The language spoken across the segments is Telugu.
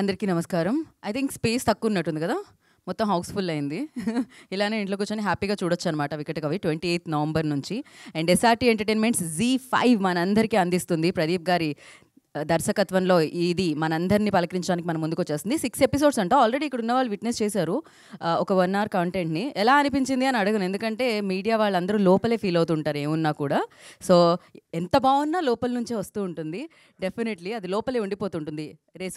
అందరికీ నమస్కారం ఐ థింక్ స్పేస్ తక్కువ ఉన్నట్టుంది కదా మొత్తం హౌస్ఫుల్ అయింది ఇలానే ఇంట్లో కూర్చొని హ్యాపీగా చూడొచ్చు అనమాట Vikatakavi twenty eighth November నుంచి and SRT Entertainments Zee five మనందరికీ అందిస్తుంది ప్రదీప్ గారి దర్శకత్వంలో ఇది మనందరినీ పలకరించడానికి మనం ముందుకు వచ్చేస్తుంది సిక్స్ ఎపిసోడ్స్ అంట ఆల్రెడీ ఇక్కడ ఉన్న వాళ్ళు విట్నెస్ చేశారు ఒక వన్ అవర్ కంటెంట్ని ఎలా అనిపించింది అని అడగను ఎందుకంటే మీడియా వాళ్ళందరూ లోపలే ఫీల్ అవుతుంటారు ఏమున్నా కూడా సో ఎంత బాగున్నా లోపల నుంచే వస్తూ ఉంటుంది డెఫినెట్లీ అది లోపలే ఉండిపోతుంటుంది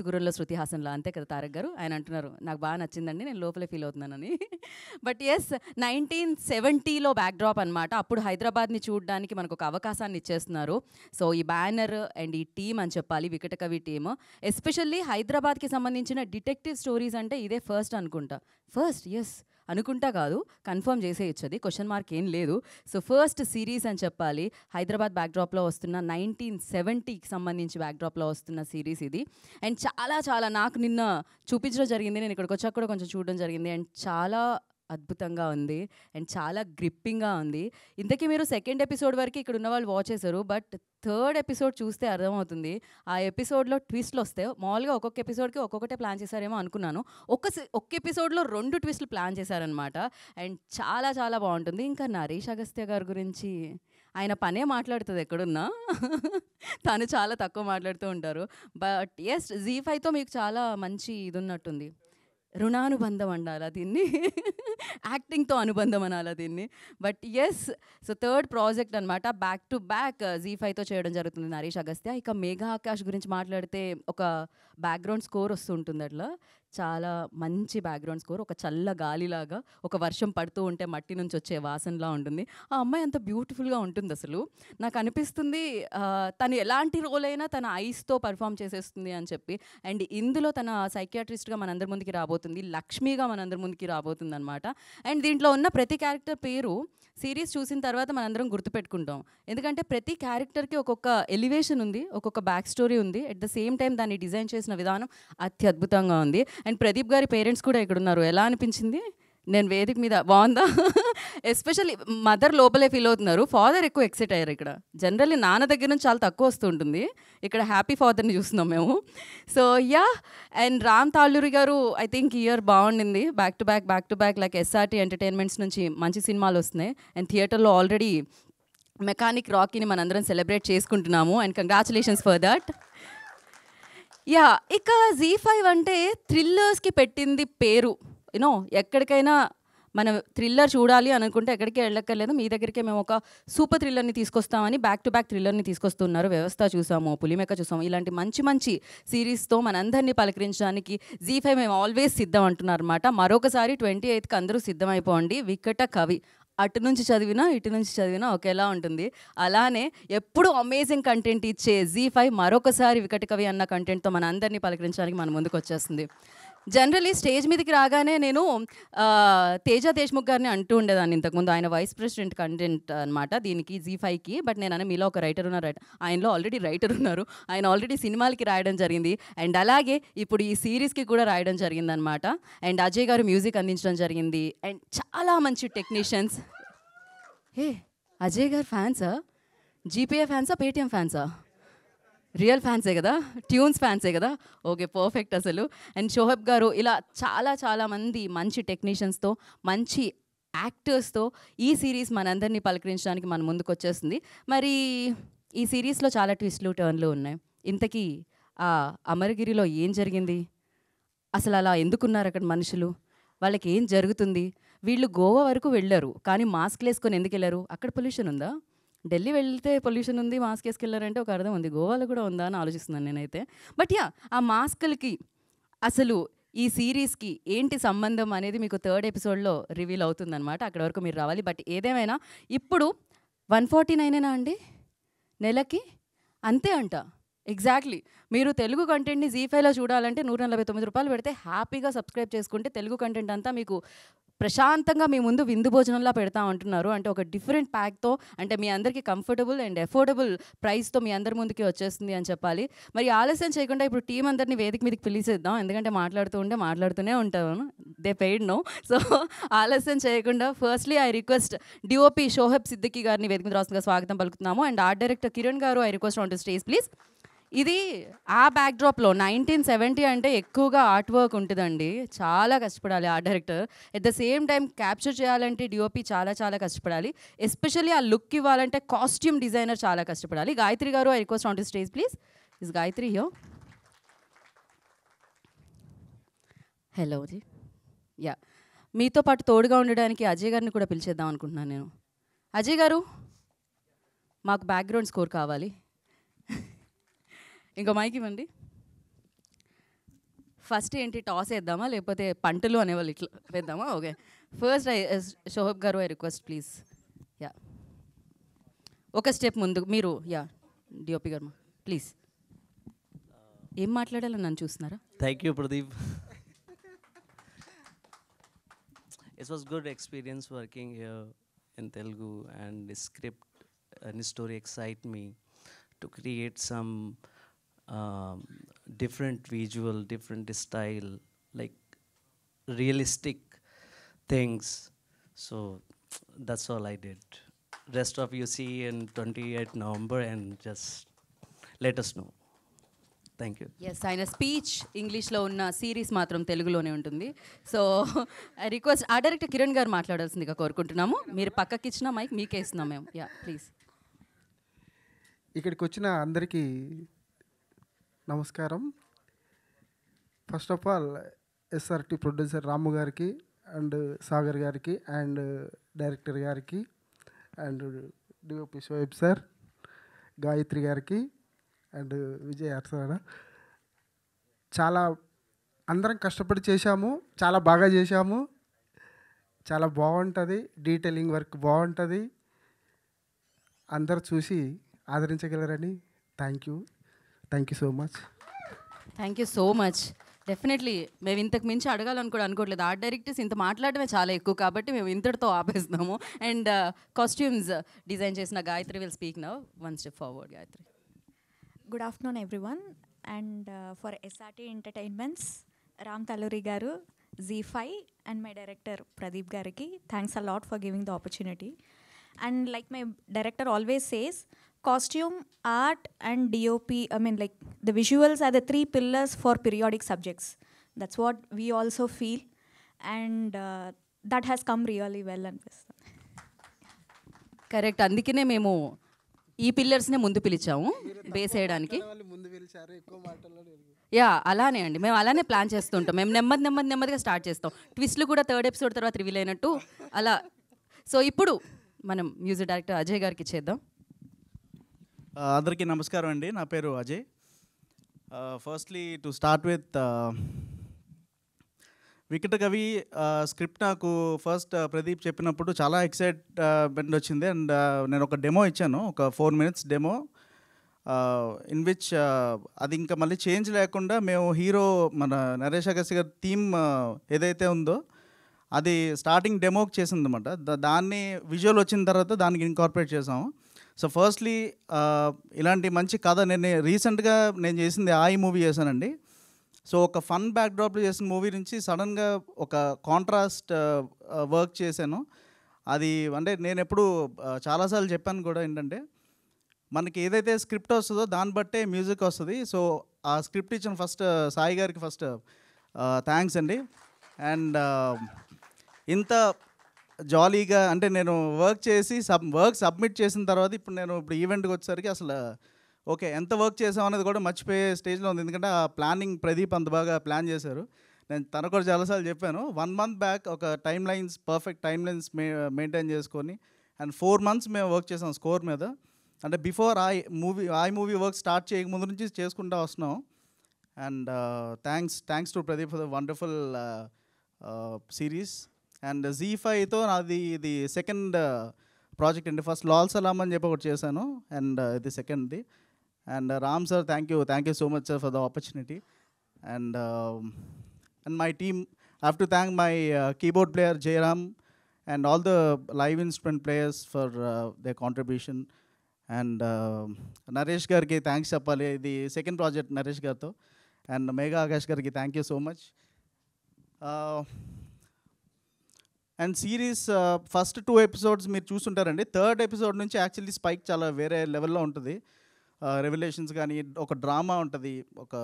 గుర్రంలో శృతి హాసన్లో అంతే కదా తారక్ గారు ఆయన అంటున్నారు నాకు బాగా నచ్చిందండి నేను లోపలే ఫీల్ అవుతున్నానని బట్ ఎస్ నైన్టీన్ సెవెంటీలో బ్యాక్డ్రాప్ అనమాట అప్పుడు హైదరాబాద్ని చూడడానికి మనకు ఒక అవకాశాన్ని ఇచ్చేస్తున్నారు సో ఈ బ్యానర్ అండ్ ఈ టీమ్ అని చెప్పాలి వికటకవి టీమ్ ఎస్పెషల్లీ హైదరాబాద్కి సంబంధించిన డిటెక్టివ్ స్టోరీస్ అంటే ఇదే ఫస్ట్ అనుకుంటా ఫస్ట్ ఎస్ అనుకుంటా కాదు కన్ఫర్మ్ చేసేయచ్చు అది క్వశ్చన్ మార్క్ ఏం లేదు సో ఫస్ట్ సిరీస్ అని చెప్పాలి హైదరాబాద్ బ్యాక్డ్రాప్లో వస్తున్న నైన్టీన్ సెవెంటీకి సంబంధించి బ్యాక్డ్రాప్లో వస్తున్న సిరీస్ ఇది అండ్ చాలా చాలా నాకు నిన్న చూపించడం జరిగింది నేను ఇక్కడికి వచ్చాక కూడా కొంచెం చూడడం జరిగింది అండ్ చాలా అద్భుతంగా ఉంది అండ్ చాలా గ్రిప్పింగ్గా ఉంది ఇంతకీ మీరు సెకండ్ ఎపిసోడ్ వరకు ఇక్కడ ఉన్న వాళ్ళు వాచ్ చేశారు బట్ థర్డ్ ఎపిసోడ్ చూస్తే అర్థమవుతుంది ఆ ఎపిసోడ్లో ట్విస్ట్లు వస్తే మామూలుగా ఒక్కొక్క ఎపిసోడ్కి ఒక్కొక్కటే ప్లాన్ చేశారేమో అనుకున్నాను ఒక్క ఒక్క ఎపిసోడ్లో రెండు ట్విస్ట్లు ప్లాన్ చేశారనమాట అండ్ చాలా చాలా బాగుంటుంది ఇంకా నరేష్ అగస్త్య గారి గురించి ఆయన పనే మాట్లాడుతుంది ఎక్కడున్నా తను చాలా తక్కువ మాట్లాడుతూ ఉంటారు బట్ ఎస్ జీ ఫైవ్తో మీకు చాలా మంచి ఇది ఉన్నట్టుంది రుణానుబంధం అనాలా దీన్ని యాక్టింగ్తో అనుబంధం అనాలా దీన్ని but as so third project అనమాట బ్యాక్ టు బ్యాక్ జీ ఫైవ్తో చేయడం జరుగుతుంది నరేష్ అగస్త్య ఇక మేఘా ఆకాష్ గురించి మాట్లాడితే ఒక బ్యాక్గ్రౌండ్ స్కోర్ వస్తుంటుంది అట్లా చాలా మంచి బ్యాక్గ్రౌండ్ స్కోర్ ఒక చల్ల గాలిలాగా ఒక వర్షం పడుతూ ఉంటే మట్టి నుంచి వచ్చే వాసనలా ఉంటుంది ఆ అమ్మాయి అంత బ్యూటిఫుల్గా ఉంటుంది అసలు నాకు అనిపిస్తుంది తను ఎలాంటి రోల్ అయినా తన ఐస్తో పర్ఫామ్ చేసేస్తుంది అని చెప్పి అండ్ ఇందులో తన సైకియాట్రిస్ట్గా మనందరి ముందుకి రాబోతుంది లక్ష్మిగా మనందరి ముందుకి రాబోతుంది అనమాట అండ్ దీంట్లో ఉన్న ప్రతి క్యారెక్టర్ పేరు సిరీస్ చూసిన తర్వాత మనందరం గుర్తుపెట్టుకుంటాం ఎందుకంటే ప్రతి క్యారెక్టర్కి ఒక్కొక్క ఎలివేషన్ ఉంది ఒక్కొక్క బ్యాక్ స్టోరీ ఉంది అట్ ద సేమ్ టైం దాన్ని డిజైన్ చేసిన విధానం అత్యద్భుతంగా ఉంది అండ్ ప్రదీప్ గారి పేరెంట్స్ కూడా ఇక్కడ ఉన్నారు ఎలా అనిపించింది నేను వేదిక మీద బాగుందా ఎస్పెషల్లీ మదర్ లోపలే ఫీల్ అవుతున్నారు ఫాదర్ ఎక్కువ ఎక్సైట్ అయ్యారు ఇక్కడ జనరల్లీ నాన్న దగ్గర నుంచి చాలా తక్కువ వస్తుంటుంది ఇక్కడ హ్యాపీ ఫాదర్ని చూస్తున్నాం మేము so yeah and Ram Talluri garu I think year బాగుండింది back to back back to back like SRT entertainments నుంచి మంచి సినిమాలు వస్తున్నాయి అండ్ థియేటర్లో ఆల్రెడీ మెకానిక్ రాకీని మనందరం సెలబ్రేట్ చేసుకుంటున్నాము and congratulations for that yeah ఇక జీ ఫైవ్ అంటే థ్రిల్లర్స్కి పెట్టింది పేరు యూనో ఎక్కడికైనా మనం థ్రిల్లర్ చూడాలి అనుకుంటే ఎక్కడికి వెళ్ళక్కర్లేదు మీ దగ్గరికి మేము ఒక సూపర్ థ్రిల్లర్ని తీసుకొస్తామని బ్యాక్ టు బ్యాక్ థ్రిల్లర్ని తీసుకొస్తున్నారు వ్యవస్థ చూసాము పులిమెక్క చూసాము ఇలాంటి మంచి మంచి సిరీస్తో మనందరినీ పలకరించడానికి జీ ఫైవ్ మేము ఆల్వేస్ సిద్ధం అంటున్నారు అనమాట మరొకసారి ట్వంటీ ఎయిత్కి అందరూ సిద్ధమైపోండి వికట కవి అటు నుంచి చదివినా ఇటు నుంచి చదివినా ఒకేలా ఉంటుంది అలానే ఎప్పుడు అమేజింగ్ కంటెంట్ ఇచ్చే జీ ఫైవ్ మరొకసారి వికట కవి అన్న కంటెంట్తో మన అందరినీ పలకరించడానికి మన ముందుకు వచ్చేస్తుంది జనరలీ స్టేజ్ మీదకి రాగానే నేను తేజ దేశ్ముఖ్ గారిని అంటూ ఉండేదాన్ని ఇంతకుముందు ఆయన వైస్ ప్రెసిడెంట్ కంటెంట్ అనమాట దీనికి జీ ఫైవ్కి బట్ నేను మీలో ఒక రైటర్ ఉన్నారు ఆయనలో ఆల్రెడీ రైటర్ ఉన్నారు ఆయన ఆల్రెడీ సినిమాలకి రాయడం జరిగింది అండ్ అలాగే ఇప్పుడు ఈ సిరీస్కి కూడా రాయడం జరిగింది అనమాట అండ్ అజయ్ గారు మ్యూజిక్ అందించడం జరిగింది అండ్ చాలా మంచి టెక్నీషియన్స్ హే అజయ్ గారు ఫ్యాన్సా జీపీఏ ఫ్యాన్సా పేటిఎం ఫ్యాన్సా రియల్ ఫ్యాన్సే కదా ట్యూన్స్ ఫ్యాన్సే కదా ఓకే పర్ఫెక్ట్ అసలు అండ్ షోహబ్ గారు ఇలా చాలా చాలా మంది మంచి టెక్నీషియన్స్తో మంచి యాక్టర్స్తో ఈ సిరీస్ మనందరినీ పలకరించడానికి మన ముందుకు వచ్చేస్తుంది మరి ఈ సిరీస్లో చాలా ట్విస్ట్లు టర్న్లు ఉన్నాయి ఇంతకీ ఆ అమరగిరిలో ఏం జరిగింది అసలు అలా ఎందుకున్నారు అక్కడ మనుషులు వాళ్ళకి ఏం జరుగుతుంది వీళ్ళు గోవా వరకు వెళ్ళారు కానీ మాస్క్లు వేసుకొని ఎందుకు వెళ్ళారు అక్కడ పొల్యూషన్ ఉందా ఢిల్లీ వెళ్తే పొల్యూషన్ ఉంది మాస్క్ వేసుకెళ్ళారంటే ఒక అర్థం ఉంది గోవాలో కూడా ఉందా అని ఆలోచిస్తున్నాను నేనైతే బట్ యా ఆ మాస్కులకి అసలు ఈ సిరీస్కి ఏంటి సంబంధం అనేది మీకు థర్డ్ ఎపిసోడ్లో రివీల్ అవుతుందనమాట అక్కడ వరకు మీరు రావాలి బట్ ఏదేమైనా ఇప్పుడు వన్ ఫార్టీ నైనేనా అండి నెలకి అంతే అంట ఎగ్జాక్ట్లీ మీరు తెలుగు కంటెంట్ని జీ ఫైవ్లో చూడాలంటే నూట నలభై తొమ్మిది రూపాయలు పెడితే హ్యాపీగా సబ్స్క్రైబ్ చేసుకుంటే తెలుగు కంటెంట్ అంతా మీకు ప్రశాంతంగా మీ ముందు విందు భోజనంలా పెడతా అంటున్నారు అంటే ఒక డిఫరెంట్ ప్యాక్తో అంటే మీ అందరికీ కంఫర్టబుల్ అండ్ అఫోర్డబుల్ ప్రైస్తో మీ అందరి ముందుకి వచ్చేస్తుంది అని చెప్పాలి మరి ఆలస్యం చేయకుండా ఇప్పుడు టీం అందరినీ వేదిక మీదకి పిలిచేద్దాం ఎందుకంటే మాట్లాడుతూ ఉంటే మాట్లాడుతూనే ఉంటాను దే పెయిడ్ నో సో ఆలస్యం చేయకుండా firstly I request DOP Shoaib Siddiqui గారిని వేదిక మీద రాస్తుందిగా స్వాగతం పలుకుతున్నాము and art director Kiran garu I request on to stage please ఇది ఆ బ్యాక్డ్రాప్లో నైన్టీన్ సెవెంటీ అంటే ఎక్కువగా ఆర్ట్ వర్క్ ఉంటుందండి చాలా కష్టపడాలి ఆ director at the same time capture చేయాలంటే డిఓపి చాలా చాలా కష్టపడాలి ఎస్పెషల్లీ ఆ లుక్ ఇవ్వాలంటే కాస్ట్యూమ్ డిజైనర్ చాలా కష్టపడాలి Gayatri garu I request on to stage please is Gayatri here hello ji yeah మీతో పాటు తోడుగా ఉండడానికి అజయ్ గారిని కూడా పిలిచేద్దాం అనుకుంటున్నాను నేను అజయ్ గారు మాకు బ్యాక్గ్రౌండ్ స్కోర్ కావాలి ఇంకా మైక్ ఇవ్వండి ఫస్ట్ ఏంటి టాస్ వేద్దామా లేకపోతే పంటలు అనేవాళ్ళు ఇట్లా వేద్దామా okay first I Shoaib garu I request please yeah ఒక స్టెప్ ముందు మీరు యా డిఓపి గారు ప్లీజ్ ఏం మాట్లాడాలని నన్ను చూస్తున్నారా thank you Pradeep it's was good experience working in Telugu and script and story excite me to create some different visual different style like realistic things so that's all I did. Rest of you see and twenty eight November and just latest no thank you yes ఆయన స్పీచ్ ఇంగ్లీష్లో ఉన్న సిరీస్ మాత్రం తెలుగులోనే ఉంటుంది సో రిక్వెస్ట్ ఆ డైరెక్టర్ కిరణ్ గారు మాట్లాడాల్సిందిగా కోరుకుంటున్నాము మీరు పక్కకి ఇచ్చిన మైక్ మీకే ఇస్తున్నాం మేము యా ప్లీజ్ ఇక్కడికి వచ్చిన అందరికీ నమస్కారం first of all SRT producer Ramu గారికి అండ్ సాగర్ గారికి అండ్ డైరెక్టర్ గారికి and DOP Shoaib sir Gayatri గారికి అండ్ విజయ్ సార్ చాలా అందరం కష్టపడి చేశాము చాలా బాగా చేశాము చాలా బాగుంటుంది డీటెయిలింగ్ వర్క్ బాగుంటుంది అందరు చూసి ఆదరించగలరని thank you thank you so much thank you so much definitely మేము ఇంతకు మించి అడగాలని కూడా అనుకోవట్లేదు ఆర్ట్ డైరెక్టర్స్ ఇంత మాట్లాడమే చాలా ఎక్కువ కాబట్టి మేము ఇంతటితో ఆపేస్తాము అండ్ కాస్ట్యూమ్స్ డిజైన్ చేసిన Gayatri will speak now one step forward Gayatri good afternoon everyone and for SRT Entertainments Ram Talluri garu Zee five and my director Pradeep గారికి thanks a lot for giving the opportunity and like my director always says costume art and DOP I mean like the visuals are the three pillars for periodic subjects that's what we also feel and that has come really well అనిపిస్తుంది కరెక్ట్ అందుకనే మేము ఈ పిల్లర్స్నే ముందు పిలిచాము బేస్ వేయడానికి యా అలానే అండి మేము అలానే ప్లాన్ చేస్తుంటాం మేము నెమ్మది నెమ్మది నెమ్మదిగా స్టార్ట్ చేస్తాం ట్విస్ట్లు కూడా థర్డ్ ఎపిసోడ్ తర్వాత రివీల్ అయినట్టు అలా సో ఇప్పుడు మనం మ్యూజిక్ డైరెక్టర్ అజయ్ గారికి చేద్దాం అందరికీ నమస్కారం అండి నా పేరు Ajay firstly to start with Vikatakavi script నాకు ఫస్ట్ ప్రదీప్ చెప్పినప్పుడు చాలా ఎక్సైట్మెంట్ వచ్చింది అండ్ నేను ఒక డెమో ఇచ్చాను ఒక four minutes demo in which అది ఇంకా మళ్ళీ చేంజ్ లేకుండా మేము హీరో మన నరేష్ అగస్ గారి థీమ్ ఏదైతే ఉందో అది స్టార్టింగ్ డెమోకి చేసిందన్నమాట దాన్ని విజువల్ వచ్చిన తర్వాత దానికి ఇన్కార్పొరేట్ చేసాము సో ఫస్ట్లీ ఇలాంటి మంచి కథ నేను రీసెంట్గా నేను చేసింది ఆయి మూవీ చేశానండి సో ఒక ఫన్ బ్యాక్డ్రాప్లో చేసిన మూవీ నుంచి సడన్గా ఒక కాంట్రాస్ట్ వర్క్ చేశాను అది అంటే నేను ఎప్పుడు చాలాసార్లు చెప్పాను కూడా ఏంటంటే మనకి ఏదైతే స్క్రిప్ట్ వస్తుందో దాన్ని బట్టే మ్యూజిక్ వస్తుంది సో ఆ స్క్రిప్ట్ ఇచ్చిన ఫస్ట్ సాయి గారికి ఫస్ట్ థ్యాంక్స్ అండి అండ్ ఇంత జాలీగా అంటే నేను వర్క్ చేసి సబ్ వర్క్ సబ్మిట్ చేసిన తర్వాత ఇప్పుడు నేను ఇప్పుడు ఈవెంట్కి వచ్చేసరికి అసలు ఓకే ఎంత వర్క్ చేసాం అనేది కూడా మర్చిపోయే స్టేజ్లో ఉంది ఎందుకంటే ఆ ప్లానింగ్ ప్రదీప్ అంత బాగా ప్లాన్ చేశారు నేను తన కూడా చాలాసార్లు చెప్పాను వన్ మంత్ బ్యాక్ ఒక time lines perfect time lines maintain చేసుకొని అండ్ ఫోర్ మంత్స్ మేము వర్క్ చేసాం స్కోర్ మీద అంటే బిఫోర్ ఆ మూవీ ఆ మూవీ వర్క్ స్టార్ట్ చేయక ముందు నుంచి చేసుకుంటూ వస్తున్నాం and thanks thanks to Pradeep for the wonderful series and Zee ఫైవ్తో నాది ఇది సెకండ్ ప్రాజెక్ట్ uh, అండి ఫస్ట్ లాల్ సలాం అని చెప్పి ఒకటి చేశాను అండ్ uh, ఇది సెకండ్ది and uh, Ram sir thank you thank you so much sir for the opportunity and and my team I have to thank my keyboard player Jayaram and all the live instrument players for they contribution and Naresh గారికి థ్యాంక్స్ చెప్పాలి ఇది సెకండ్ ప్రాజెక్ట్ నరేష్ గారితో అండ్ మేఘా ఆకాష్ గారికి thank you so much and series first two episodes మీరు చూస్తుంటారండి థర్డ్ ఎపిసోడ్ నుంచి యాక్చువల్లీ స్పైక్ చాలా వేరే లెవెల్లో ఉంటుంది రెవల్యూషన్స్ కానీ ఒక డ్రామా ఉంటుంది ఒక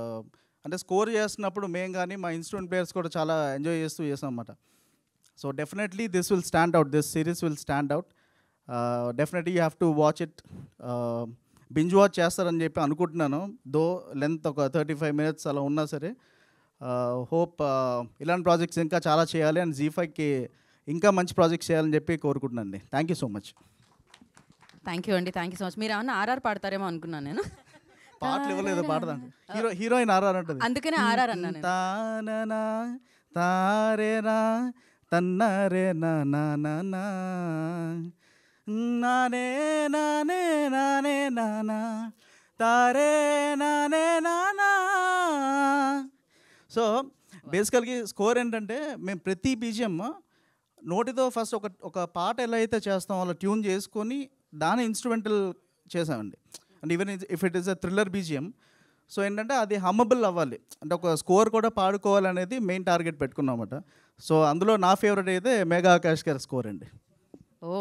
అంటే స్కోర్ చేస్తున్నప్పుడు మేము కానీ మా ఇన్స్ట్రుమెంట్ ప్లేయర్స్ కూడా చాలా ఎంజాయ్ చేస్తూ చేసాం అనమాట so definitely this will stand out this series will stand out definitely you have to watch it binge watch చేస్తారని చెప్పి అనుకుంటున్నాను దో లెంత్ ఒక థర్టీ ఫైవ్ మినిట్స్ అలా ఉన్నా సరే హోప్ ఇలాంటి ప్రాజెక్ట్స్ ఇంకా చాలా చేయాలి అండ్ జీ ఫైవ్కి ఇంకా మంచి ప్రాజెక్ట్స్ చేయాలని చెప్పి కోరుకుంటున్నాను అండి thank you so much thank you అండి థ్యాంక్ యూ సో మచ్ మీరు ఏమన్నా ఆర్ఆర్ పాడతారేమో అనుకున్నాను నేను పాటలు ఇవ్వలేదు పాడదాను హీరో హీరోయిన్ ఆర్ఆర్ అంటది అందుకనే ఆర్ఆర్ అన్నాను తాననా తారేనా తన్నరే నా నా నా నా నానే నానే నానే నానా తారే నానే నానా సో బేసికల్గా స్కోర్ ఏంటంటే మేము ప్రతి బీజియం నోటితో ఫస్ట్ ఒక ఒక పాట ఎలా అయితే చేస్తామో అలా ట్యూన్ చేసుకొని దాని ఇన్స్ట్రుమెంటల్ చేసామండి and even if it is a thriller BGM so ఏంటంటే అది హమ్మబుల్ అవ్వాలి అంటే ఒక స్కోర్ కూడా పాడుకోవాలనేది మెయిన్ టార్గెట్ పెట్టుకున్నాం అన్నమాట సో అందులో నా ఫేవరెట్ అయితే మెగా ఆకాష్ గారి స్కోర్ అండి ఓ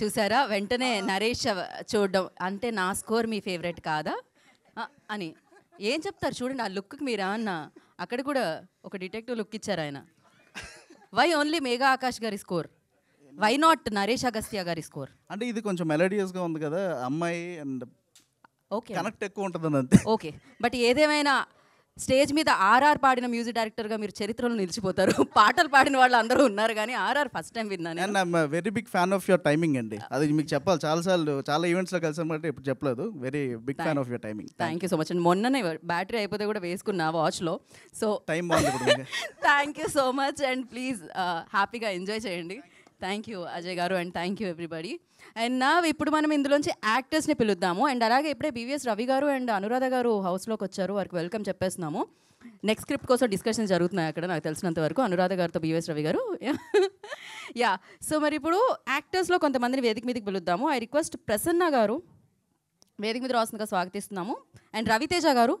చూసారా వెంటనే నరేష్ చూడడం అంటే నా స్కోర్ మీ ఫేవరెట్ కాదా అని ఏం చెప్తారు చూడండి ఆ లుక్కి మీరా అన్న అక్కడ కూడా ఒక డిటెక్టివ్ లుక్ ఇచ్చారు ఆయన వై ఓన్లీ మేఘా ఆకాష్ గారి score why not Naresh Agastya గారి స్కోర్ అంటే ఇది కొంచెం మెలోడియస్గా ఉంది కదా అమ్మాయి అండ్ ఓకే కనెక్ట్ ఎక్కువ ఉంటుంది ఓకే బట్ ఏదేమైనా స్టేజ్ మీద ఆర్ఆర్ పాడిన మ్యూజిక్ డైరెక్టర్గా మీరు చరిత్రలో నిలిచిపోతారు పాటలు పాడిన వాళ్ళు అందరూ ఉన్నారు కానీ ఆర్ఆర్ ఫస్ట్ టైం విన్నాను very big fan of your timing అండి అది మీకు చెప్పాలి చాలాసార్లు చాలా ఈవెంట్స్లో కలిసాం బట్ ఇప్పుడు చెప్పలేదు very big fan of your timing thank you so much and మొన్ననే బ్యాటరీ అయిపోతే కూడా వేసుకున్నా వాచ్లో సో టైం బాగుంది thank you so much and please హ్యాపీగా ఎంజాయ్ చేయండి thank you Ajay garu and thank you everybody and నా ఇప్పుడు మనం ఇందులోంచి యాక్టర్స్ని పిలుద్దాము అండ్ అలాగే ఇప్పుడే బీవీఎస్ రవి గారు అండ్ అనురాధ గారు హౌస్లోకి వచ్చారు వారికి వెల్కమ్ చెప్పేస్తున్నాము నెక్స్ట్ స్క్రిప్ట్ కోసం డిస్కషన్ జరుగుతున్నాయి అక్కడ నాకు తెలిసినంత వరకు అనురాధ గారితో బీవీఎస్ రవి గారు యా సో మరి ఇప్పుడు యాక్టర్స్లో కొంతమందిని వేదిక మీదకి పిలుద్దాము ఐ రిక్వెస్ట్ ప్రసన్న గారు వేదిక మీద రాస్తుందిగా స్వాగతిస్తున్నాము అండ్ రవితేజ గారు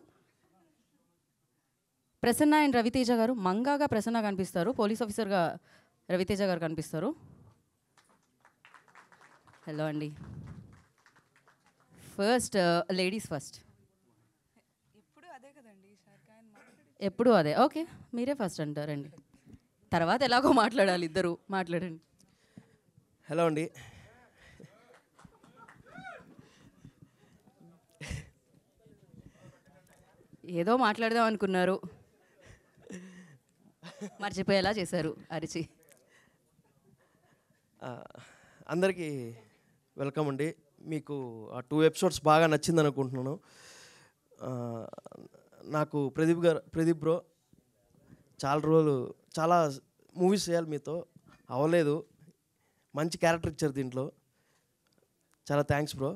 ప్రసన్న అండ్ రవితేజ గారు మంగాగా ప్రసన్న కనిపిస్తారు పోలీస్ ఆఫీసర్గా రవితేజ గారు కనిపిస్తారు హలో అండి ఫస్ట్ లేడీస్ ఫస్ట్ ఎప్పుడు అదే ఓకే మీరే ఫస్ట్ అంటారండి తర్వాత ఎలాగో మాట్లాడాలి ఇద్దరు మాట్లాడండి హలో అండి ఏదో మాట్లాడదాం అనుకున్నారు మర్చిపోయేలా చేశారు అరిచి అందరికీ వెల్కమ్ అండి మీకు ఆ టూ ఎపిసోడ్స్ బాగా నచ్చింది అనుకుంటున్నాను నాకు ప్రదీప్ గారు ప్రదీప్ బ్రో చాలా రోజులు చాలా మూవీస్ చేయాలి మీతో అవ్వలేదు మంచి క్యారెక్టర్ ఇచ్చారు దీంట్లో చాలా థ్యాంక్స్ బ్రో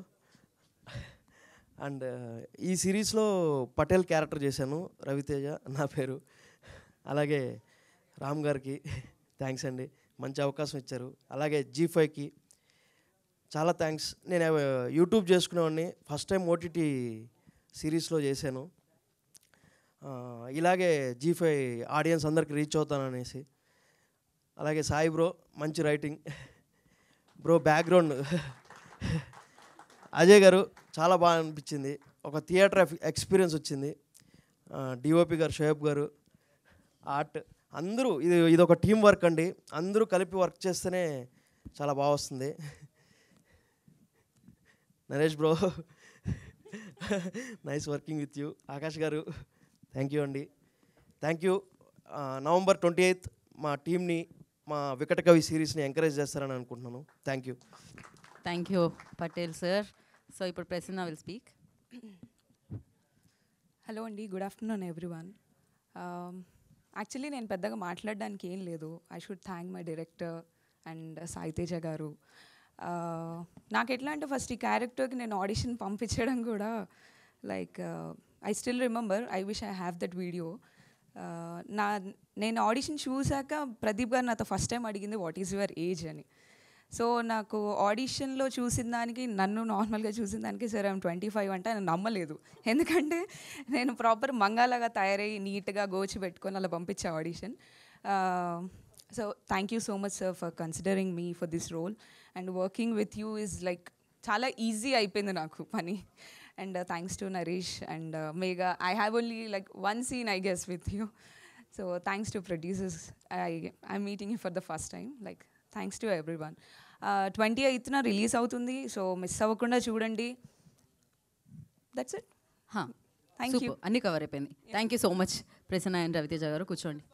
అండ్ ఈ సిరీస్లో పటేల్ క్యారెక్టర్ చేశాను రవితేజ నా పేరు అలాగే రామ్ గారికి థ్యాంక్స్ అండి మంచి అవకాశం ఇచ్చారు అలాగే జీ ఫైవ్కి చాలా థ్యాంక్స్ నేను యూట్యూబ్ చేసుకునేవాడిని ఫస్ట్ టైం ఓటీటీ సిరీస్లో చేశాను ఇలాగే జీ ఫైవ్ ఆడియన్స్ అందరికి రీచ్ అవుతాననేసి అలాగే సాయి బ్రో మంచి writing bro background Ajay garu చాలా బాగా అనిపించింది ఒక థియేటర్ ఎక్స్పీరియన్స్ వచ్చింది డిఓపి గారు షోయబ్ గారు ఆర్ట్ అందరూ ఇది ఇది ఒక టీం వర్క్ అండి అందరూ కలిపి వర్క్ చేస్తేనే చాలా బాగా వస్తుంది Naresh bro nice working with you Akash garu thank you అండి thank you November twenty eighth మా టీంని మా వికట కవి సిరీస్ని ఎంకరేజ్ చేస్తారని అనుకుంటున్నాను thank you thank you Patel sir so ఇప్పుడు ప్రసన్న విల్ స్పీక్ హలో అండి గుడ్ ఆఫ్టర్నూన్ ఎవ్రీవన్ యాక్చువల్లీ నేను పెద్దగా మాట్లాడడానికి ఏం లేదు I should thank my director and Saiteja garu నాకు ఎట్లా అంటే ఫస్ట్ ఈ క్యారెక్టర్కి నేను ఆడిషన్ పంపించడం కూడా like I still remember I wish I have that video నా నేను ఆడిషన్ చూశాక ప్రదీప్ గారు నాతో ఫస్ట్ టైం అడిగింది వాట్ ఈజ్ యువర్ ఏజ్ అని సో నాకు ఆడిషన్లో చూసిన దానికి నన్ను నార్మల్గా చూసిన దానికి సార్ ఆమె ట్వంటీ ఫైవ్ అంటే ఆయన నమ్మలేదు ఎందుకంటే నేను ప్రాపర్ మంగాలాగా తయారై నీట్గా గోచి పెట్టుకొని అలా పంపించా audition so thank you so much sir for considering me for this role and working with you is like చాలా ఈజీ అయిపోయింది నాకు పని and thanks to Naresh and Megha I have only like one scene I guess with you so thanks to producers I I'm meeting you for the first time like thanks to everyone twenty ఎయిత్న రిలీజ్ అవుతుంది సో మిస్ అవ్వకుండా చూడండి దట్స్ ఇట్ థ్యాంక్ యూ అన్నీ కవర్ అయిపోయింది thank you so much Prasanna and Raviteja గారు కూర్చోండి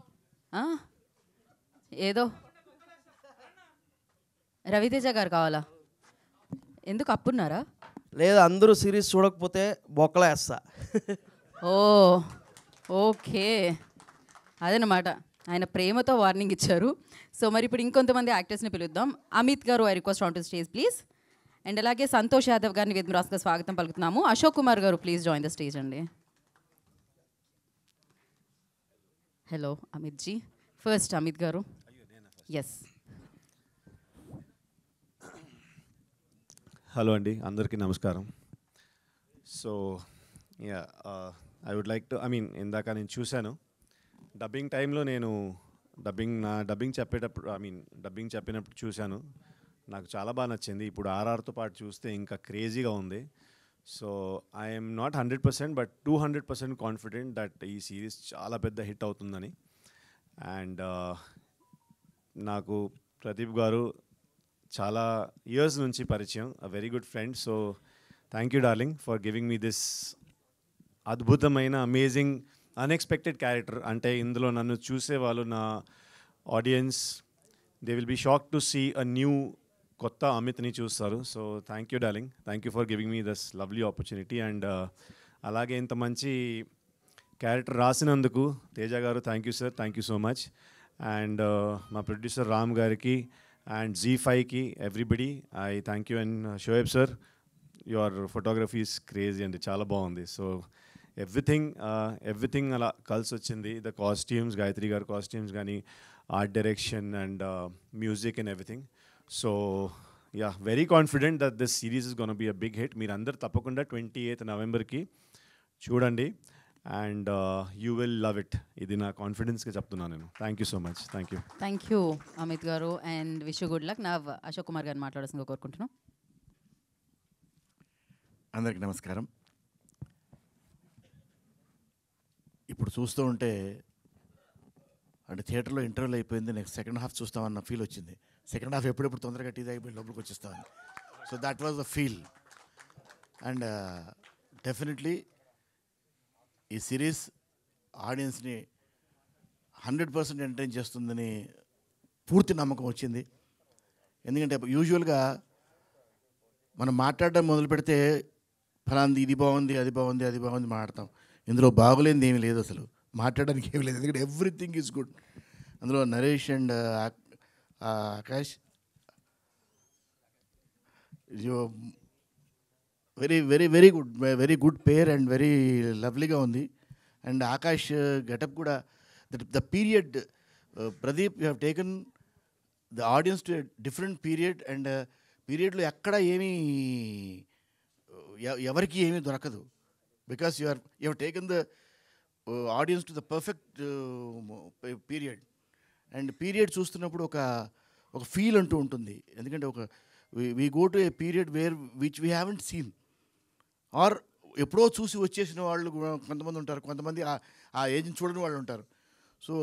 ఏదో రవితేజ గారు కావాలా ఎందుకు అప్పున్నారా లేదు అందరూ సిరీస్ చూడకపోతే బొక్కలా వేస్తా ఓ ఓకే అదనమాట ఆయన ప్రేమతో వార్నింగ్ ఇచ్చారు సో మరి ఇప్పుడు ఇంకొంతమంది యాక్టర్స్ని పిలుద్దాం అమిత్ గారు I request on to stage please and అలాగే సంతోష్ యాదవ్ గారిని వేదమరాస్గా స్వాగతం పలుకుతున్నాము అశోక్ కుమార్ గారు ప్లీజ్ జాయిన్ ద స్టేజ్ అండి హలో అమిత్ జీ ఫస్ట్ అమిత్ గారు ఎస్ హలో అండి అందరికీ నమస్కారం so I would like to I mean ఇందాక నేను చూశాను డబ్బింగ్ టైంలో నేను డబ్బింగ్ నా డబ్బింగ్ చెప్పేటప్పుడు ఐ మీన్ డబ్బింగ్ చెప్పినప్పుడు చూశాను నాకు చాలా బాగా నచ్చింది ఇప్పుడు ఆర్ఆర్తో పాటు చూస్తే ఇంకా క్రేజీగా ఉంది so I'm not hundred percent but two hundred percent confident that ఈ సిరీస్ చాలా పెద్ద హిట్ అవుతుందని అండ్ uh, నాకు ప్రదీప్ గారు చాలా ఇయర్స్ నుంచి పరిచయం a very good friend so thank you darling for giving me this అద్భుతమైన అమేజింగ్ అన్ఎక్స్పెక్టెడ్ క్యారెక్టర్ అంటే ఇందులో నన్ను చూసే వాళ్ళు నా audience they will be shock to see a new కొత్త అమిత్ని చూస్తారు so thank you darling thank you for giving me this lovely opportunity and అలాగే ఇంత మంచి క్యారెక్టర్ రాసినందుకు తేజ గారు thank you sir thank you so much and మా ప్రొడ్యూసర్ రామ్ గారికి అండ్ జీ ఫైవ్కి everybody I thank you and Shoaib sir your photographies crazy అండి చాలా బాగుంది సో ఎవ్రీథింగ్ ఎవ్రీథింగ్ uh, అలా కలిసి వచ్చింది ద కాస్ట్యూమ్స్ గాయత్రి గారి కాస్ట్యూమ్స్ కానీ art direction and music and everything so yeah very confident that this series is gonna be a big hit మీరు అందరు తప్పకుండా ట్వంటీ ఎయిత్ నవంబర్కి చూడండి and you will love it ఇది నా కాన్ఫిడెన్స్గా చెప్తున్నాను నేను thank you so much thank you thank you Amit గారు అండ్ విష్ గుడ్ లక్ నా అశోక్ కుమార్ గారిని మాట్లాడాల్సిందిగా కోరుకుంటున్నాను అందరికి నమస్కారం ఇప్పుడు చూస్తూ ఉంటే అంటే థియేటర్లో ఇంటర్వ్యూలు అయిపోయింది నెక్స్ట్ సెకండ్ హాఫ్ చూస్తామన్న ఫీల్ వచ్చింది సెకండ్ హాఫ్ ఎప్పుడెప్పుడు తొందరగా టీ అయిపోయి లోపలికి వచ్చిస్తామని so that was the feel and definitely ఈ సిరీస్ ఆడియన్స్ని హండ్రెడ్ పర్సెంట్ ఎంటర్టైన్ చేస్తుందని పూర్తి నమ్మకం వచ్చింది ఎందుకంటే యూజువల్గా మనం మాట్లాడడం మొదలు పెడితే ఫలాంది ఇది బాగుంది అది బాగుంది అది బాగుంది మాట్లాడతాం ఇందులో బాగులేనిది ఏమీ లేదు అసలు మాట్లాడడానికి ఏమీ లేదు ఎందుకంటే ఎవ్రీథింగ్ ఈజ్ గుడ్ అందులో Naresh and Akash very very very good very good pair and very లవ్లీగా ఉంది అండ్ ఆకాష్ గెటప్ కూడా that the period Pradeep you have taken the audience to different period and పీరియడ్లో ఎక్కడ ఏమీ uh, ఎవరికి ఏమీ దొరకదు because you are you taken the audience to the perfect period and period చూస్తున్నప్పుడు ఒక ఒక ఫీల్ అంటూ ఉంటుంది ఎందుకంటే ఒక we go to a period where which we haven't seen or ఎప్పుడో చూసి వచ్చేసిన వాళ్ళు కొంతమంది ఉంటారు కొంతమంది ఆ ఏజెంట్ చూడని వాళ్ళు ఉంటారు so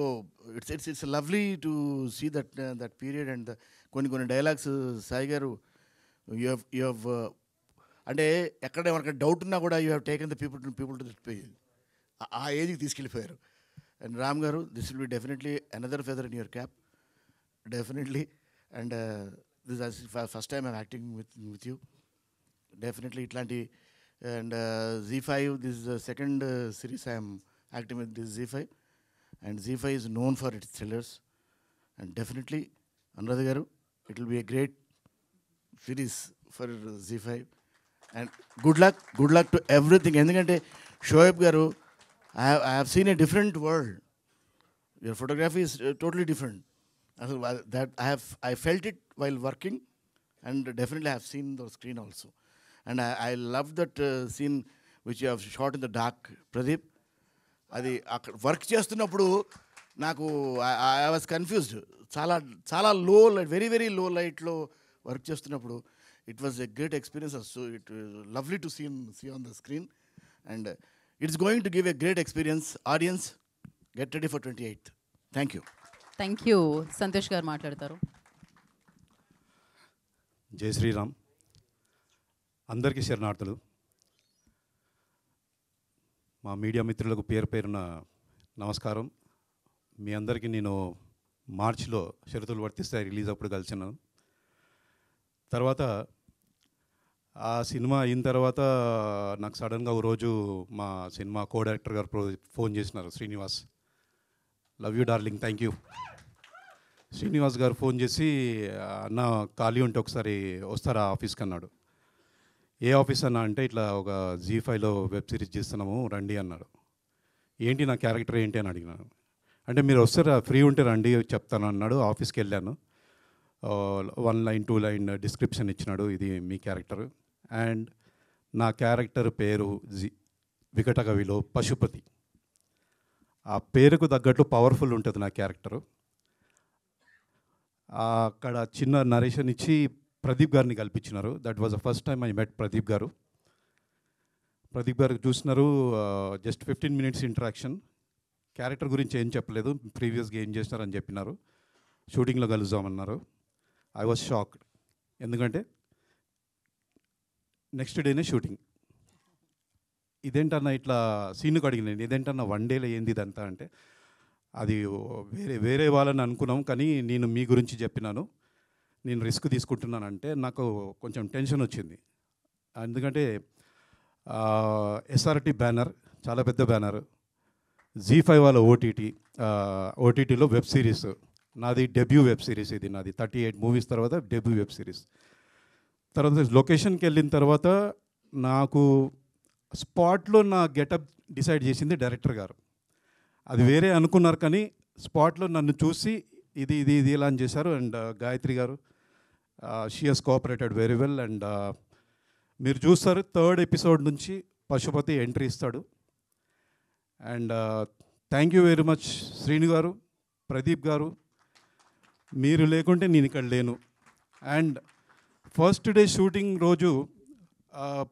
it's it's it's lovely to see that that period and కొన్ని కొన్ని డైలాగ్స్ సాయి uh, గారు యు హ్యావ్ యు హ్యావ్ అంటే ఎక్కడ మనకు డౌట్ ఉన్నా కూడా you have taken the people to people to this ఆ ఏజ్కి తీసుకెళ్ళిపోయారు అండ్ రామ్ గారు this will be definitely another feather in your cap definitely and this first time I'm acting with with you definitely ఇట్లాంటి and Zee five this second series I'm acting with this Zee five and Zee five is known for its thrillers and definitely Anuradha గారు it will be a great series for Zee five and good luck good luck to everything ఎందుకంటే షోయబ్ గారు I have seen a different world your photography is totally different అసలు that I have I felt it while working and definitely have seen the screen also and I love that scene which you have shot in the dark Pradeep అది అక్కడ వర్క్ చేస్తున్నప్పుడు నాకు ఐ వాజ్ కన్ఫ్యూజ్డ్ చాలా చాలా లో లైట్ వెరీ వెరీ లో లైట్లో వర్క్ చేస్తున్నప్పుడు it was a great experience so it lovely to seen see on the screen and it's going to give a great experience audience get ready for twenty eighth thank you thank you Santosh గారు మాట్లాడతారు జై శ్రీరామ్ అందరికీ శరణార్థులు మా మీడియా మిత్రులకు పేరు పేరున నమస్కారం మీ అందరికీ నేను మార్చిలో షరతులు వర్తిస్తాయి రిలీజ్ అప్పుడు కలిసినాను తర్వాత ఆ సినిమా అయిన తర్వాత నాకు సడన్గా రోజు మా సినిమా కో డైరెక్టర్ గారు ఫోన్ చేసినారు Srinivas love you darling thank you Srinivas గారు ఫోన్ చేసి అన్న ఖాళీ ఉంటే ఒకసారి వస్తారా ఆఫీస్కి అన్నాడు ఏ ఆఫీస్ అన్నా అంటే ఇట్లా ఒక జీ ఫైవ్లో వెబ్ సిరీస్ చేస్తున్నాము రండి అన్నాడు ఏంటి నా క్యారెక్టర్ ఏంటి అని అడిగినాను అంటే మీరు వస్తారా ఫ్రీ ఉంటే రండి చెప్తాను అన్నాడు ఆఫీస్కి వెళ్ళాను one line two line description ఇచ్చినాడు ఇది మీ క్యారెక్టర్ అండ్ నా క్యారెక్టర్ పేరు జి వికట కవిలో పశుపతి ఆ పేరుకు తగ్గట్టు పవర్ఫుల్ ఉంటుంది నా క్యారెక్టరు అక్కడ చిన్న నరేషన్ ఇచ్చి ప్రదీప్ గారిని కల్పించినారు that was the first time I met Pradeep గారు ప్రదీప్ గారు చూసినారు just fifteen minutes interaction character గురించి ఏం చెప్పలేదు ప్రీవియస్గా ఏం చేస్తారని చెప్పినారు షూటింగ్లో కలుద్దామన్నారు ఐ వాజ్ షాక్డ్ ఎందుకంటే నెక్స్ట్ డేనే షూటింగ్ ఇదేంటన్నా ఇట్లా సీన్కు అడిగినండి ఇదేంటన్నా వన్ డేలో ఏంది ఇదంతా అంటే అది వేరే వేరే వాళ్ళని అనుకున్నాం కానీ నేను మీ గురించి చెప్పినాను నేను రిస్క్ తీసుకుంటున్నానంటే నాకు కొంచెం టెన్షన్ వచ్చింది ఎందుకంటే ఎస్ఆర్టీ బ్యానర్ చాలా పెద్ద బ్యానర్ జీ ఫైవ్ వాళ్ళ ఓటీటీ ఓటీటీలో వెబ్ సిరీస్ నాది డెబ్యూ వెబ్ సిరీస్ ఇది నాది థర్టీ ఎయిట్ మూవీస్ తర్వాత డెబ్యూ వెబ్ సిరీస్ తర్వాత లొకేషన్కి వెళ్ళిన తర్వాత నాకు స్పాట్లో నా గెటప్ డిసైడ్ చేసింది డైరెక్టర్ గారు అది వేరే అనుకున్నారు కానీ స్పాట్లో నన్ను చూసి ఇది ఇది ఇది ఇలా అని చేశారు అండ్ గాయత్రి గారు she cooperated very well and మీరు చూస్తారు థర్డ్ ఎపిసోడ్ నుంచి పశుపతి ఎంట్రీ ఇస్తాడు and thank you very much Srinu గారు ప్రదీప్ గారు మీరు లేకుంటే నేను ఇక్కడ లేను అండ్ ఫస్ట్ డే షూటింగ్ రోజు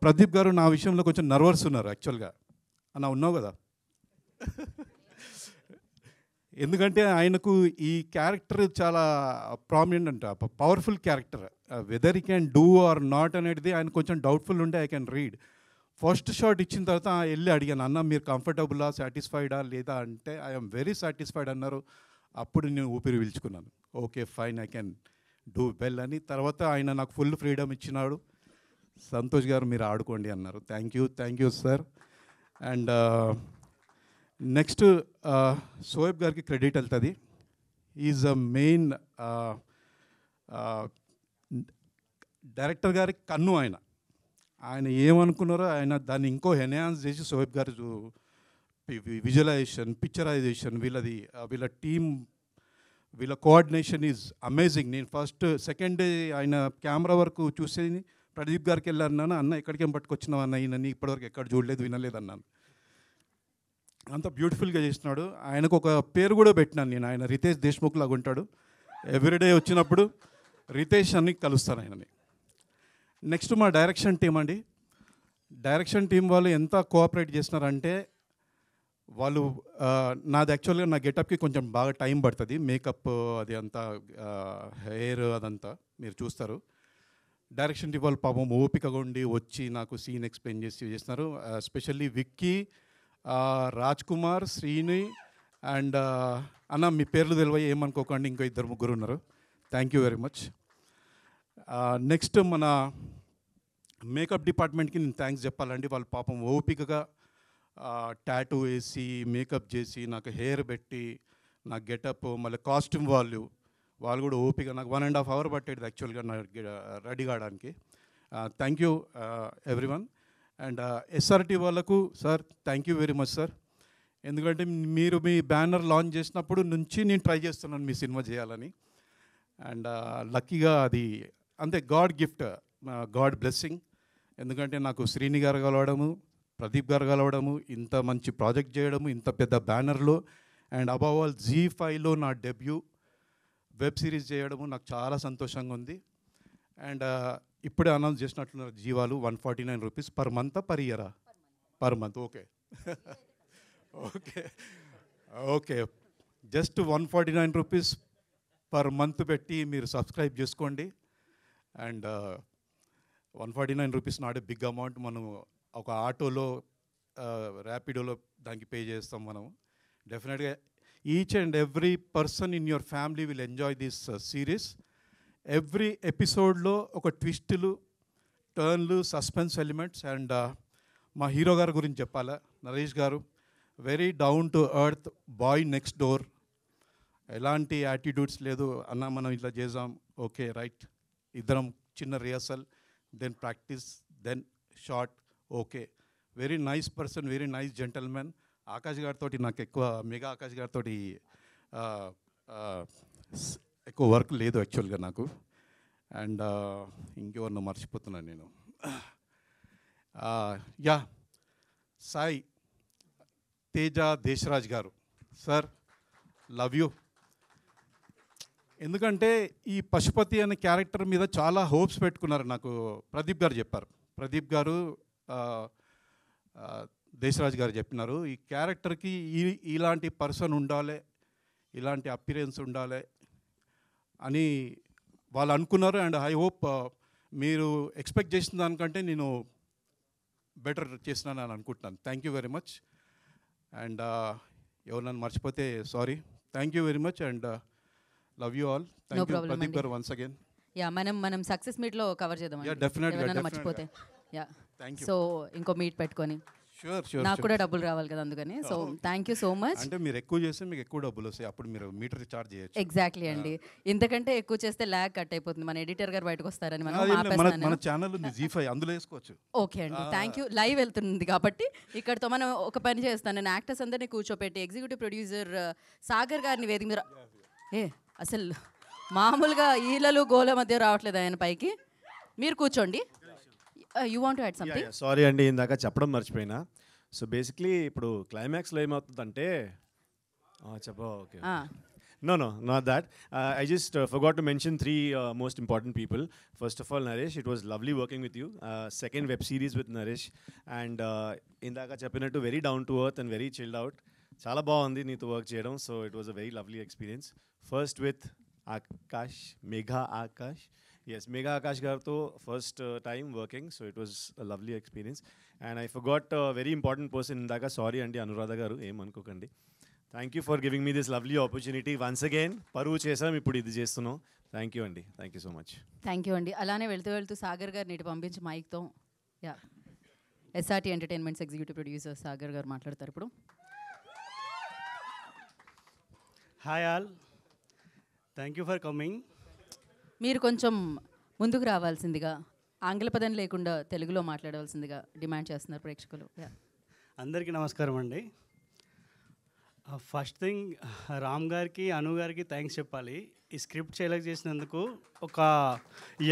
ప్రదీప్ గారు నా విషయంలో కొంచెం నర్వస్ ఉన్నారు యాక్చువల్గా అన్న ఉన్నావు కదా ఎందుకంటే ఆయనకు ఈ క్యారెక్టర్ చాలా ప్రామినెంట్ అంట పవర్ఫుల్ క్యారెక్టర్ వెదర్ ఈ క్యాన్ డూ ఆర్ నాట్ అనేది ఆయన కొంచెం డౌట్ఫుల్ ఉండే I can read first shot ఇచ్చిన తర్వాత వెళ్ళి అడిగాను అన్న మీరు కంఫర్టబులా సాటిస్ఫైడా లేదా అంటే ఐఎమ్ వెరీ సాటిస్ఫైడ్ అన్నారు అప్పుడు నేను ఊపిరి పీల్చుకున్నాను okay fine I can do well అని తర్వాత ఆయన నాకు ఫుల్ ఫ్రీడమ్ ఇచ్చినాడు సంతోష్ గారు మీరు ఆడుకోండి అన్నారు thank you thank you sir and uh, next uh, Shoaib గారికి క్రెడిట్ వెళ్తుంది is a main uh, director గారి కన్ను ఆయన ఆయన ఏమనుకున్నారో ఆయన దాన్ని ఇంకో ఎన్హాన్స్ చేసి సోయబ్ గారు విజువలైజేషన్ పిక్చరైజేషన్ వీళ్ళది వీళ్ళ టీమ్ వీళ్ళ కోఆర్డినేషన్ ఈజ్ అమేజింగ్ నేను ఫస్ట్ సెకండ్ డే ఆయన కెమెరా వరకు చూసి ప్రదీప్ గారికి వెళ్ళాను అన్న ఎక్కడికేం పట్టుకొచ్చినావు అన్న ఈయనని ఇప్పటివరకు ఎక్కడ చూడలేదు వినలేదు అన్నాను అంత బ్యూటిఫుల్గా చేసినాడు ఆయనకు ఒక పేరు కూడా పెట్టినాను నేను ఆయన రితేష్ దేశ్ముఖ్ లాగా ఉంటాడు ఎవ్రీడే వచ్చినప్పుడు రితేష్ అని కలుస్తాను ఆయనని నెక్స్ట్ మా డైరెక్షన్ టీం అండి డైరెక్షన్ టీం వాళ్ళు ఎంత కోఆపరేట్ చేసినారంటే వాళ్ళు నాది యాక్చువల్గా నా గెటప్కి కొంచెం బాగా టైం పడుతుంది మేకప్ అది అంతా హెయిర్ అదంతా మీరు చూస్తారు డైరెక్షన్ వాళ్ళు పాపం ఓపికగా ఉండి వచ్చి నాకు సీన్ ఎక్స్ప్లెయిన్ చేసి చేస్తున్నారు ఎస్పెషల్లీ విక్కీ రాజ్ కుమార్ శ్రీని అండ్ అన్న మీ పేర్లు తెలివై ఏమనుకోకండి ఇంకో ఇద్దరు ముగ్గురు ఉన్నారు thank you very much next మన మేకప్ డిపార్ట్మెంట్కి నేను థ్యాంక్స్ చెప్పాలండి వాళ్ళు పాపం ఓపికగా ట్యాటూ వేసి మేకప్ చేసి నాకు హెయిర్ పెట్టి నా గెటప్ మళ్ళీ కాస్ట్యూమ్ వాళ్ళు వాళ్ళు కూడా ఓపిక నాకు వన్ అండ్ హాఫ్ అవర్ పట్టేది యాక్చువల్గా నా రెడీ కావడానికి thank you one and SRT వాళ్ళకు sir thank you very much sir ఎందుకంటే మీరు మీ బ్యానర్ లాంచ్ చేసినప్పుడు నుంచి నేను ట్రై చేస్తున్నాను మీ సినిమా చేయాలని అండ్ లక్కీగా అది అంతే గాడ్ గిఫ్ట్ గాడ్ బ్లెస్సింగ్ ఎందుకంటే నాకు శ్రీని గారు కలవడము ప్రదీప్ గారు కలవడము ఇంత మంచి ప్రాజెక్ట్ చేయడము ఇంత పెద్ద బ్యానర్లో అండ్ అబౌవ్ ఆల్ జీ ఫైవ్లో నా డెబ్యూ వెబ్ సిరీస్ చేయడము నాకు చాలా సంతోషంగా ఉంది అండ్ ఇప్పుడే అనౌన్స్ చేసినట్లున్నారు జీవాలు one forty nine rupees per month per ఇయరా per month okay okay okay just one forty nine rupees per month పెట్టి మీరు సబ్స్క్రైబ్ చేసుకోండి and one forty nine rupees నాడే బిగ్ అమౌంట్ మనం ఒక ఆటోలో ర్యాపిడోలో దానికి పే చేస్తాం మనం డెఫినెట్గా each and every person in your family will enjoy this series every ఎపిసోడ్లో ఒక ట్విస్టులు టర్న్లు సస్పెన్స్ ఎలిమెంట్స్ అండ్ మా హీరో గారి గురించి చెప్పాలా నరేష్ గారు very down to earth boy next door ఎలాంటి యాటిట్యూడ్స్ లేదు అన్న మనం ఇట్లా చేసాం ఓకే రైట్ ఇద్దరం చిన్న rehearsal then practice then shot okay very nice person very nice gentlemen Akash గారితో నాకు ఎక్కువ మెగా ఆకాష్ గారితో ఎక్కువ వర్క్ లేదు యాక్చువల్గా నాకు అండ్ ఇంకెవరినో మర్చిపోతున్నాను నేను యా సాయి తేజ దేశరాజ్ గారు సార్ లవ్ యూ ఎందుకంటే ఈ పశుపతి అనే క్యారెక్టర్ మీద చాలా హోప్స్ పెట్టుకున్నారు నాకు ప్రదీప్ గారు చెప్పారు ప్రదీప్ గారు దేశరాజ్ గారు చెప్పినారు ఈ క్యారెక్టర్కి ఈ ఇలాంటి పర్సన్ ఉండాలి ఇలాంటి అపిరెన్స్ ఉండాలి అని వాళ్ళు అనుకున్నారు అండ్ ఐ హోప్ మీరు ఎక్స్పెక్ట్ చేసిన దానికంటే నేను బెటర్ చేసినాను అని అనుకుంటున్నాను thank you very much and ఎవరు మర్చిపోతే sorry thank you very much and love you all thank you Pradeep గారు వన్స్ అగైన్ యా మనం మనం సక్సెస్ మీట్లో కవర్ చేద్దాం యా డెఫినెట్గా మర్చిపోతే యా సో ఇంకో మీట్ పెట్టుకొని నాకు కూడా డబ్బులు రావాలి కదా అందుకని so thank you so much అంటే మీరు ఎక్కువ చేస్తే మీకు ఎక్కువ డబ్బులు వస్తాయి అప్పుడు మీరు మీటర్ చేయొచ్చు ఎగ్జాక్ట్లీ అండి ఇంతకంటే ఎక్కువ చేస్తే ల్యాగ్ కట్ అయిపోతుంది మన ఎడిటర్ గారు బయటకు వస్తారని మనం మన ఛానల్ ఉంది జీ ఫైవ్ అందులో వేసుకోవచ్చు ఓకే అండి థ్యాంక్ యూ లైవ్ వెళ్తుంది కాబట్టి ఇక్కడతో మనం ఒక పని చేస్తాను నేను యాక్టర్స్ అందరినీ కూర్చోపెట్టి ఎగ్జిక్యూటివ్ ప్రొడ్యూసర్ uh, సాగర్ గారిని వేదిక మీద ఏ అసలు మామూలుగా ఈలలు గోల మధ్య రావట్లేదు ఆయన పైకి మీరు కూర్చోండి you want add something sorry అండి ఇందాక చెప్పడం మర్చిపోయినా సో బేసిక్లీ ఇప్పుడు క్లైమాక్స్లో ఏమవుతుందంటే చెప్ప okay no no not that I just forgot to mention three most important people first of all Naresh it was lovely working with you second web series with Naresh and ఇందాక చెప్పినట్టు very down to earth and very chilled out చాలా బాగుంది నీతో వర్క్ చేయడం so it was a very lovely experience first with Akash Megha Akash Yes, Megha Akash Garto, first time working so it it lovely experience and I And I forgot a very important person, Indaka, sorry, Andi ఏం అనుకోకండి thank you for giving me this lovely opportunity once again పరువు చేసాం ఇప్పుడు ఇది చేస్తున్నాం థ్యాంక్ యూ అండి thank you so much thank you అండి అలానే వెళ్తూ వెళ్తూ సాగర్ గారిని నేటి పంపించి మైక్తో yeah SRT entertainments executive producer Sagar గారు మాట్లాడతారు ఇప్పుడు hi all thank you for coming మీరు కొంచెం ముందుకు రావాల్సిందిగా ఆంగ్ల పదం లేకుండా తెలుగులో మాట్లాడవలసిందిగా డిమాండ్ చేస్తున్నారు ప్రేక్షకులు అందరికీ నమస్కారం అండి ఫస్ట్ థింగ్ రామ్ గారికి అను గారికి థ్యాంక్స్ చెప్పాలి ఈ స్క్రిప్ట్ సెలెక్ట్ చేసినందుకు ఒక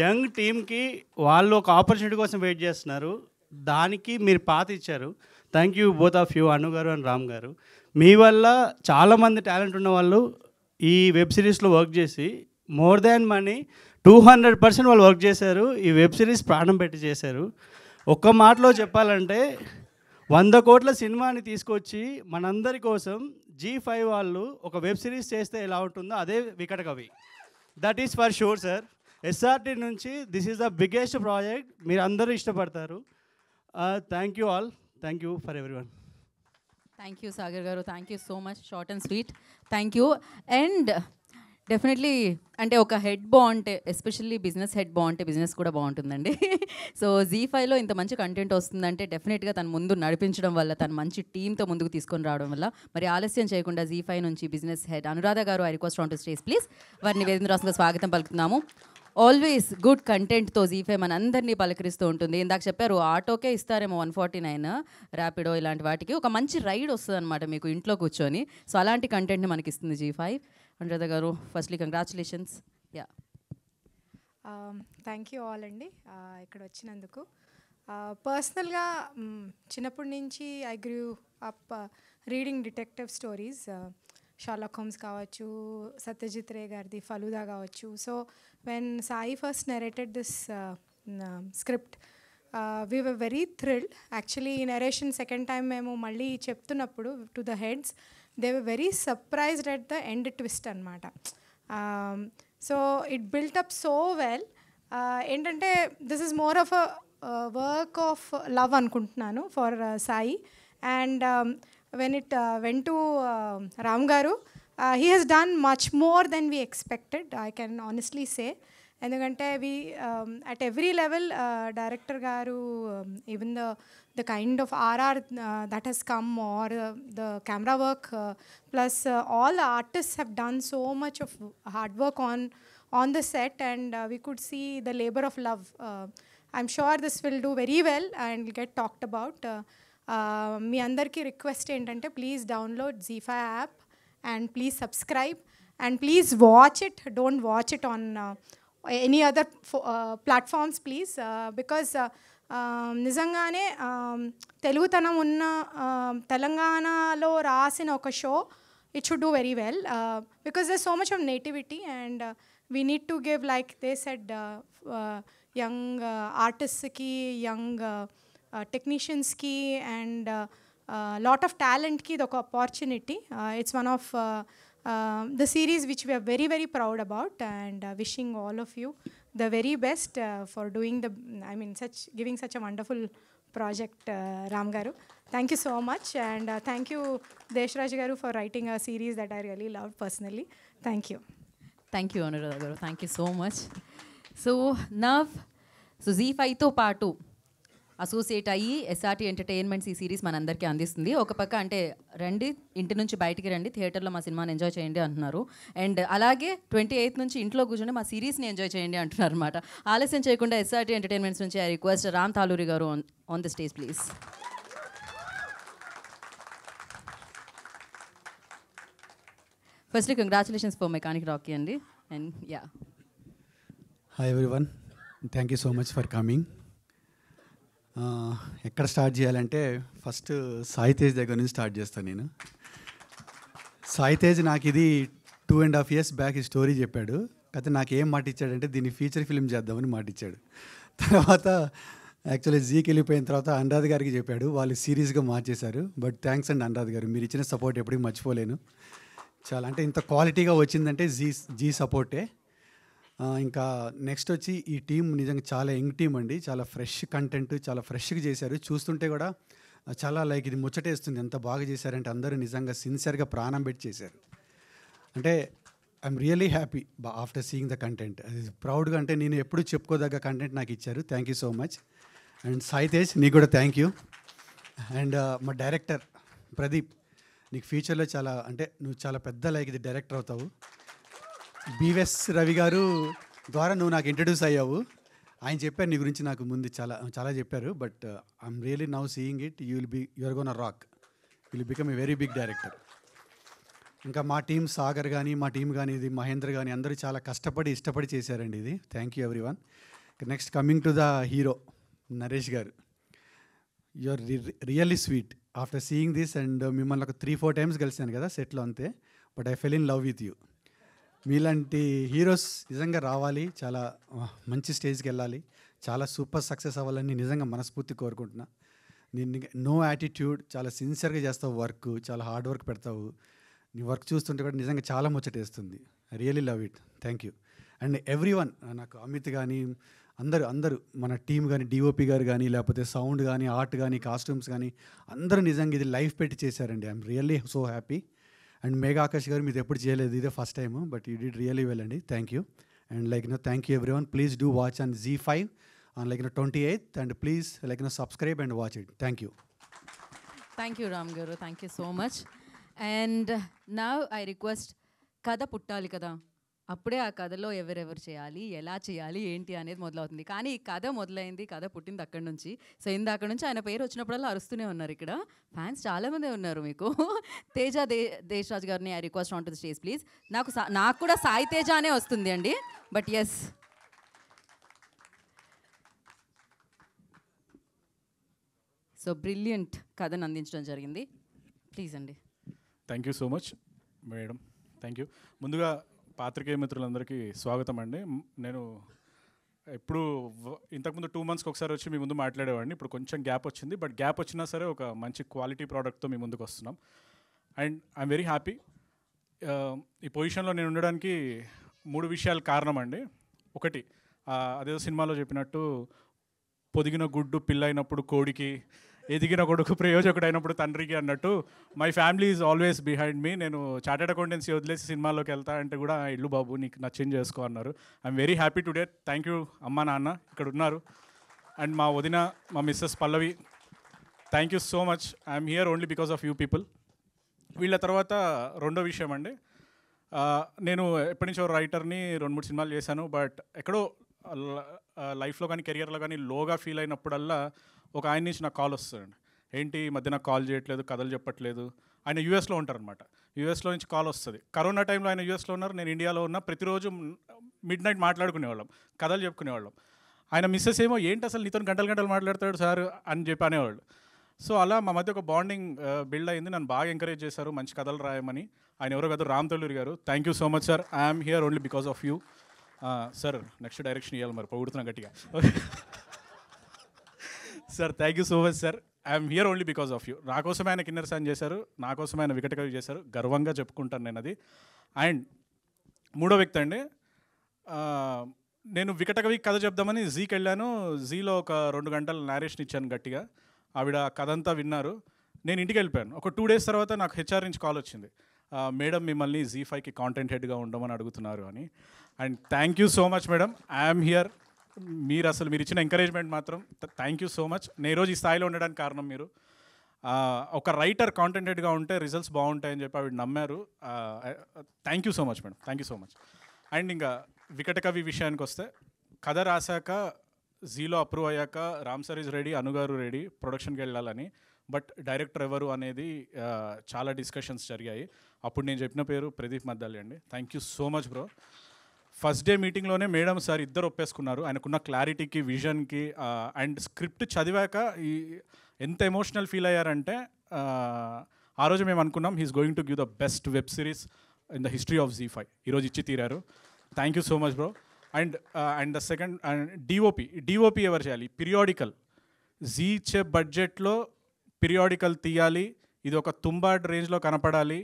యంగ్ టీమ్కి వాళ్ళు ఒక ఆపర్చునిటీ కోసం వెయిట్ చేస్తున్నారు దానికి మీరు పాత ఇచ్చారు thank you both of you Anu గారు అండ్ రామ్ గారు మీ వల్ల చాలామంది టాలెంట్ ఉన్న వాళ్ళు ఈ వెబ్ సిరీస్లో వర్క్ చేసి more than money two hundred percent వాళ్ళు వర్క్ చేశారు ఈ వెబ్ సిరీస్ ప్రాణం పెట్టి చేశారు ఒక్క మాటలో చెప్పాలంటే వంద కోట్ల సినిమాని తీసుకొచ్చి మనందరి కోసం జీ ఫైవ్ వాళ్ళు ఒక వెబ్ సిరీస్ చేస్తే ఎలా ఉంటుందో అదే Vikata Kavi that is for sure sir SRT నుంచి this is the biggest project మీరు అందరూ ఇష్టపడతారు thank you all thank you for one thank you Sagar గారు thank you so much short and sweet thank you and definitely అంటే ఒక హెడ్ బాగుంటే ఎస్పెషల్లీ బిజినెస్ హెడ్ బాగుంటే బిజినెస్ కూడా బాగుంటుందండి సో జీ ఫైవ్లో ఇంత మంచి కంటెంట్ వస్తుందంటే డెఫినెట్గా తను ముందు నడిపించడం వల్ల తను మంచి టీంతో ముందుకు తీసుకొని రావడం వల్ల మరి ఆలస్యం చేయకుండా జీ ఫైవ్ నుంచి బిజినెస్ హెడ్ అనురాధ గారు I request on to stage please వారిని వేదింద్రాసంగా స్వాగతం పలుకుతున్నాము ఆల్వేస్ గుడ్ కంటెంట్తో జీ ఫైవ్ మన అందరినీ పలకరిస్తూ ఉంటుంది ఇందాక చెప్పారు ఆటోకే ఇస్తారేమో వన్ ఫార్టీ నైన్ ర్యాపిడో ఇలాంటి వాటికి ఒక మంచి రైడ్ వస్తుంది అనమాట మీకు ఇంట్లో కూర్చొని సో అలాంటి కంటెంట్ని మనకి ఇస్తుంది జీ ఫైవ్ అనురాధ గారు firstly congratulations yeah thank you all అండి ఇక్కడ వచ్చినందుకు పర్సనల్గా చిన్నప్పటి నుంచి I grew up reading detective stories Sherlock Holmes కావచ్చు సత్యజిత్ రే గారిది ఫలూదా కావచ్చు so when Sai first narrated this script we were very thrilled actually ఈ నరేషన్ సెకండ్ టైం మేము మళ్ళీ చెప్తున్నప్పుడు to the heads they were very surprised at the end twist అనమాట so it built up so well ఏంటంటే this is more of a work of love అనుకుంటున్నాను for Sai and when it went to Ram గారు he has done much more than we expected I can honestly say ఎందుకంటే we at every level director గారు even the the kind of RR that he's come or the camera work plus all artist have done so much of hard work on on the set and we could see the labour of love I'm sure this will do very well and get talked about మీ అందరికీ రిక్వెస్ట్ ఏంటంటే ప్లీజ్ డౌన్లోడ్ జీఫా app and please subscribe and please watch it don't watch it on any other platforms please because నిజంగానే తెలుగుతనం Telangana తెలంగాణలో రాసిన ఒక show it should do very well uh, because there's so much of nativity and uh, we need to give like they said uh, young artists ki young technicians ki and a lot of talent ki the opportunity it's one of um, the series which we are very very proud about and uh, wishing all of you the very best uh, for doing the i mean such giving such a wonderful project uh, ram garu thank you so much and uh, thank you deshraj garu for writing a series that i really loved personally thank you thank you Anuradha thank you so much so so so so Zee ఫైవ్తో పాటు అసోసియేట్ అయ్యి ఎస్ఆర్టీ ఎంటర్టైన్మెంట్స్ ఈ సిరీస్ మనందరికీ అందిస్తుంది ఒక పక్క అంటే రండి ఇంటి నుంచి బయటికి రండి థియేటర్లో మా సినిమాని ఎంజాయ్ చేయండి అంటున్నారు అండ్ అలాగే ట్వంటీ ఎయిత్ నుంచి ఇంట్లో కూర్చొని మా సిరీస్ని ఎంజాయ్ చేయండి అంటున్నారు అనమాట ఆలస్యం చేయకుండా ఎస్ఆర్టీ ఎంటర్టైన్మెంట్స్ నుంచి ఐ రిక్వెస్ట్ రామ్ తాలూరి గారు on the stage please first congratulations for mechanic Rocky అండి and yeah hi one thank you so much for coming ఎక్కడ స్టార్ట్ చేయాలంటే ఫస్ట్ సాయితేజ్ దగ్గర నుంచి స్టార్ట్ చేస్తాను నేను సాయితేజ్ నాకు ఇది two and half years back ఈ స్టోరీ చెప్పాడు కాకపోతే నాకు ఏం మాట ఇచ్చాడంటే దీన్ని ఫీచర్ ఫిలిం చేద్దామని మాట ఇచ్చాడు తర్వాత యాక్చువల్లీ జీకి వెళ్ళిపోయిన తర్వాత అనురాధ్ గారికి చెప్పాడు వాళ్ళు సీరియస్గా మార్చేశారు బట్ థ్యాంక్స్ అండ్ అనురాధ్ గారు మీరు ఇచ్చిన సపోర్ట్ ఎప్పటికీ మర్చిపోలేను చాలా అంటే ఇంత క్వాలిటీగా వచ్చిందంటే జీ జీ సపోర్టే ఇంకా నెక్స్ట్ వచ్చి ఈ టీం నిజంగా చాలా యంగ్ టీం అండి చాలా ఫ్రెష్ కంటెంట్ చాలా ఫ్రెష్గా చేశారు చూస్తుంటే కూడా చాలా లైక్ ఇది ముచ్చటేస్తుంది ఎంత బాగా చేశారంటే అందరూ నిజంగా సిన్సియర్గా ప్రాణం పెట్టి చేశారు అంటే I'm really happy after seeing the content అది ప్రౌడ్గా అంటే నేను ఎప్పుడు చెప్పుకోదగ్గ కంటెంట్ నాకు ఇచ్చారు thank you so much and Saitej నీకు కూడా థ్యాంక్ యూ అండ్ మా డైరెక్టర్ ప్రదీప్ నీకు ఫ్యూచర్లో చాలా అంటే నువ్వు చాలా పెద్ద లైక్ ఇది డైరెక్టర్ అవుతావు బివెస్ రవి గారు ద్వారా నువ్వు నాకు ఇంట్రడ్యూస్ అయ్యావు ఆయన చెప్పారు నీ గురించి నాకు ముందు చాలా చాలా చెప్పారు but I'm really now seeing it you will be your gonna rock will become a very big director ఇంకా మా టీం సాగర్ కానీ మా టీం కానీ ఇది మహేంద్ర కానీ అందరూ చాలా కష్టపడి ఇష్టపడి చేశారండి ఇది thank you everyone next coming to the hero Naresh గారు you are really sweet after seeing this and మిమ్మల్ని ఒక త్రీ ఫోర్ టైమ్స్ కలిసాను కదా సెట్లో అంతే but I fell in love with you వీలాంటి హీరోస్ నిజంగా రావాలి చాలా మంచి స్టేజ్కి వెళ్ళాలి చాలా సూపర్ సక్సెస్ అవ్వాలని నిజంగా మనస్ఫూర్తి కోరుకుంటున్నా నేను నో యాటిట్యూడ్ చాలా సిన్సియర్గా చేస్తావు వర్క్ చాలా హార్డ్ వర్క్ పెడతావు నీ వర్క్ చూస్తుంటే కూడా నిజంగా చాలా ముచ్చటేస్తుంది I really love it thank you and everyone నాకు అమిత్ కానీ అందరూ అందరూ మన టీం కానీ డిఓపి గారు కానీ లేకపోతే సౌండ్ కానీ ఆర్ట్ కానీ కాస్ట్యూమ్స్ కానీ అందరూ నిజంగా ఇది లైఫ్ పెట్టి చేశారండి I'm really so happy and Megha Akash Akash గారు మీరు ఎప్పుడు చేయలేదు ఇదే first time but you did really well అండి thank you and like no thank you everyone please do watch on Zee five on like no twenty eighth and please like no subscribe and watch it thank you thank you Ram గారు thank you so much and నా ఐ రిక్వెస్ట్ కథ పుట్టాలి కదా అప్పుడే ఆ కథలో ఎవరెవరు చేయాలి ఎలా చేయాలి ఏంటి అనేది మొదలవుతుంది కానీ ఈ కథ మొదలైంది కథ పుట్టింది అక్కడి నుంచి సో అక్కడి నుంచి ఆయన పేరు వచ్చినప్పుడల్లా అరుస్తూనే ఉన్నారు ఇక్కడ ఫ్యాన్స్ చాలామంది ఉన్నారు మీకు తేజ దే దేశరాజ్ గారిని I request on to the stage please నాకు నాకు కూడా సాయి తేజ అనే వస్తుంది అండి బట్ ఎస్ సో బ్రిలియంట్ కథను అందించడం జరిగింది ప్లీజ్ అండి thank you so much madam thank you ముందుగా పాత్రికేయ మిత్రులందరికీ స్వాగతం అండి నేను ఇప్పుడు ఇంతకుముందు టూ మంత్స్కి ఒకసారి వచ్చి మీ ముందు మాట్లాడేవాడిని ఇప్పుడు కొంచెం గ్యాప్ వచ్చింది బట్ గ్యాప్ వచ్చినా సరే ఒక మంచి క్వాలిటీ ప్రోడక్ట్తో మీ ముందుకు వస్తున్నాం అండ్ ఐఎమ్ వెరీ హ్యాపీ ఈ పొజిషన్లో నేను ఉండడానికి మూడు విషయాలు కారణం అండి ఒకటి అదేదో సినిమాలో చెప్పినట్టు పొదిగిన గుడ్డు పిల్లైనప్పుడు కోడికి ఎదిగిన కొడుకు ప్రయోజకుడు అయినప్పుడు తండ్రికి అన్నట్టు my family is always behind me నేను చార్టెడ్ అకౌంటెన్సీ వదిలేసి సినిమాలోకి వెళ్తా అంటే కూడా ఇల్లు బాబు నీకు నచ్చింది చేసుకో అన్నారు I'm very happy today thank you అమ్మా నాన్న ఇక్కడ ఉన్నారు అండ్ మా వదిన మా missus Pallavi thank you so much I'm here only because of you people వీళ్ళ తర్వాత రెండో విషయం అండి నేను ఎప్పటి నుంచో రైటర్ని రెండు మూడు సినిమాలు చేశాను బట్ ఎక్కడో లైఫ్లో కానీ కెరియర్లో కానీ లోగా ఫీల్ అయినప్పుడల్లా ఒక ఆయన నుంచి నాకు కాల్ వస్తుందండి ఏంటి ఈ మధ్య నాకు కాల్ చేయట్లేదు కథలు చెప్పట్లేదు ఆయన యూఎస్లో ఉంటారనమాట యూఎస్లో నుంచి కాల్ వస్తుంది కరోనా టైంలో ఆయన యూఎస్లో ఉన్నారు నేను ఇండియాలో ఉన్నా ప్రతిరోజు మిడ్ నైట్ మాట్లాడుకునేవాళ్ళం కథలు చెప్పుకునేవాళ్ళం ఆయన మిస్సెస్ ఏమో ఏంటి అసలు నీతో గంటలు గంటలు మాట్లాడతాడు సార్ అని చెప్పి అనేవాళ్ళు సో అలా మా మధ్య ఒక బాండింగ్ బిల్డ్ అయింది నన్ను బాగా ఎంకరేజ్ చేశారు మంచి కథలు రాయమని ఆయన ఎవరో కదా రామ్ తల్లూరి గారు thank you so much sir I'm here only because of you sir next direction ఇవ్వాలి మరి పొగుడుతున్నా గట్టిగా okay sir thank you so much sir I'm here only because of you నా కోసం ఆయన కిన్నర్ సాన్ చేశారు నా కోసం ఆయన వికెట్ కవి చేశారు గర్వంగా చెప్పుకుంటాను నేను అది అండ్ మూడో వ్యక్తి అండి నేను వికట కవి కథ చెప్దామని జీకి వెళ్ళాను జీలో ఒక రెండు గంటలు నారేషన్ ఇచ్చాను గట్టిగా ఆవిడ కథ అంతా విన్నారు నేను ఇంటికి వెళ్ళిపోయాను ఒక టూ డేస్ తర్వాత నాకు హెచ్ఆర్ నుంచి కాల్ వచ్చింది మేడం మిమ్మల్ని జీ ఫైవ్కి కాంటెంట్ హెడ్గా ఉండమని అడుగుతున్నారు అని and thank you so much madam I'm here మీరు అసలు మీరు ఇచ్చిన ఎంకరేజ్మెంట్ మాత్రం థ్యాంక్ యూ సో మచ్ నేను రోజు ఈ స్థాయిలో ఉండడానికి కారణం మీరు ఒక రైటర్ కాంటెంటెడ్గా ఉంటే రిజల్ట్స్ బాగుంటాయని చెప్పి ఆవిడ నమ్మారు thank you so much madam thank you so much and ఇంకా వికట కవి విషయానికి వస్తే కథ రాశాక జీలో అప్రూవ్ అయ్యాక రామ్ సరీజ్ రెడీ అనుగారు రెడీ ప్రొడక్షన్కి వెళ్ళాలని బట్ డైరెక్టర్ ఎవరు అనేది చాలా డిస్కషన్స్ జరిగాయి అప్పుడు నేను చెప్పిన పేరు ప్రదీప్ మద్దాలి అండి thank you so much bro first day మీటింగ్లోనే మేడం సార్ ఇద్దరు ఒప్పేసుకున్నారు ఆయనకున్న క్లారిటీకి విజన్కి అండ్ స్క్రిప్ట్ చదివాక ఈ ఎంత ఎమోషనల్ ఫీల్ అయ్యారంటే ఆ రోజు మేము అనుకున్నాం he's going to give the best web series in the history of Zee five ఈరోజు ఇచ్చి తీరారు thank you so much bro and and the second and DOP DOP ఎవరు చేయాలి పిరియాడికల్ జీ ఇచ్చే బడ్జెట్లో పిరియాడికల్ తీయాలి ఇది ఒక తుంబాడ్ రేంజ్లో కనపడాలి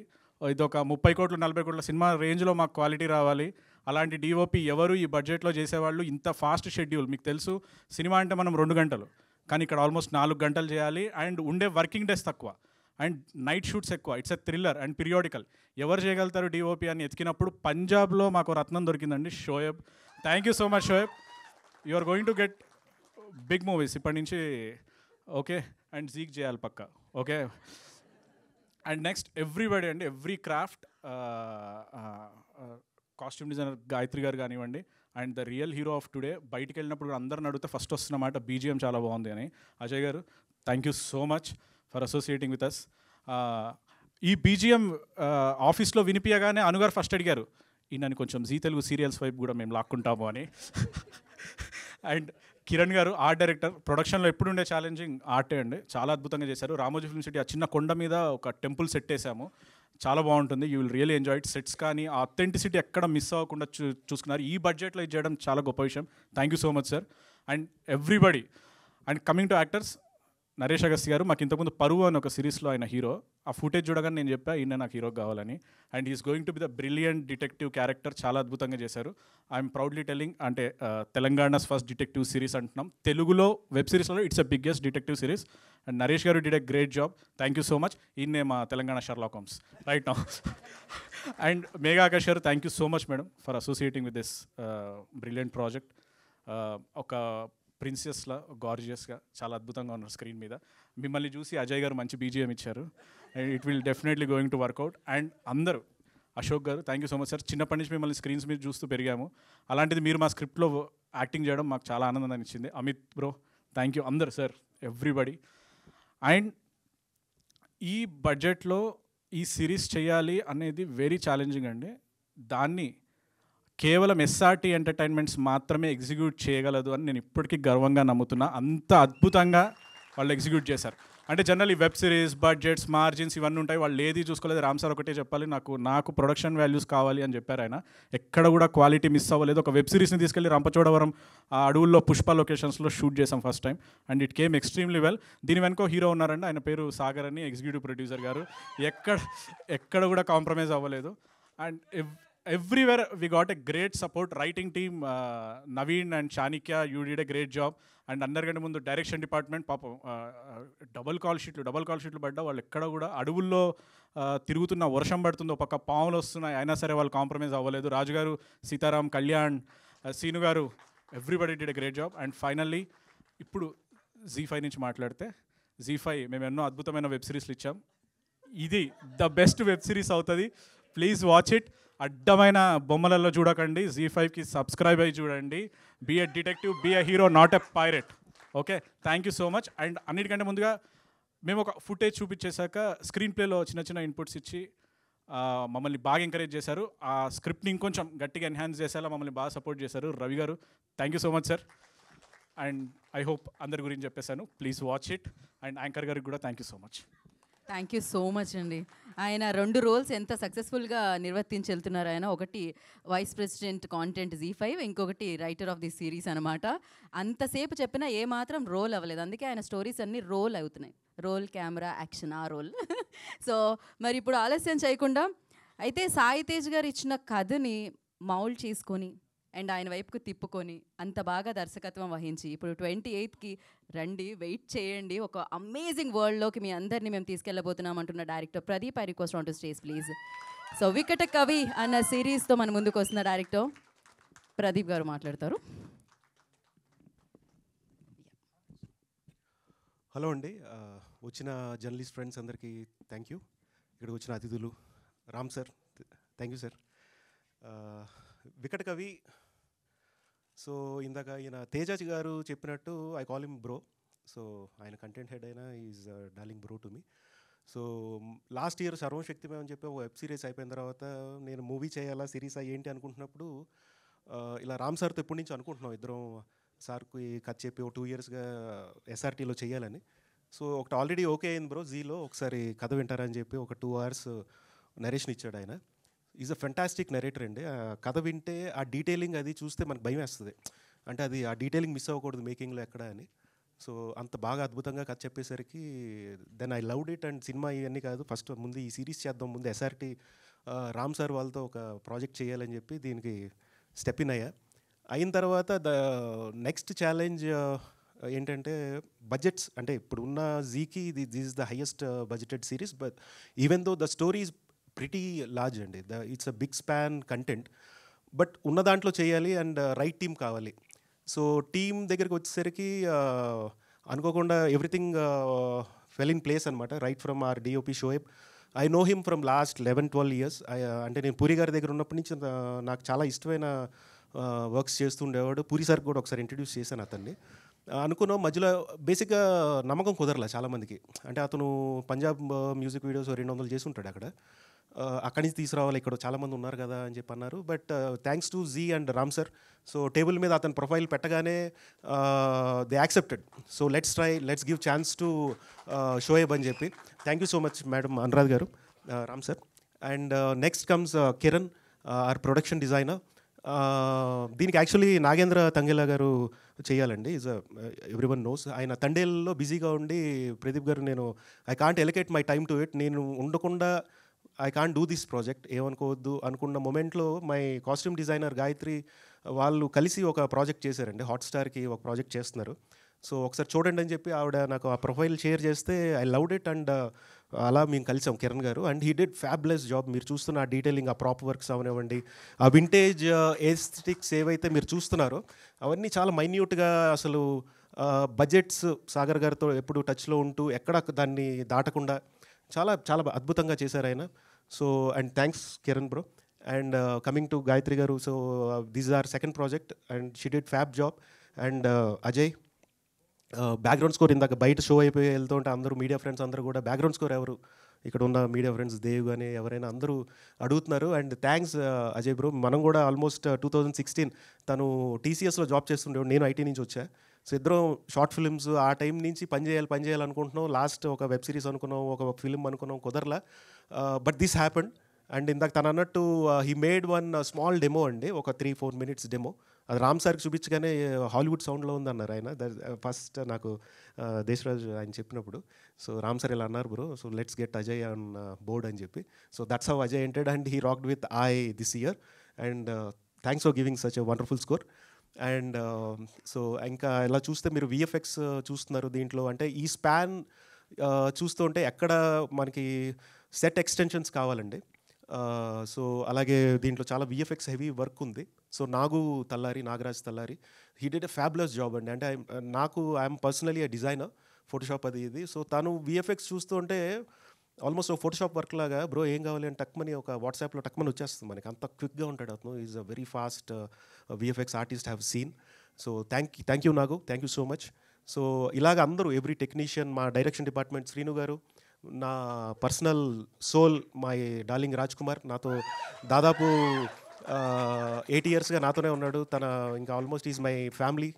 ఇది ఒక ముప్పై కోట్లు నలభై కోట్ల సినిమా రేంజ్లో మాకు క్వాలిటీ రావాలి అలాంటి డిఓపి ఎవరు ఈ బడ్జెట్లో చేసేవాళ్ళు ఇంత ఫాస్ట్ షెడ్యూల్ మీకు తెలుసు సినిమా అంటే మనం రెండు గంటలు కానీ ఇక్కడ ఆల్మోస్ట్ నాలుగు గంటలు చేయాలి అండ్ ఉండే వర్కింగ్ డేస్ తక్కువ అండ్ నైట్ షూట్స్ ఎక్కువ it's a thriller and periodical ఎవరు చేయగలుగుతారు డిఓపి అని ఎతికినప్పుడు పంజాబ్లో మాకు రత్నం దొరికిందండి Shoaib thank you so much Shoaib you are going to get big movies ఇప్పటి నుంచి ఓకే అండ్ జీక్ చేయాలి పక్క ఓకే అండ్ నెక్స్ట్ ఎవ్రీబడి అండి every craft costume designer Gayatri గారు కానివ్వండి and the real hero of today బయటికి వెళ్ళినప్పుడు కూడా అందరిని అడిగితే ఫస్ట్ వస్తున్న మాట బీజిఎం చాలా బాగుంది అని అజయ్ గారు thank you so much for associating with us ఈ బీజిఎం ఆఫీస్లో వినిపించగానే అనుగారు ఫస్ట్ అడిగారు ఈయనని కొంచెం జీ తెలుగు సీరియల్స్ వైపు కూడా మేము లాక్కుంటాము అని అండ్ కిరణ్ గారు ఆర్ట్ డైరెక్టర్ ప్రొడక్షన్లో ఎప్పుడుండే ఛాలెంజింగ్ ఆర్టే అండి చాలా అద్భుతంగా చేశారు రామోజీ ఫిల్మ్ సిటీ ఆ చిన్న కొండ మీద ఒక టెంపుల్ సెట్ వేసాము చాలా బాగుంటుంది you will really enjoy it sets కానీ ఆ అథెంటిసిటీ ఎక్కడ మిస్ అవ్వకుండా చూ చూసుకున్నారు ఈ బడ్జెట్లో ఇది చేయడం చాలా గొప్ప విషయం thank you so much sir and everybody and coming to actors Naresh Agasthi గారు మాకు ఇంతకుముందు పరువు అని ఒక సిరీస్లో ఆయన హీరో ఆ ఫుటేజ్ చూడగానే నేను చెప్పా ఈయన నాకు హీరో కావాలని and is going to be the brilliant detective character చాలా అద్భుతంగా చేశారు ఐఎమ్ ప్రౌడ్లీ టెలింగ్ అంటే తెలంగాణస్ ఫస్ట్ డిటెక్టివ్ సిరీస్ అంటున్నాం తెలుగులో వెబ్ సిరీస్లో it's a biggest detective series and Naresh గారు did a great job thank you so much ఈయనే మా తెలంగాణ షర్లా కామ్స్ రైట్ నా and Megha Akash thank you so much madam for associating with this brilliant project ఒక ప్రిన్సెస్లా గార్జియస్గా చాలా అద్భుతంగా ఉన్నారు స్క్రీన్ మీద మిమ్మల్ని చూసి అజయ్ గారు మంచి బీజిఎం ఇచ్చారు and it will definitely going to work out and అందరూ అశోక్ గారు thank you so much sir చిన్నప్పటి నుంచి మిమ్మల్ని స్క్రీన్స్ మీద చూస్తూ పెరిగాము అలాంటిది మీరు మా స్క్రిప్ట్లో యాక్టింగ్ చేయడం మాకు చాలా ఆనందాన్ని ఇచ్చింది అమిత్ బ్రో థ్యాంక్ యూ అందరు సార్ ఎవ్రీబడి అండ్ ఈ బడ్జెట్లో ఈ సిరీస్ చేయాలి అనేది వెరీ ఛాలెంజింగ్ అండి దాన్ని కేవలం ఎస్ఆర్టీ ఎంటర్టైన్మెంట్స్ మాత్రమే ఎగ్జిక్యూట్ చేయగలదు అని నేను ఇప్పటికీ గర్వంగా నమ్ముతున్నా అంత అద్భుతంగా వాళ్ళు ఎగ్జిక్యూట్ చేశారు అంటే general web series budgets margins ఇవన్నీ ఉంటాయి వాళ్ళు ఏది చూసుకోలేదు రామ్ సార్ ఒకటే చెప్పాలి నాకు నాకు ప్రొడక్షన్ వాల్యూస్ కావాలి అని చెప్పారు ఆయన ఎక్కడ కూడా క్వాలిటీ మిస్ అవ్వలేదు ఒక వెబ్ సిరీస్ని తీసుకెళ్ళి రంపచోడవరం ఆ అడవుల్లో పుష్ప లొకేషన్స్లో షూట్ చేసాం first time and it came extremely well దీని వెనుక హీరో ఉన్నారండి ఆయన పేరు సాగర్ అని ఎగ్జిక్యూటివ్ ప్రొడ్యూసర్ గారు ఎక్కడ ఎక్కడ కూడా కాంప్రమైజ్ అవ్వలేదు and everywhere we got a great support writing team Naveen and and you you a great job and అందరికంటే ముందు డైరెక్షన్ డిపార్ట్మెంట్ పాపం డబుల్ కాల్ షీట్లు డబుల్ కాల్ షీట్లు పడ్డా వాళ్ళు ఎక్కడ కూడా అడవుల్లో uh, తిరుగుతున్న వర్షం పడుతుందో ఒక పక్క పాములు వస్తున్నాయి అయినా సరే వాళ్ళు కాంప్రమైజ్ అవ్వలేదు రాజుగారు సీతారాం కళ్యాణ్ uh, సీను గారు everybody did a great job and finally ఇప్పుడు జీ ఫైవ్ నుంచి మాట్లాడితే జీ ఫైవ్ మేము ఎన్నో అద్భుతమైన వెబ్ సిరీస్లు ఇచ్చాం ఇది ద బెస్ట్ వెబ్ సిరీస్ అవుతుంది ప్లీజ్ వాచ్ ఇట్ అడ్డమైన బొమ్మలలో చూడకండి జీ ఫైవ్కి సబ్స్క్రైబ్ అయ్యి చూడండి be a detective be a hero not a pirate okay thank you so much and అన్నిటికంటే ముందుగా మేము ఒక ఫుటేజ్ చూపించేశాక స్క్రీన్ ప్లేలో చిన్న చిన్న ఇన్పుట్స్ ఇచ్చి మమ్మల్ని బాగా ఎంకరేజ్ చేశారు ఆ స్క్రిప్ట్ని ఇంకొంచెం గట్టిగా ఎన్హాన్స్ చేసేలా మమ్మల్ని బాగా సపోర్ట్ చేశారు రవి గారు thank you so much sir and I hope అందరి గురించి చెప్పేశాను please watch it and anchor గారికి కూడా thank you so much thank you so much అండి ఆయన రెండు రోల్స్ ఎంత సక్సెస్ఫుల్గా నిర్వర్తించి వెళ్తున్నారు ఆయన ఒకటి vice president content Zee five ఇంకొకటి రైటర్ ఆఫ్ ది సిరీస్ అనమాట అంతసేపు చెప్పినా ఏ మాత్రం రోల్ అవ్వలేదు అందుకే ఆయన స్టోరీస్ అన్నీ రోల్ అవుతున్నాయి రోల్ కెమెరా యాక్షన్ ఆ రోల్ సో మరి ఇప్పుడు ఆలస్యం చేయకుండా అయితే సాయి తేజ్ గారు ఇచ్చిన కథని మౌల్ చేసుకొని అండ్ ఆయన వైపుకు తిప్పుకొని అంత బాగా దర్శకత్వం వహించి ఇప్పుడు ట్వంటీ ఎయిత్కి రండి వెయిట్ చేయండి ఒక అమేజింగ్ వరల్డ్లోకి మీ అందరినీ మేము తీసుకెళ్ళబోతున్నాం అంటున్న director Pradeep I request on stage please so Vikata Kavi అన్న సిరీస్తో మన ముందుకు వస్తున్న డైరెక్టర్ ప్రదీప్ గారు మాట్లాడతారు హలో అండి వచ్చిన జర్నలిస్ట్ ఫ్రెండ్స్ అందరికీ థ్యాంక్ యూ ఇక్కడ వచ్చిన అతిథులు Ram sir thank you sir Vikata Kavi so ఇందాక ఈయన తేజాజ్ గారు చెప్పినట్టు I call him bro so ఆయన కంటెంట్ హెడ్ అయినా is darling bro to me so last year సర్వశక్తిమే అని చెప్పి ఒక వెబ్ సిరీస్ అయిపోయిన తర్వాత నేను మూవీ చేయాలా సిరీసా ఏంటి అనుకుంటున్నప్పుడు ఇలా రామ్ సార్తో ఎప్పటి నుంచి అనుకుంటున్నాం ఇద్దరం సార్కి కథ చెప్పి ఒక టూ ఇయర్స్గా ఎస్ఆర్టీలో చేయాలని సో ఒకటి ఆల్రెడీ ఓకే అయింది బ్రో జీలో ఒకసారి కథ వింటారని చెప్పి ఒక టూ అవర్స్ నరేషన్ ఇచ్చాడు ఆయన ఈజ్ అ ఫెంటాస్టిక్ నెరేటర్ అండి కథ వింటే ఆ డీటెయిలింగ్ అది చూస్తే మనకు భయం వేస్తుంది అంటే అది ఆ డీటెయిలింగ్ మిస్ అవ్వకూడదు మేకింగ్లో ఎక్కడ అని సో అంత బాగా అద్భుతంగా కథ చెప్పేసరికి then I loved it and cinema ఇవన్నీ కాదు ఫస్ట్ ముందు ఈ సిరీస్ చేద్దాం ముందు ఎస్ఆర్టీ రామ్ సార్ వాళ్ళతో ఒక ప్రాజెక్ట్ చేయాలని చెప్పి దీనికి స్టెప్ ఇన్ అయ్యా అయిన తర్వాత ద నెక్స్ట్ ఛాలెంజ్ ఏంటంటే బడ్జెట్స్ అంటే ఇప్పుడు ఉన్న జీకి this is the highest budgeted series but even though the story is pretty large అండి the it's a big span content but ఉన్న దాంట్లో చేయాలి అండ్ రైట్ టీం కావాలి సో టీం దగ్గరికి వచ్చేసరికి uh, అనుకోకుండా ఎవ్రీథింగ్ ఫెల్ ఇన్ ప్లేస్ అనమాట right from our DOP Shoaib I know him from last eleven twelve years అంటే నేను పూరి గారి దగ్గర ఉన్నప్పటి నుంచి uh, నాకు చాలా ఇష్టమైన వర్క్స్ uh, చేస్తుండేవాడు పూరి సార్ కూడా ఒకసారి ఇంట్రడ్యూస్ చేశాను అతన్ని అనుకున్నాం మధ్యలో బేసిక్గా నమ్మకం కుదరలే చాలామందికి అంటే అతను పంజాబ్ మ్యూజిక్ వీడియోస్ రెండు వందలు చేసి ఉంటాడు అక్కడ అక్కడి నుంచి తీసుకురావాలి ఇక్కడ చాలామంది ఉన్నారు కదా అని చెప్పి అన్నారు but thanks to Zee and Ram sir so table మీద అతని ప్రొఫైల్ పెట్టగానే they accepted so let's try let's give chance to Shoaib అని చెప్పి thank you so much madam Anuradha గారు Ram sir and next comes Kiran our production designer దీనికి యాక్చువల్లీ నాగేంద్ర తంగేలా గారు చేయాలండి ఈజ్ ఎవ్రీ వన్ నోస్ ఆయన తండేల్లో బిజీగా ఉండి ప్రదీప్ గారు నేను I can't allocate my time to it నేను ఉండకుండా I can do this project ఏమనుకోవద్దు అనుకున్న మూమెంట్లో మై కాస్ట్యూమ్ డిజైనర్ గాయత్రి వాళ్ళు కలిసి ఒక ప్రాజెక్ట్ చేశారండి హాట్స్టార్కి ఒక ప్రాజెక్ట్ చేస్తున్నారు సో ఒకసారి చూడండి అని చెప్పి ఆవిడ నాకు ఆ ప్రొఫైల్ షేర్ చేస్తే ఐ లవ్డ్ ఇట్ అండ్ అలా మేము కలిసాం కిరణ్ గారు and he did fabulous job మీరు చూస్తున్న ఆ డీటెయిలింగ్ ఆ ప్రాప్ వర్క్స్ అవనివ్వండి ఆ వింటేజ్ ఏస్టిక్స్ uh, ఏవైతే మీరు చూస్తున్నారో అవన్నీ చాలా మైన్యూట్గా అసలు బడ్జెట్స్ uh, సాగర్ గారితో ఎప్పుడు టచ్లో ఉంటూ ఎక్కడ దాన్ని దాటకుండా చాలా చాలా అద్భుతంగా చేశారు ఆయన so and thanks Kiran bro and coming uh, to Gayatri గారు so this our second project and she did fab job and Ajay background uh, score ఇందాక బయట షో అయిపోయి వెళ్తూ ఉంటే అందరూ మీడియా ఫ్రెండ్స్ అందరూ కూడా బ్యాక్గ్రౌండ్ స్కోర్ ఎవరు ఇక్కడ ఉన్న మీడియా ఫ్రెండ్స్ దేవ్ కానీ ఎవరైనా అందరూ అడుగుతున్నారు and thanks uh, Ajay bro మనం కూడా ఆల్మోస్ట్ టూ థౌజండ్ సిక్స్టీన్ తను టీసీఎస్లో జాబ్ చేస్తుండేవాడు నేను ఐటీ నుంచి వచ్చా సో ఇద్దరు షార్ట్ ఫిల్మ్స్ ఆ టైం నుంచి పని చేయాలి పని చేయాలి అనుకుంటున్నాం లాస్ట్ ఒక వెబ్ సిరీస్ అనుకున్నాం ఒక ఫిల్మ్ అనుకున్నాం కుదరలా బట్ దిస్ హ్యాపెండ్ అండ్ ఇందాక తను అన్నట్టు he made one small demo అండి ఒక త్రీ ఫోర్ మినిట్స్ డెమో అది రామ్ సార్కి చూపించగానే హాలీవుడ్ uh, సౌండ్లో ఉందన్నారు ఆయన ఫస్ట్ uh, నాకు దేశరాజు ఆయన చెప్పినప్పుడు సో రామ్ సార్ ఇలా అన్నారు bro so let's get Ajay on board అని చెప్పి so that's how Ajay entered and he rocked with I this year and thanks for giving such a wonderful score and so ఇంకా ఇలా చూస్తే మీరు విఎఫ్ఎక్స్ చూస్తున్నారు దీంట్లో అంటే ఈ స్పాన్ చూస్తుంటే ఎక్కడ మనకి సెట్ ఎక్స్టెన్షన్స్ కావాలండి సో అలాగే దీంట్లో చాలా విఎఫ్ఎక్స్ హెవీ వర్క్ ఉంది so Nagu Tallari Nagaraj Tallari he did a fabulous job అండి అంటే నాకు I'm personally a designer Photoshop అది ఇది సో తను విఎఫ్ఎక్స్ చూస్తుంటే ఆల్మోస్ట్ ఒక ఫోటోషాప్ వర్క్ లాగా బ్రో ఏం కావాలి అని టక్మని ఒక వాట్సాప్లో టక్మని వచ్చేస్తుంది మనకి అంత క్విక్గా ఉంటాడు అతను is a very fast VFX artist have seen so thank thank you Nagu thank you so much so ఇలాగ అందరూ ఎవ్రీ టెక్నీషియన్ మా డైరెక్షన్ డిపార్ట్మెంట్ శ్రీను గారు నా పర్సనల్ సోల్ మా డార్లింగ్ రాజ్ కుమార్ నాతో దాదాపు ఎయిట్ uh, ఇయర్స్గా నాతోనే ఉన్నాడు తన ఇంకా almost is my family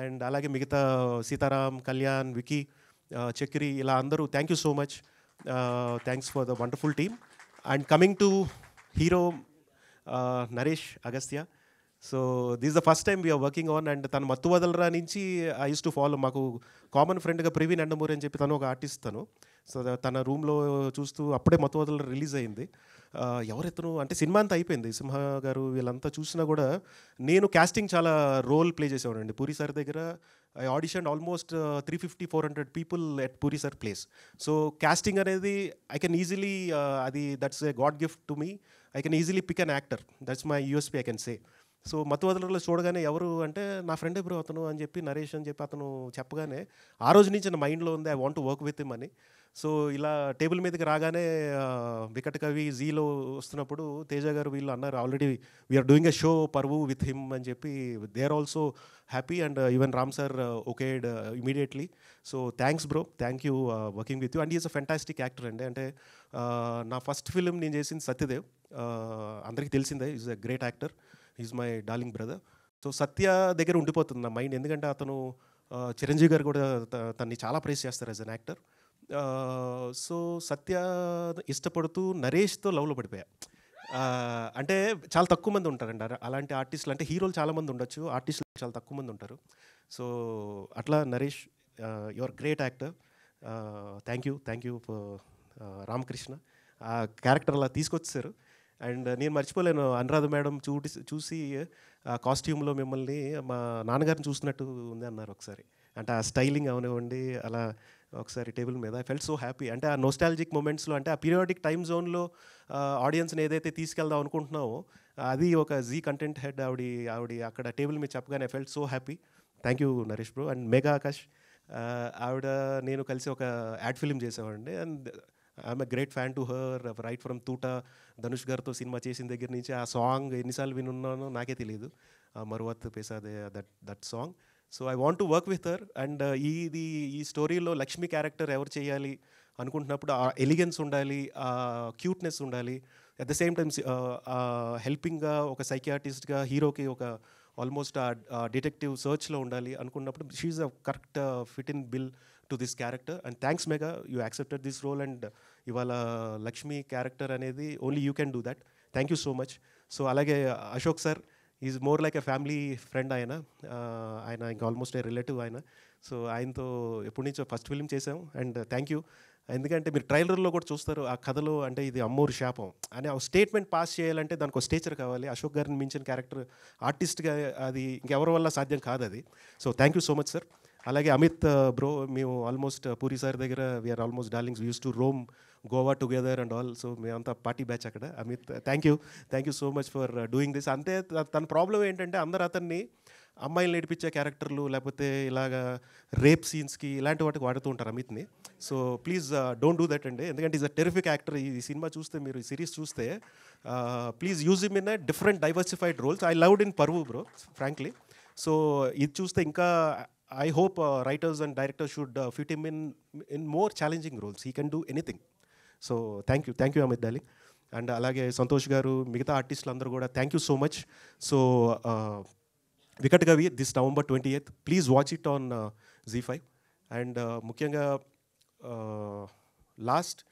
and అలాగే మిగతా సీతారాం కళ్యాణ్ వికీ uh, చక్రి ఇలా అందరూ thank you so much thanks for the wonderful team and coming to hero Naresh Agastya so this the first time we are working on and తను మత్తు వదలరా నుంచి ఐ యూస్ టు ఫాలో మాకు కామన్ ఫ్రెండ్గా ప్రవీణ్ అండమూరి అని చెప్పి తను ఒక ఆర్టిస్ట్ తను సో తన రూమ్లో చూస్తూ అప్పుడే మత్తు వదలరా రిలీజ్ అయింది uh, ఎవరెత్తను అంటే సినిమా అంతా అయిపోయింది సింహ గారు వీళ్ళంతా చూసినా కూడా నేను క్యాస్టింగ్ చాలా రోల్ ప్లే అండి పూరి సార్ దగ్గర I audition almost three fifty four hundred people at Puri sir place so casting అనేది ఐ కెన్ ఈజీలీ అది that's a god gift to me I can easily pick an actor that's my USP I can say so Mathu వదలలో చూడగానే ఎవరు అంటే నా ఫ్రెండ్ ఎప్పుడు అతను అని చెప్పి నరేష్ అని చెప్పి అతను చెప్పగానే ఆ రోజు నుంచి నా మైండ్లో ఉంది I want to work with him అని సో ఇలా టేబుల్ మీదకి రాగానే వికట్ కవి జీలో వస్తున్నప్పుడు తేజ గారు వీళ్ళు అన్నారు already we are doing a show Paruvu with him అని చెప్పి they are also happy and even Ram sir okayed immediately so thanks bro thank you working with you and is a fantastic actor అండి అంటే నా ఫస్ట్ ఫిలిం నేను చేసింది సత్యదేవ్ అందరికీ తెలిసిందే is a great actor is my darling brother so Satya దగ్గర ఉండిపోతుంది నా మైండ్ ఎందుకంటే అతను చిరంజీవి గారు కూడా తన్ని చాలా ప్రేస్ చేస్తారు as an actor so Satya ఇష్టపడుతూ నరేష్తో లవ్లో పడిపోయా అంటే చాలా తక్కువ మంది ఉంటారండి అలాంటి ఆర్టిస్టులు అంటే హీరోలు చాలామంది ఉండొచ్చు ఆర్టిస్టులు చాలా తక్కువ మంది ఉంటారు సో అట్లా Naresh your great actor thank you thank you Ramakrishna ఆ క్యారెక్టర్ అలా తీసుకొచ్చారు అండ్ నేను మర్చిపోలేను అనురాధ మేడం చూటి చూసి కాస్ట్యూమ్లో మిమ్మల్ని మా నాన్నగారిని చూసినట్టు ఉంది అన్నారు ఒకసారి అంటే ఆ స్టైలింగ్ అవనివ్వండి అలా ఒకసారి టేబుల్ మీద ఐ ఫెల్ట్ సో హ్యాపీ అంటే ఆ నోస్టాలజిక్ మూమెంట్స్లో అంటే ఆ పీరియాడిక్ టైమ్ జోన్లో ఆడియన్స్ని ఏదైతే తీసుకెళ్దాం అనుకుంటున్నామో అది ఒక జీ కంటెంట్ హెడ్ ఆవిడ ఆవిడ అక్కడ టేబుల్ మీద చెప్పగానే I felt so happy thank you Naresh bro and Megha Akash ఆవిడ నేను కలిసి ఒక యాడ్ ఫిలిం చేసేవాడిని and I'm a great fan to her right from Thoota Dhanush గారితో సినిమా చేసిన దగ్గర నుంచి ఆ సాంగ్ ఎన్నిసార్లు వినున్నానో నాకే తెలియదు Maruvaarthai Pesathe that that song so I want to work with her and ఇది ఈ స్టోరీలో లక్ష్మి క్యారెక్టర్ ఎవరు చేయాలి అనుకుంటున్నప్పుడు ఆ ఎలిగెన్స్ ఉండాలి ఆ క్యూట్నెస్ ఉండాలి అట్ ద సేమ్ టైమ్స్ హెల్పింగ్గా ఒక సైకియాటిస్ట్గా హీరోకి ఒక ఆల్మోస్ట్ ఆ డిటెక్టివ్ సర్చ్లో ఉండాలి అనుకున్నప్పుడు she's a correct fit in bill to this character and thanks Megha you accepted this role and ఇవాళ లక్ష్మి క్యారెక్టర్ అనేది only you can do that thank you so much so అలాగే uh, Ashok sir is more like a family friend ఆయన ఆయన ఇంకా ఆల్మోస్ట్ ఏ రిలేటివ్ ఆయన సో ఆయనతో ఎప్పటి నుంచో ఫస్ట్ ఫిలిం చేసాం అండ్ థ్యాంక్ యూ ఎందుకంటే మీరు ట్రైలర్లో కూడా చూస్తారు ఆ కథలో అంటే ఇది అమ్మూరి శాపం అని ఆ స్టేట్మెంట్ పాస్ చేయాలంటే దానికి ఒక స్టేచర్ కావాలి అశోక్ గారిని మించిన క్యారెక్టర్ ఆర్టిస్ట్గా అది ఇంకెవరి వల్ల సాధ్యం కాదు అది so thank you so much sir అలాగే అమిత్ బ్రో మేము ఆల్మోస్ట్ పూరి సార్ దగ్గర we are almost darlings use to roam Goa together and all so మేమంతా పార్టీ బ్యాచ్ అక్కడ Amit thank you thank you so much for doing this అంతే తన ప్రాబ్లం ఏంటంటే అందరు అతన్ని అమ్మాయిలు నేర్పించే క్యారెక్టర్లు లేకపోతే ఇలాగా రేప్ సీన్స్కి ఇలాంటి వాటికి వాడుతూ ఉంటారు అమిత్ని so please don't do that అండి ఎందుకంటే ఈజ్ అ టెరిఫిక్ యాక్టర్ ఈ సినిమా చూస్తే మీరు ఈ సిరీస్ చూస్తే please use him in a different diversified roles I loved in Paruvu bro frankly so ఇది చూస్తే ఇంకా I hope writers and directors should fit him in in more challenging roles he can do anything so thank you thank you Amit darling and అలాగే సంతోష్ గారు మిగతా ఆర్టిస్టులు అందరూ కూడా thank you so much so Vikata Kavi this November twenty eighth please watch it on Zee five and ముఖ్యంగా లాస్ట్ uh,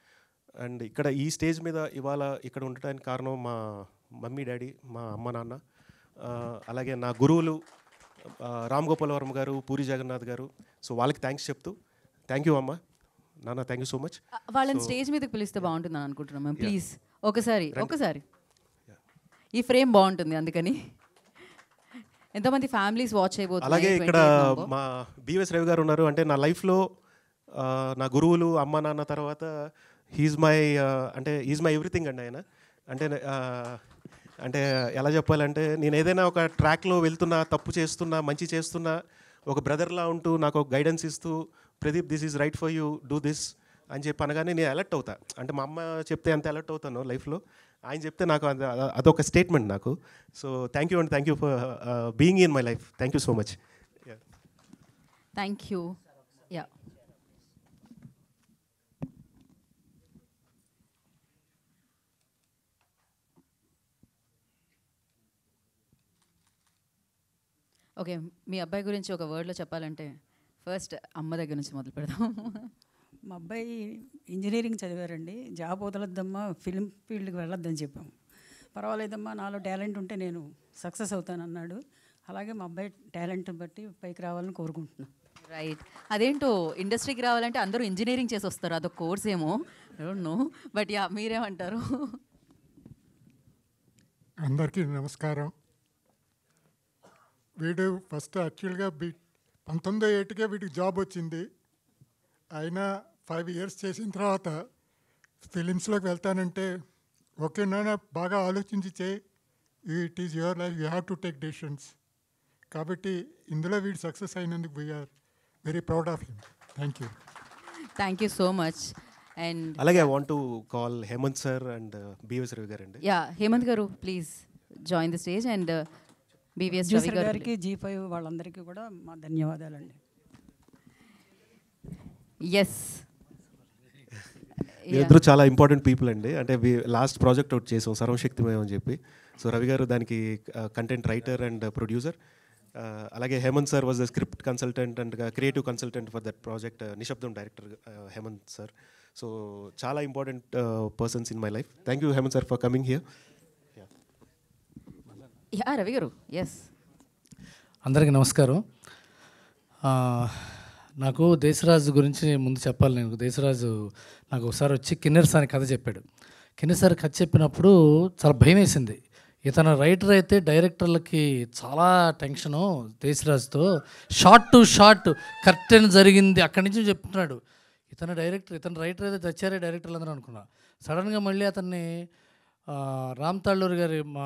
అండ్ ఇక్కడ ఈ స్టేజ్ మీద ఇవాళ ఇక్కడ ఉండటానికి కారణం మా మమ్మీ డాడీ మా అమ్మ నాన్న uh, అలాగే నా గురువులు uh, రామ్ గోపాల్ వర్మ గారు పూరి జగన్నాథ్ గారు సో వాళ్ళకి థ్యాంక్స్ చెప్తూ థ్యాంక్ యూ అమ్మా నాన్న థ్యాంక్ యూ సో మచ్ వాళ్ళని స్టేజ్ మీదకి పిలిస్తే బాగుంటుంది అనుకుంటున్నాం ప్లీజ్ ఒకసారి ఒకసారి ఈ ఫ్రేమ్ బాగుంటుంది అందుకని ఎంతమంది ఫ్యామిలీస్ వాచ్ అయిపోతుంది అలాగే ఇక్కడ మా బిఎస్ రవి గారు ఉన్నారు అంటే నా లైఫ్లో నా గురువులు అమ్మ నాన్న తర్వాత హీజ్ మై అంటే హీజ్ మై ఎవ్రీథింగ్ అండి ఆయన అంటే అంటే ఎలా చెప్పాలంటే నేను ఏదైనా ఒక ట్రాక్లో వెళ్తున్నా తప్పు చేస్తున్నా మంచి చేస్తున్నా ఒక బ్రదర్లా ఉంటూ నాకు ఒక గైడెన్స్ ఇస్తూ Pradeep this is right for you do this అని చెప్పి అనగానే నేను అలర్ట్ అవుతా అంటే మా అమ్మ చెప్తే ఎంత అలర్ట్ అవుతాను లైఫ్లో ఆయన చెప్తే నాకు అదొక స్టేట్మెంట్ నాకు so thank you and thank you for being in my life thank you so much thank you yeah okay మీ అబ్బాయి గురించి ఒక వర్డ్లో చెప్పాలంటే ఫస్ట్ అమ్మ దగ్గర నుంచి మొదలు పెడదాం మా అబ్బాయి ఇంజనీరింగ్ చదివారండి జాబ్ వదలొద్దమ్మా ఫిల్మ్ ఫీల్డ్కి వెళ్ళొద్దని చెప్పాము పర్వాలేదమ్మా నాలో టాలెంట్ ఉంటే నేను సక్సెస్ అవుతానన్నాడు అలాగే మా అబ్బాయి టాలెంట్ బట్టి పైకి రావాలని కోరుకుంటున్నాను రైట్ అదేంటో ఇండస్ట్రీకి రావాలంటే అందరూ ఇంజనీరింగ్ చేసి వస్తారు అదొక కోర్స్ ఏమో నో బట్ యా మీరేమంటారు అందరికీ నమస్కారం వీడు ఫస్ట్ యాక్చువల్గా బీ పంతొమ్మిదో ఏటుకే వీటికి జాబ్ వచ్చింది అయినా ఫైవ్ ఇయర్స్ చేసిన తర్వాత ఫిలిమ్స్లోకి వెళ్తానంటే ఓకే నాన్న బాగా ఆలోచించి చేయి it is your life you have to take decisions కాబట్టి ఇందులో వీడు సక్సెస్ అయినందుకు we are very proud of him thank you thank you so much and అలాగే I want to call Hemanth sir and BS Ravi గారు అండి యా హేమంత్ గారు please join the stage and BVS Ravi గారికి జీ ఫైవ్ వాళ్ళందరికీ కూడా మా ధన్యవాదాలండి ఎస్ ఇద్దరు చాలా ఇంపార్టెంట్ పీపుల్ అండి అంటే లాస్ట్ ప్రాజెక్ట్ అవుట్ చేసాం సర్వశక్తిమయం అని చెప్పి సో రవి గారు దానికి కంటెంట్ రైటర్ అండ్ ప్రొడ్యూసర్ అలాగే Hemanth sir was the script consultant and creative consultant for that project Nishabdham director Hemanth sir so చాలా important persons in my life thank you Hemanth sir for coming here yeah Ravi గారు ఎస్ అందరికీ నమస్కారం నాకు దేశరాజు గురించి ముందు చెప్పాలి నేను దేశరాజు నాకు ఒకసారి వచ్చి కిన్నెర్స్ అని కథ చెప్పాడు కిన్నెర్స్ అని కథ చెప్పినప్పుడు చాలా భయం వేసింది ఇతను రైటర్ అయితే డైరెక్టర్లకి చాలా టెన్షను దేశరాజుతో షార్ట్ టు షార్ట్ కరెక్ట్ జరిగింది అక్కడి నుంచి చెప్తున్నాడు ఇతను డైరెక్టర్ ఇతను రైటర్ అయితే తెచ్చారే డైరెక్టర్లు అందరూ అనుకున్నా సడన్గా మళ్ళీ అతన్ని రామ్ తాళ్ళూరు గారి మా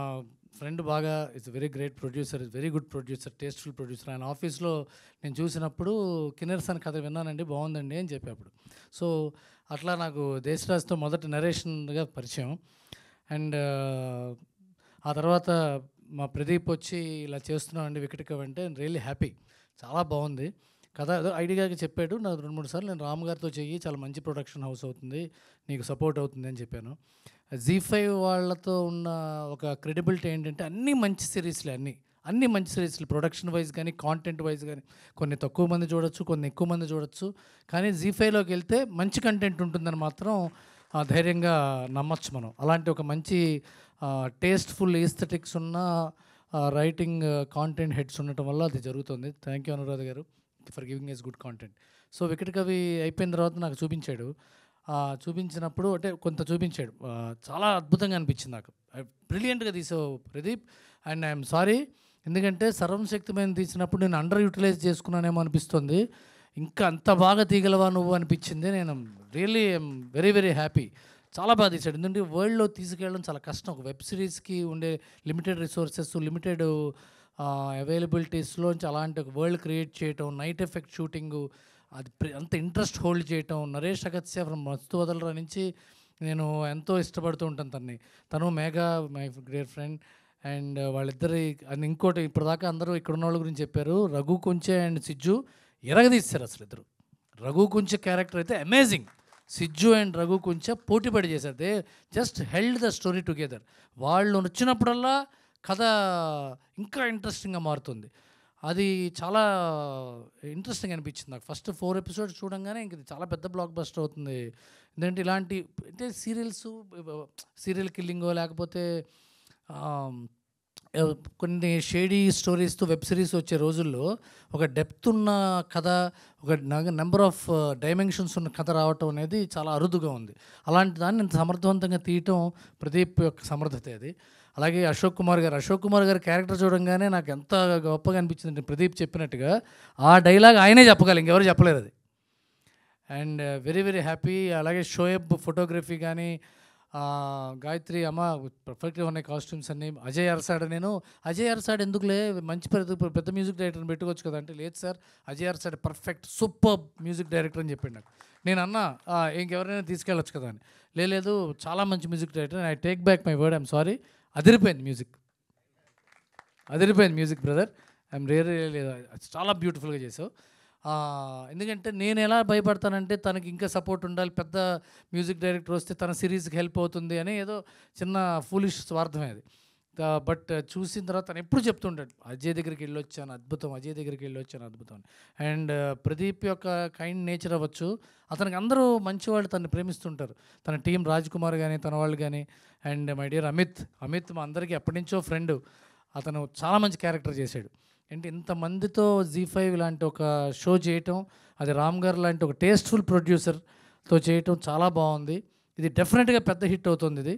ఫ్రెండ్ బాగా it's very great producer is very good producer tasteful producer ఆయన ఆఫీస్లో నేను చూసినప్పుడు కిన్నెర్స్ అని కథ విన్నానండి బాగుందండి అని చెప్పేప్పుడు సో అట్లా నాకు దేశరాజ్తో మొదటి నరేషన్గా పరిచయం అండ్ ఆ తర్వాత మా ప్రదీప్ వచ్చి ఇలా చేస్తున్నామండి వికెట్ కవ్ అంటే రియల్లీ హ్యాపీ చాలా బాగుంది కథ ఏదో ఐడియాగా చెప్పాడు నా రెండు మూడు సార్లు నేను రామ్ గారితో చెయ్యి చాలా మంచి ప్రొడక్షన్ హౌస్ అవుతుంది నీకు సపోర్ట్ అవుతుంది అని చెప్పాను జీ ఫైవ్ వాళ్ళతో ఉన్న ఒక క్రెడిబిలిటీ ఏంటంటే అన్నీ మంచి సిరీస్లే అన్నీ అన్ని మంచి సిరీస్లు ప్రొడక్షన్ వైజ్ కానీ కాంటెంట్ వైజ్ కానీ కొన్ని తక్కువ మంది చూడొచ్చు కొన్ని ఎక్కువ మంది చూడొచ్చు కానీ జీ ఫైవ్లోకి వెళ్తే మంచి కంటెంట్ ఉంటుందని మాత్రం ధైర్యంగా నమ్మచ్చు మనం అలాంటి ఒక మంచి టేస్ట్ఫుల్ ఈస్థెటిక్స్ ఉన్న రైటింగ్ కాంటెంట్ హెడ్స్ ఉండటం వల్ల అది జరుగుతుంది థ్యాంక్ యూ అనురాధ గారు for giving us good content so Vikata Kavi అయిపోయిన తర్వాత నాకు చూపించాడు చూపించినప్పుడు అంటే కొంత చూపించాడు చాలా అద్భుతంగా అనిపించింది నాకు బ్రిలియంట్గా తీసావు ప్రదీప్ అండ్ ఐఎమ్ సారీ ఎందుకంటే సర్వశక్తిమైన తీసినప్పుడు నేను అండర్ యూటిలైజ్ చేసుకున్నానేమో అనిపిస్తుంది ఇంకా అంత బాగా తీగలవా నువ్వు అనిపించింది నేను really I'm very very happy చాలా బాగా తీసాడు ఎందుకంటే వరల్డ్లో తీసుకెళ్ళడం చాలా కష్టం ఒక వెబ్ సిరీస్కి ఉండే లిమిటెడ్ రిసోర్సెస్ లిమిటెడ్ నుంచి అలాంటి ఒక వరల్డ్ క్రియేట్ చేయటం నైట్ ఎఫెక్ట్ షూటింగు అది అంత ఇంట్రెస్ట్ హోల్డ్ చేయటం నరేష్ అగత్స్య ఫ్రమ్ మస్తు వదలరా నుంచి నేను ఎంతో ఇష్టపడుతూ ఉంటాను తన్ని తను Megha my great friend and వాళ్ళిద్దరి అండ్ ఇంకోటి ఇప్పటిదాకా అందరూ ఇక్కడ ఉన్న వాళ్ళ గురించి చెప్పారు రఘు కుంచె అండ్ సిజ్జు ఎరగదీస్తారు అసలు ఇద్దరు రఘు కుంచె క్యారెక్టర్ అయితే అమేజింగ్ సిజ్జు అండ్ రఘు పోటీ పోటీపడి చేశారు they just held the story together వాళ్ళు నచ్చినప్పుడల్లా కథ ఇంకా ఇంట్రెస్టింగ్గా మారుతుంది అది చాలా ఇంట్రెస్టింగ్ అనిపించింది నాకు ఫస్ట్ ఫోర్ ఎపిసోడ్స్ చూడంగానే ఇంక ఇది చాలా పెద్ద బ్లాక్ బస్టర్ అవుతుంది ఎందుకంటే ఇలాంటి అంటే సీరియల్స్ సీరియల్ కిల్లింగో లేకపోతే కొన్ని షేడీ స్టోరీస్తో వెబ్ సిరీస్ వచ్చే రోజుల్లో ఒక డెప్త్ ఉన్న కథ ఒక నెంబర్ ఆఫ్ డైమెన్షన్స్ ఉన్న కథ రావటం అనేది చాలా అరుదుగా ఉంది అలాంటి దాన్ని ఇంత సమర్థవంతంగా తీయటం ప్రదీప్ యొక్క సమర్థత అది అలాగే అశోక్ కుమార్ గారు అశోక్ కుమార్ గారి క్యారెక్టర్ చూడంగానే నాకు ఎంత గొప్పగా అనిపించిందంటే ప్రదీప్ చెప్పినట్టుగా ఆ డైలాగ్ ఆయనే చెప్పగలి ఇంకెవరు చెప్పలేరు అది అండ్ వెరీ వెరీ హ్యాపీ అలాగే షోయబ్ ఫోటోగ్రఫీ కానీ గాయత్రి అమ్మ పర్ఫెక్ట్గా ఉన్నాయి కాస్ట్యూమ్స్ అన్ని అజయ్ అరసాడ్ నేను అజయ్ అరసాడ్ ఎందుకులే మంచి పెద్ద పెద్ద మ్యూజిక్ డైరెక్టర్ని పెట్టుకోవచ్చు కదా అంటే లేదు sir Ajay Arasad perfect super music director అని చెప్పాడు నాకు నేను అన్నా ఇంకెవరైనా తీసుకెళ్ళొచ్చు కదా అని లేదు చాలా మంచి music director I take back my word I'm sorry అదిరిపోయింది మ్యూజిక్ అదిరిపోయింది మ్యూజిక్ బ్రదర్ ఐఎమ్ రియర్ చాలా బ్యూటిఫుల్గా చేసావు ఎందుకంటే నేను ఎలా భయపడతానంటే తనకి ఇంకా సపోర్ట్ ఉండాలి పెద్ద మ్యూజిక్ డైరెక్టర్ వస్తే తన సిరీస్కి హెల్ప్ అవుతుంది అని ఏదో చిన్న ఫూలిష్ స్వార్థమే అది బట్ చూసిన తర్వాత తను ఎప్పుడు చెప్తుంటాడు అజయ్ దగ్గరికి వెళ్ళొచ్చాను అద్భుతం అజయ్ దగ్గరికి వెళ్ళొచ్చాను అద్భుతం అండ్ ప్రదీప్ యొక్క కైండ్ నేచర్ అవ్వచ్చు అతనికి అందరూ మంచివాళ్ళు తను ప్రేమిస్తుంటారు తన టీం రాజ్ కుమార్ కానీ తన వాళ్ళు కానీ and my dear Amit Amit మా అందరికీ ఎప్పటి నుంచో ఫ్రెండ్ అతను చాలా మంచి క్యారెక్టర్ చేశాడు అంటే ఇంతమందితో జీ ఫైవ్ లాంటి ఒక షో చేయటం అది రామ్ గారు లాంటి ఒక టేస్ట్ఫుల్ ప్రొడ్యూసర్తో చేయటం చాలా బాగుంది ఇది డెఫినెట్గా పెద్ద హిట్ అవుతుంది ఇది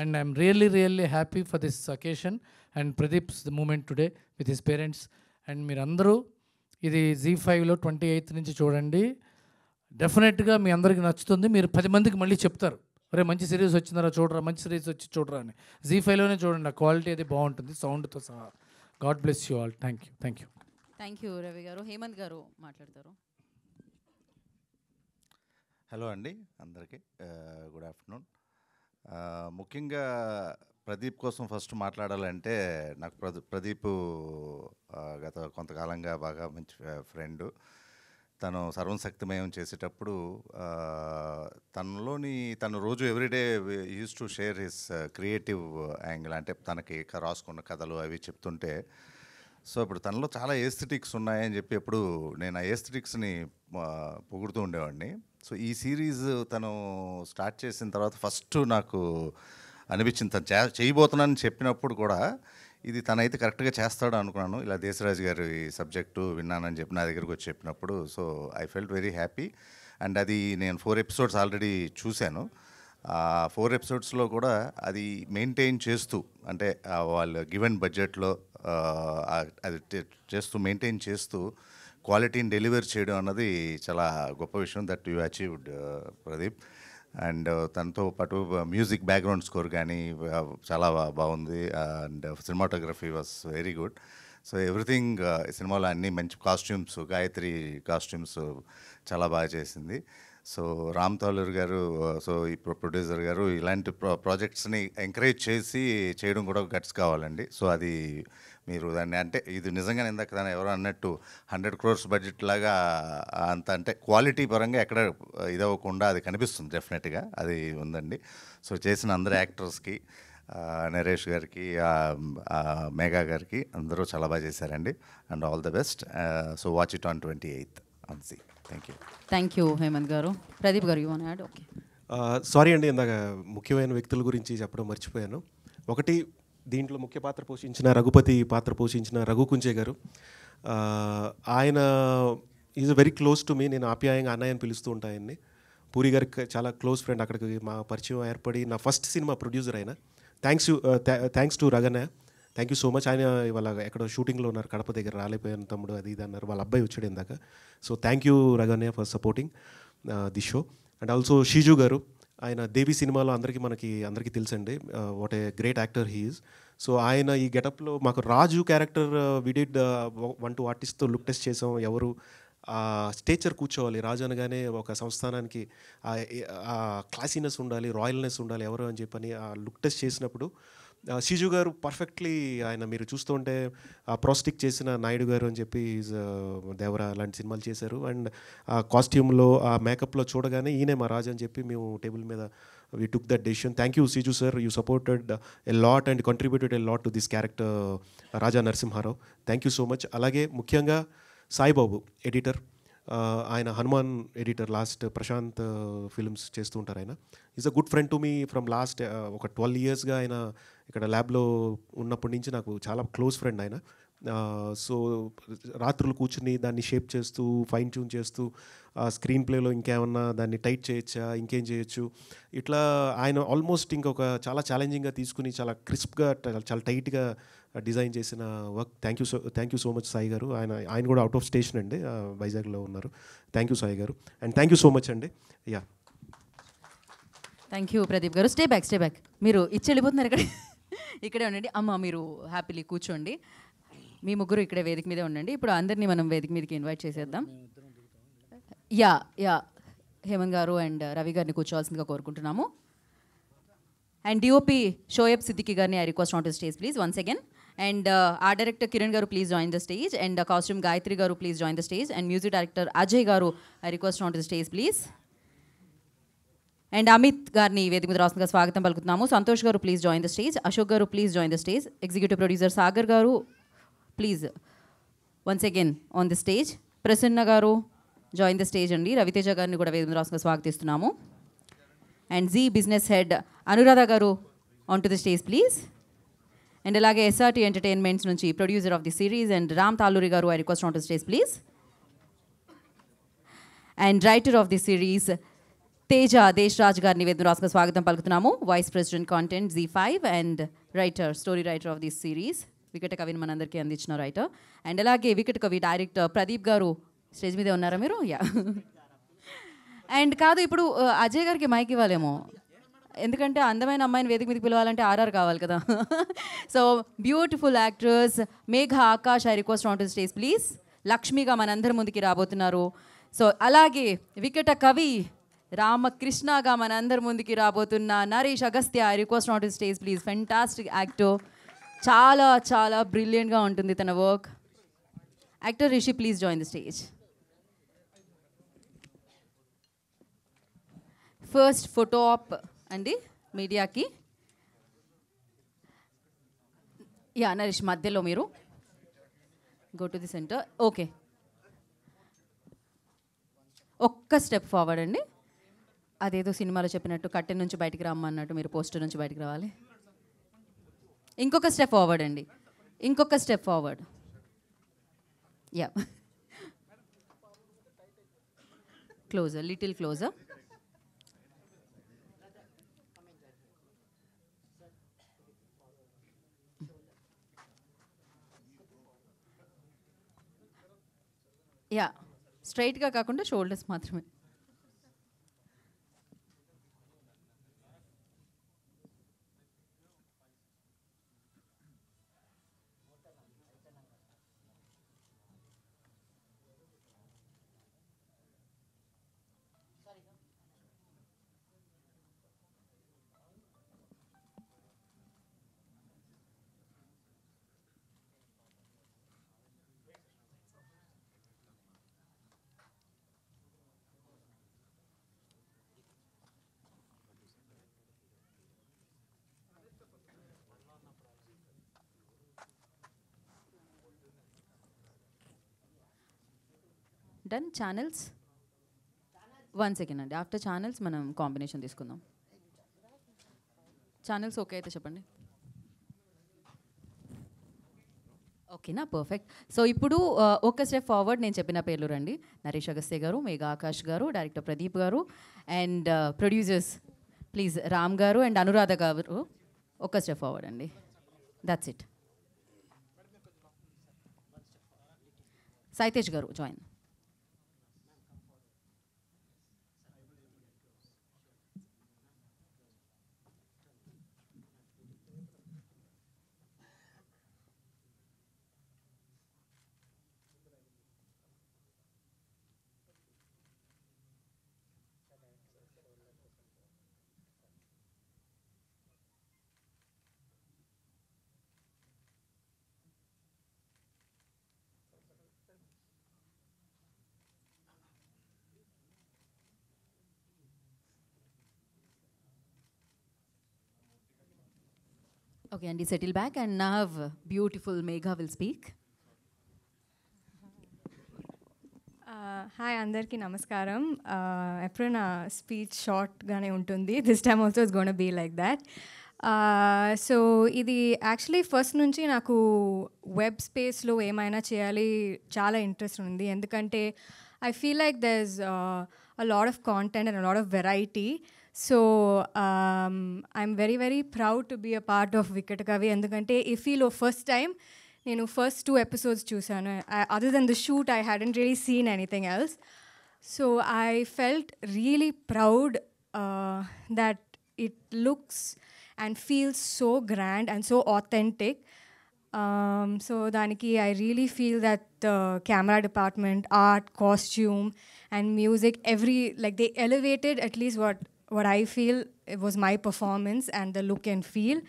and I'm really really happy for this occasion and Pradeep's the moment today with his parents and మీరందరూ ఇది జీ ఫైవ్లో ట్వంటీ ఎయిత్ నుంచి చూడండి డెఫినెట్గా మీ అందరికీ నచ్చుతుంది మీరు పది మందికి మళ్ళీ చెప్తారు రే మంచి సిరీస్ వచ్చిందా చూడరా మంచి సిరీస్ వచ్చి చూడరా అని జీ ఫైవ్లోనే చూడండి ఆ క్వాలిటీ అది బాగుంటుంది సౌండ్తో సహా God bless you all thank you thank you thank you Ravi గారు హేమంత్ గారు మాట్లాడతారు హలో అండి అందరికీ గుడ్ uh, ఆఫ్టర్నూన్ ముఖ్యంగా ప్రదీప్ కోసం ఫస్ట్ మాట్లాడాలంటే నాకు ప్రదీప్ గత కొంతకాలంగా బాగా మంచి ఫ్రెండ్ తను సర్వశక్తిమయం చేసేటప్పుడు తనలోని తను రోజు everyday use to share his creative angle అంటే తనకి రాసుకున్న కథలు అవి చెప్తుంటే సో ఇప్పుడు తనలో చాలా ఏస్థెటిక్స్ ఉన్నాయని చెప్పి ఎప్పుడు నేను ఆ ఏస్థెటిక్స్ని పొగుడుతూ ఉండేవాడిని సో ఈ సిరీస్ తను స్టార్ట్ చేసిన తర్వాత ఫస్ట్ నాకు అనిపించింది తను చే చేయబోతున్నానని చెప్పినప్పుడు కూడా ఇది తనైతే కరెక్ట్గా చేస్తాడు అనుకున్నాను ఇలా దేశరాజు గారి సబ్జెక్టు విన్నానని చెప్పి నా దగ్గరకు వచ్చి చెప్పినప్పుడు so I felt very happy and అది నేను ఫోర్ ఎపిసోడ్స్ ఆల్రెడీ చూశాను ఆ ఫోర్ ఎపిసోడ్స్లో కూడా అది మెయింటైన్ చేస్తూ అంటే వాళ్ళు గివెన్ బడ్జెట్లో అది చేస్తూ మెయింటైన్ చేస్తూ క్వాలిటీని డెలివర్ చేయడం అన్నది చాలా గొప్ప విషయం that you achieved Pradeep and తనతో పాటు మ్యూజిక్ బ్యాక్గ్రౌండ్ స్కోర్ కానీ చాలా బాగుంది and cinematography was very good so everything సినిమాలో అన్ని మంచి కాస్ట్యూమ్స్ గాయత్రి కాస్ట్యూమ్స్ చాలా బాగా చేసింది సో రామ్ తాలూర్ గారు సో ఇప్పుడు ప్రొడ్యూసర్ గారు ఇలాంటి ప్రాజెక్ట్స్ని ఎంకరేజ్ చేసి చేయడం కూడా గట్స్ కావాలండి సో అది మీరు దాన్ని అంటే ఇది నిజంగా ఇందాక దాని ఎవరు అన్నట్టు హండ్రెడ్ క్రోర్స్ బడ్జెట్ లాగా అంత అంటే క్వాలిటీ పరంగా ఎక్కడ ఇదవ్వకుండా అది కనిపిస్తుంది డెఫినెట్గా అది ఉందండి సో చేసిన అందరు యాక్టర్స్కి నరేష్ గారికి మేఘా గారికి అందరూ చాలా బాగా చేశారండి and all the best so watch it on twenty eighth అన్సీ thank you thank you Hemanth గారు ప్రదీప్ గారు సారీ అండి ఇందాక ముఖ్యమైన వ్యక్తుల గురించి చెప్పడం మర్చిపోయాను ఒకటి దీంట్లో ముఖ్య పాత్ర పోషించిన రఘుపతి పాత్ర పోషించిన రఘు కుంచే గారు ఆయన is very close to me నేను ఆప్యాయంగా అన్నయ్యని పిలుస్తూ ఉంటాయని పూరి గారికి చాలా క్లోజ్ ఫ్రెండ్ అక్కడికి మా పరిచయం ఏర్పడి నా ఫస్ట్ సినిమా ప్రొడ్యూసర్ ఆయన thanks you thanks to Ragan thank you so much ఆయన ఇవాళ ఎక్కడో షూటింగ్లో ఉన్నారు కడప దగ్గర రాలేపోయాను తమ్ముడు అది ఇది అన్నారు వాళ్ళ అబ్బాయి వచ్చాడు ఇందాక సో థ్యాంక్ యూ రగన్నయ్య for supporting the show and also Shiju గారు ఆయన దేవి సినిమాలో అందరికీ మనకి అందరికీ తెలుసండి what a great actor he is so ఆయన ఈ గెటప్లో మాకు Raju character we did one two ఆర్టిస్ట్తో లుక్ టెస్ట్ చేసాం ఎవరు ఆ స్టేచర్ కూర్చోవాలి రాజు అనగానే ఒక సంస్థానానికి క్లాసీనెస్ ఉండాలి రాయల్నెస్ ఉండాలి ఎవరు అని చెప్పని ఆ లుక్ టెస్ట్ చేసినప్పుడు సిజు గారు పర్ఫెక్ట్లీ ఆయన మీరు చూస్తుంటే ప్రోస్టిక్ చేసిన నాయుడు గారు అని చెప్పి దేవరా లాంటి సినిమాలు చేశారు అండ్ ఆ కాస్ట్యూమ్లో ఆ మేకప్లో చూడగానే ఈయనే మా రాజు అని చెప్పి మేము టేబుల్ మీద we took that decision thank you Seeju sir you supported a lot and contributed a lot to this character Raja Narasimharao thank you so much అలాగే ముఖ్యంగా సాయిబాబు ఎడిటర్ ఆయన Hanuman editor last Prashanth films చేస్తూ ఉంటారు ఆయన is a good friend to me from last ఒక ట్వెల్వ్ ఇయర్స్గా ఆయన ఇక్కడ ల్యాబ్లో ఉన్నప్పటి నుంచి నాకు చాలా క్లోజ్ ఫ్రెండ్ ఆయన సో రాత్రులు కూర్చుని దాన్ని షేప్ చేస్తూ ఫైన్ ట్యూన్ చేస్తూ స్క్రీన్ ప్లేలో ఇంకేమన్నా దాన్ని టైట్ చేయొచ్చా ఇంకేం చేయొచ్చు ఇట్లా ఆయన ఆల్మోస్ట్ ఇంకొక చాలా ఛాలెంజింగ్గా తీసుకుని చాలా క్రిస్ప్గా చాలా టైట్గా డిజైన్ చేసిన work thank you so thank you so much Sai గారు ఆయన ఆయన కూడా అవుట్ ఆఫ్ స్టేషన్ అండి వైజాగ్లో ఉన్నారు థ్యాంక్ యూ సాయి గారు and thank you so much అండి యా థ్యాంక్ యూ ప్రదీప్ గారు స్టే బ్యాక్ స్టే బ్యాక్ మీరు ఇచ్చి వెళ్ళిపోతున్నారు ఇక్కడ ఇక్కడే ఉండండి అమ్మ మీరు హ్యాపీలీ కూర్చోండి మీ ముగ్గురు ఇక్కడే వేదిక మీదే ఉండండి ఇప్పుడు అందరినీ మనం వేదిక మీదకి ఇన్వైట్ చేసేద్దాం యా యా హేమంత్ గారు అండ్ రవి గారిని కూర్చోవాల్సిందిగా కోరుకుంటున్నాము అండ్ డిఓపి షోయబ్ సిద్దికి గారిని I request on to stage please once again and ah uh, director Kiran గారు please join the stage and costume uh, Gayatri గారు please join the stage and music director Ajay గారు I request on to stage please and Amit గారిని వేదిక మీద రాస్తుందిగా స్వాగతం పలుకుతున్నాము సంతోష్ గారు please join the stage Ashok గారు please join the stage executive producer Sagar గారు please once again on the stage Prasanna గారు జాయిన్ ద స్టేజ్ అండి రవితేజ గారిని కూడా వేదిక మీద రాస్తుందిగా స్వాగతిస్తున్నాము and Zee business head Anuradha గారు on to the stage please and అలాగే ఎస్ఆర్టీ ఎంటర్టైన్మెంట్స్ నుంచి producer of the series and Ram Taluri గారు I request on to stage please and writer of the series Teja Desh Raj గారిని నివేదన రాసుకు స్వాగతం పలుకుతున్నాము vice president content Zee five and writer story writer of this series Vikata కవిని మనందరికీ అందించిన రైటర్ అండ్ అలాగే వికెట్ కవి డైరెక్టర్ ప్రదీప్ గారు స్టేజ్ మీదే ఉన్నారా మీరు యా అండ్ కాదు ఇప్పుడు uh, అజయ్ గారికి మైక్ ఇవ్వాలేమో ఎందుకంటే అందమైన అమ్మాయిని వేదిక మీదకి పిలవాలంటే ఆర్ఆర్ కావాలి కదా so beautiful actress Megha Akash I request on to stage please లక్ష్మిగా మనందరి ముందుకి రాబోతున్నారు సో అలాగే వికెట కవి రామకృష్ణగా మనందరి ముందుకి రాబోతున్న నరేష్ అగస్త్య ఐ రిక్వెస్ట్ నాట్ స్టేజ్ ప్లీజ్ ఫెంటాస్టిక్ యాక్టర్ చాలా చాలా బ్రిలియంట్గా ఉంటుంది తన work actor Rishi please join the stage first photo ఆప్ అండి మీడియాకి యా నరేష్ మధ్యలో మీరు go to the center okay ఒక్క స్టెప్ ఫార్వర్డ్ అండి అదేదో సినిమాలో చెప్పినట్టు కట్టె నుంచి బయటకు రమ్మన్నట్టు మీరు పోస్టర్ నుంచి బయటికి రావాలి ఇంకొక స్టెప్ ఫార్వర్డ్ అండి ఇంకొక step forward yeah closer little closer yeah స్ట్రైట్గా కాకుండా షోల్డర్స్ మాత్రమే కాటన్ ఛానల్స్ వన్ సెకండ్ అండి ఆఫ్టర్ ఛానల్స్ మనం కాంబినేషన్ తీసుకుందాం ఛానల్స్ ఓకే అయితే చెప్పండి ఓకేనా పర్ఫెక్ట్ సో ఇప్పుడు uh, ఒక స్టెప్ ఫార్వర్డ్ నేను చెప్పిన పేర్లు రండి నరేష్ అగస్తే గారు మేఘా ఆకాష్ గారు డైరెక్టర్ ప్రదీప్ గారు అండ్ ప్రొడ్యూసర్స్ ప్లీజ్ రామ్ గారు అండ్ అనురాధ గారు ఒక స్టెప్ ఫార్వర్డ్ అండి దట్స్ ఇట్ సైతేష్ గారు జాయిన్ ఓకే అండి settle back. And now beautiful Megha will speak hi అందరికీ నమస్కారం uh, ఎప్పుడు నా స్పీచ్ షార్ట్గానే ఉంటుంది this time also is gonna be like that so ఇది యాక్చువల్లీ ఫస్ట్ నుంచి నాకు వెబ్ స్పేస్లో ఏమైనా చేయాలి చాలా ఇంట్రెస్ట్ ఉంది ఎందుకంటే I feel like there's a lot of content and a lot of variety so I'm very very proud to be a part of Vikata Kavi ఎందుకంటే ఇఫీలో ఫస్ట్ టైం నేను ఫస్ట్ టూ ఎపిసోడ్స్ చూశాను other than the shoot I hadn't really seen anything else so I felt really proud that it looks and feels so grand and so authentic so దానికి I really feel that camera department art costume and music every like they elevated at least what what I feel was my performance and the look and feel.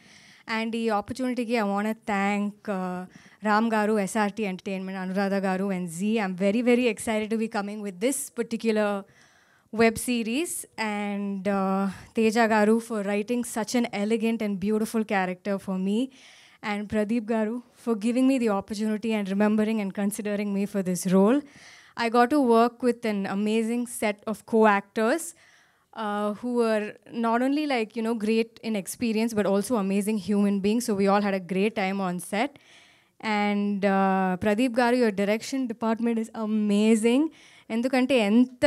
And the opportunity, I want to thank uh, Ramgaru SRT Entertainment, Anuradha Garu, and Z. I'm very, very excited to be coming with this particular web series. And uh, Teja Garu for writing such an elegant and beautiful character for me. And Pradeep Garu for giving me the opportunity and remembering and considering me for this role. I got to work with an amazing set of co actors uh, who were not only like you know great in experience but also amazing human beings so we all had a great time on set and uh, pradeep garu your direction department is amazing ఎందుకంటే ఎంత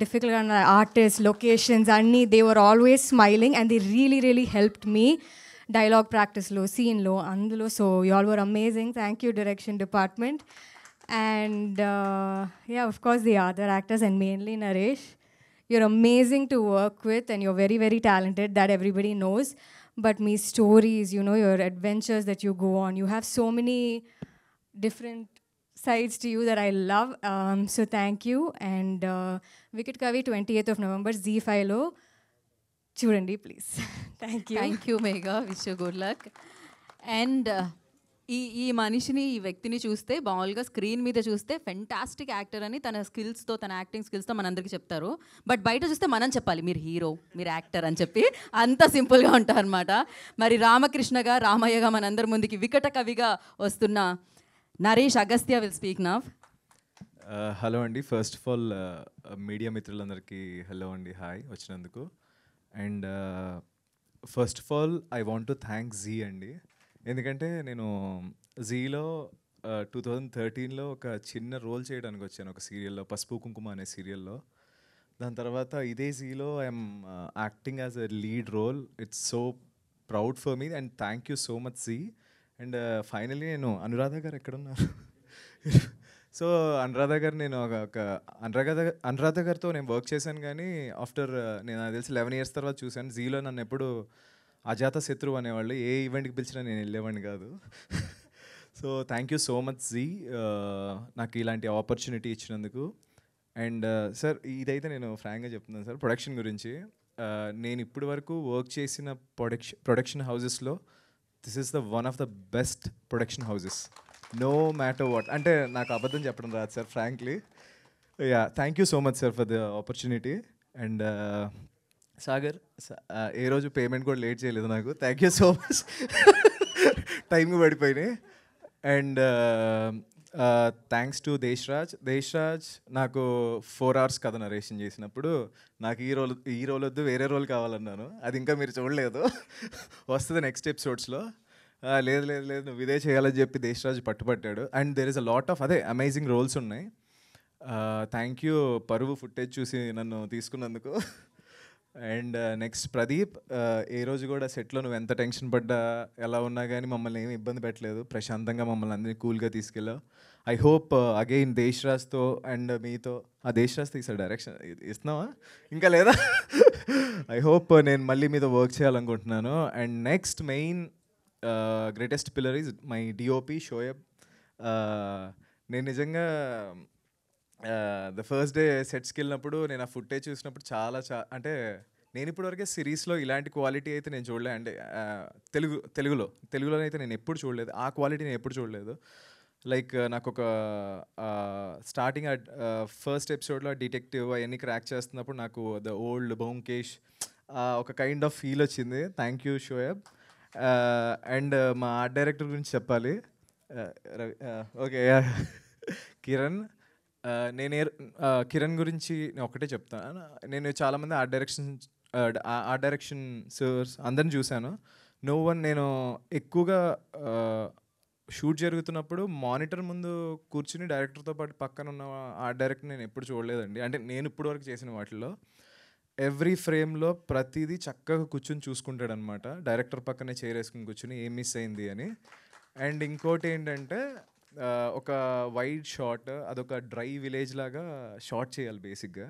డిఫికల్ట్గా ఉన్న ఆర్టిస్ట్ లొకేషన్స్ అన్నీ they were always smiling and they really really helped me dialogue ప్రాక్టీస్లో సీన్లో అందులో so you all were amazing thank you direction department and yeah of course the other actors and mainly Naresh you're amazing to work with and you're very, very talented, that everybody knows. But me stories, you know, your adventures that you go on, you have so many different sides to you that I love. Um, so thank you. And uh, Wicked Kavi, 28th of November, Z Philo. Churandi, please. thank you. Thank you, Mega. Wish you good luck. And uh, ఈ ఈ మనిషిని ఈ వ్యక్తిని చూస్తే మామూలుగా స్క్రీన్ మీద చూస్తే ఫెంటాస్టిక్ యాక్టర్ అని తన స్కిల్స్తో తన యాక్టింగ్ స్కిల్స్తో మనందరికీ చెప్తారు బట్ బయట చూస్తే మనం చెప్పాలి మీరు హీరో మీరు యాక్టర్ అని చెప్పి అంత సింపుల్గా ఉంటారనమాట మరి రామకృష్ణగా రామయ్యగా మనందరి ముందుకి వికట కవిగా వస్తున్న Naresh Agastya will speak now hello అండి ఫస్ట్ ఆఫ్ ఆల్ మీడియా మిత్రులందరికీ హలో అండి హాయ్ వచ్చినందుకు and first of all I want to thank Zee అండి ఎందుకంటే నేను జీలో టూ థౌజండ్ థర్టీన్లో ఒక చిన్న రోల్ చేయడానికి వచ్చాను ఒక సీరియల్లో పసుపు కుంకుమ అనే సీరియల్లో దాని తర్వాత ఇదే జీలో I'm acting as a lead role it's so proud for me and thank you so much Zee and finally నేను అనురాధ గారు ఎక్కడున్నారు సో అనురాధ గారు నేను ఒక అనురాధ అనురాధ గారితో నేను వర్క్ చేశాను కానీ ఆఫ్టర్ నేను తెలిసి లెవెన్ ఇయర్స్ తర్వాత చూశాను జీలో నన్ను ఎప్పుడు అజాత శత్రువు అనేవాళ్ళు ఏ ఈవెంట్కి పిలిచినా నేను వెళ్ళేవాడిని కాదు so thank you so much Zee నాకు ఇలాంటి ఆపర్చునిటీ ఇచ్చినందుకు అండ్ సార్ uh, ఇదైతే నేను ఫ్రాంక్గా చెప్తున్నాను సార్ ప్రొడక్షన్ గురించి uh, నేను ఇప్పటి వరకు వర్క్ చేసిన ప్రొడక్షన్ ప్రొడక్షన్ హౌజెస్లో this is the one of the best production houses no matter what అంటే నాకు అబద్ధం చెప్పడం రాదు sir frankly yeah thank you so much sir for the opportunity and Sagar ఏ రోజు పేమెంట్ కూడా లేట్ చేయలేదు నాకు thank you so much time పడిపోయినాయి and thanks to Deshraj Deshraj నాకు ఫోర్ అవర్స్ కథ నరేషన్ చేసినప్పుడు నాకు ఈ రోల్ ఈ రోల్ వద్దు వేరే రోల్ కావాలన్నాను అది ఇంకా మీరు చూడలేదు వస్తుంది నెక్స్ట్ ఎపిసోడ్స్లో లేదు లేదు లేదు నువ్వు ఇదే చేయాలని చెప్పి దేశ్రాజ్ పట్టుపట్టాడు and there is a lot of అదే అమేజింగ్ రోల్స్ ఉన్నాయి థ్యాంక్ యూ పరువు ఫుటేజ్ చూసి నన్ను తీసుకున్నందుకు and next uh, Pradeep uh, ఏ రోజు కూడా సెట్లో నువ్వు ఎంత టెన్షన్ పడ్డా ఎలా ఉన్నా కానీ మమ్మల్ని ఏమి ఇబ్బంది పెట్టలేదు ప్రశాంతంగా మమ్మల్ని అందరినీ కూల్గా తీసుకెళ్ళావు I hope again uh, Desh రాజ్తో అండ్ మీతో ఆ రాజ్ తీసా డైరెక్షన్ ఇస్తున్నావా ఇంకా లేదా ఐ హోప్ నేను మళ్ళీ మీద వర్క్ చేయాలనుకుంటున్నాను and next main greatest pillar is my DOP Shoaib నేను నిజంగా ద ఫస్ట్ డే సెట్స్కి వెళ్ళినప్పుడు నేను ఆ ఫుటేజ్ చూసినప్పుడు చాలా చా అంటే నేను ఇప్పటివరకే సిరీస్లో ఇలాంటి క్వాలిటీ అయితే నేను చూడలే అంటే తెలుగు తెలుగులో తెలుగులో అయితే నేను ఎప్పుడు చూడలేదు ఆ క్వాలిటీ నేను ఎప్పుడు చూడలేదు లైక్ నాకు ఒక స్టార్టింగ్ ఫస్ట్ ఎపిసోడ్లో డిటెక్టివ్ అవన్నీ క్రాక్ చేస్తున్నప్పుడు నాకు ద ఓల్డ్ బొంకేష్ ఒక కైండ్ ఆఫ్ ఫీల్ వచ్చింది థ్యాంక్ యూ షోయబ్ అండ్ మా ఆర్ట్ డైరెక్టర్ గురించి చెప్పాలి రవి ఓకే కిరణ్ నేను కిరణ్ గురించి నేను ఒకటే చెప్తాను నేను చాలామంది art direction art direction sirs అందరిని చూశాను నో వన్ నేను ఎక్కువగా షూట్ జరుగుతున్నప్పుడు మానిటర్ ముందు కూర్చుని డైరెక్టర్తో పాటు పక్కన ఉన్న ఆర్ట్ డైరెక్టర్ నేను ఎప్పుడు చూడలేదండి అంటే నేను ఇప్పుడు వరకు చేసిన వాటిలో ఎవ్రీ ఫ్రేమ్లో ప్రతిదీ చక్కగా కూర్చుని అనమాట డైరెక్టర్ పక్కనే చేరేసుకుని కూర్చుని ఏం మిస్ అయింది అని అండ్ ఇంకోటి ఏంటంటే ఒక వైడ్ షాట్ అదొక డ్రై విలేజ్ లాగా షార్ట్ చేయాలి బేసిక్గా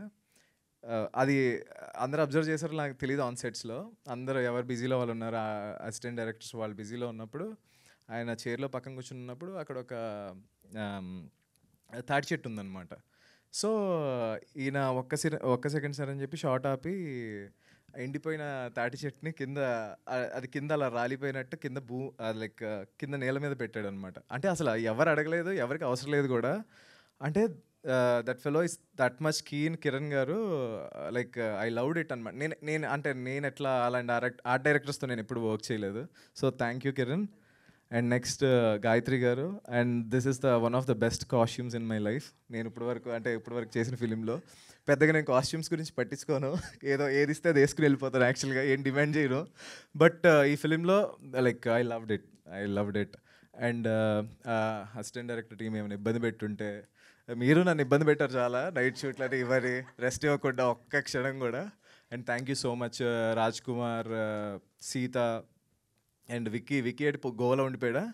అది అందరు అబ్జర్వ్ చేశారు నాకు తెలియదు ఆన్ సెట్స్లో అందరూ ఎవరు బిజీలో వాళ్ళు ఉన్నారు అసిస్టెంట్ డైరెక్టర్స్ వాళ్ళు బిజీలో ఉన్నప్పుడు ఆయన చైర్లో పక్కన కూర్చున్నప్పుడు అక్కడ ఒక తాటి చెట్టు ఉందన్నమాట సో ఈయన ఒక్క సె ఒక్క సెకండ్ సార్ అని చెప్పి షార్ట్ ఆపి ఎండిపోయిన తాటి చెట్టుని కింద అది కింద అలా రాలిపోయినట్టు కింద భూ లైక్ కింద నేల మీద పెట్టాడు అనమాట అంటే అసలు ఎవరు అడగలేదు ఎవరికి అవసరం లేదు కూడా అంటే that fellow is that much keen Kiran గారు లైక్ ఐ లవ్డ్ ఇట్ అనమాట నేను నేను అంటే నేను ఎట్లా అలాంటి డైరెక్ట్ ఆర్ట్ డైరెక్టర్స్తో నేను ఎప్పుడు వర్క్ చేయలేదు so thank you Kiran and next Gayatri గారు and this is the one of the best costumes in my life నేను ఇప్పటివరకు అంటే ఇప్పటివరకు చేసిన ఫిలింలో పెద్దగా నేను కాస్ట్యూమ్స్ గురించి పట్టించుకోను ఏదో ఏది ఇస్తే అది వేసుకుని వెళ్ళిపోతాను యాక్చువల్గా ఏం డిమాండ్ చేయను బట్ ఈ ఫిలింలో like I loved it I loved it and assistant director team ఏమైనా ఇబ్బంది పెట్టుంటే మీరు నన్ను ఇబ్బంది పెట్టారు చాలా నైట్ షూట్లని ఇవ్వరి రెస్ట్ ఇవ్వకుండా ఒక్క క్షణం కూడా and thank you so much Raj Kumar Seetha and Vicky Vicky అంటే గోవలో ఉండిపోయాడా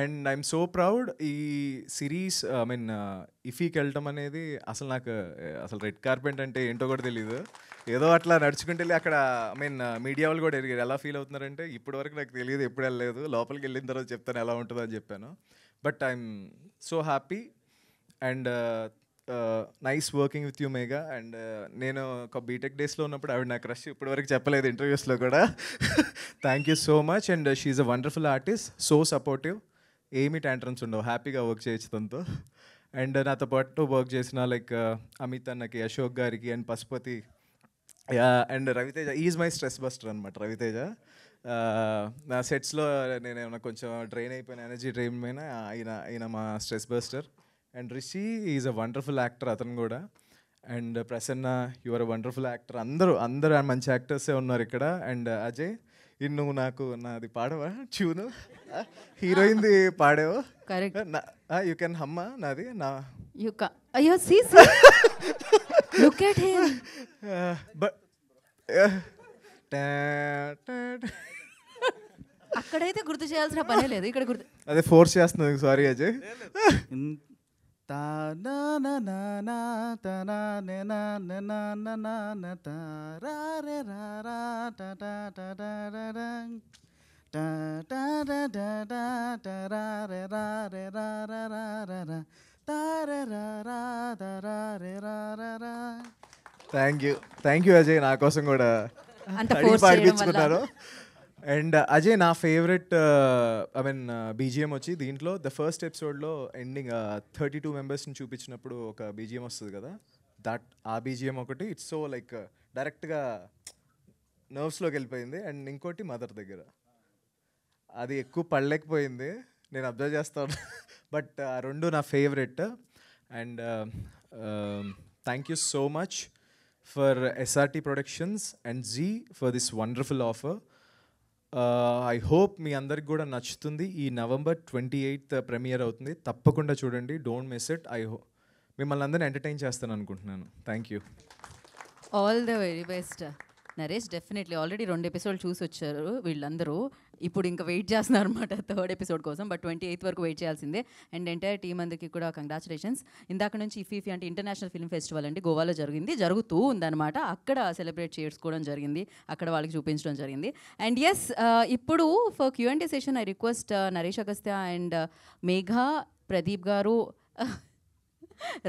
అండ్ ఐఎమ్ సో ప్రౌడ్ ఈ సిరీస్ ఐ మీన్ ఇఫీకి వెళ్ళటం అనేది అసలు నాకు అసలు రెడ్ కార్పెంట్ అంటే ఏంటో కూడా తెలియదు ఏదో అట్లా నడుచుకుంటే వెళ్ళి అక్కడ ఐ మీన్ uh, మీడియా వాళ్ళు కూడా ఎరిగారు ఎలా ఫీల్ అవుతున్నారంటే ఇప్పటి వరకు నాకు తెలియదు ఎప్పుడు వెళ్ళలేదు లోపలికి వెళ్ళిన తర్వాత చెప్తాను ఎలా ఉంటుందో అని చెప్పాను but I'm so happy and nice working with you Megha and నేను ఒక బీటెక్ డేస్లో ఉన్నప్పుడు ఆవిడ నా క్రష్ ఇప్పటి వరకు చెప్పలేదు ఇంటర్వ్యూస్లో కూడా thank you so much and she's a wonderful artist so supportive ఏమి ట్యాంట్రమ్స్ ఉండవు హ్యాపీగా వర్క్ చేయొచ్చు తనతో అండ్ uh, నాతో పాటు వర్క్ చేసిన లైక్ uh, అమిత్ అన్నకి అశోక్ గారికి and Pashupathi and Raviteja is my stress buster అనమాట రవితేజ నా సెట్స్లో నేను ఏమైనా కొంచెం డ్రైన్ అయిపోయిన ఎనర్జీ డ్రైన్ పైన ఆయన ఆయన మా stress buster and Rishi is a wonderful actor అతను కూడా and Prasanna your a wonderful actor అందరూ అందరూ మంచి యాక్టర్సే ఉన్నారు ఇక్కడ అండ్ అజయ్ నువ్వు నాకు నాది పాడవా చూను హీరోయిన్ది పాడేవో యూ కెన్ హమ్మ నాది నా యు అయ్యో see look at him but అక్కడైతే గుర్తు చేయాల్సిన పనే లేదు ఇక్కడ గుర్తు అదే ఫోర్స్ చేస్తున్నాను sorry Ajay thank you thank you Ajay నా కోసం కూడా పాడిపించుకున్నారు అండ్ అజయ్ నా ఫేవరెట్ ఐ మీన్ బీజిఎం వచ్చి దీంట్లో ద ఫస్ట్ ఎపిసోడ్లో ఎండింగ్ థర్టీ టూ మెంబర్స్ని చూపించినప్పుడు ఒక బీజిఎం వస్తుంది కదా దట్ ఆ బీజిఎం ఒకటి ఇట్స్ సో లైక్ డైరెక్ట్గా నర్వ్స్లోకి వెళ్ళిపోయింది అండ్ ఇంకోటి మదర్ దగ్గర అది ఎక్కువ పడలేకపోయింది నేను అబ్జర్వ్ చేస్తాను బట్ ఆ రెండు నా favourite and thank you so much for SRT productions and Zee for this wonderful offer I hope మీ అందరికి కూడా నచ్చుతుంది ఈ నవంబర్ ట్వంటీ ఎయిత్ ప్రీమియర్ అవుతుంది తప్పకుండా చూడండి డోంట్ మిస్ ఇట్ ఐ హో మిమ్మల్ని అందరిని ఎంటర్టైన్ చేస్తాను అనుకుంటున్నాను thank you all the very best Naresh definitely already రెండు ఎపిసోడ్ చూసి వచ్చారు వీళ్ళందరూ ఇప్పుడు ఇంకా వెయిట్ చేస్తున్నారు అనమాట థర్డ్ ఎపిసోడ్ కోసం బట్ ట్వంటీ ఎయిత్ వరకు వెయిట్ చేయాల్సిందే అండ్ ఎంటైర్ టీమ్ అందరికీ కూడా కంగ్రాచులేషన్స్ ఇందాక నుంచి ఇఫీఫీ అంటే ఇంటర్నేషనల్ ఫిల్మ్ ఫెస్టివల్ అండి గోవాలో జరిగింది జరుగుతూ ఉందన్నమాట అక్కడ సెలబ్రేట్ చేసుకోవడం జరిగింది అక్కడ వాళ్ళకి చూపించడం జరిగింది అండ్ ఎస్ uh, ఇప్పుడు for Q and session I request Naresh Agastya and Megha Pradeep garu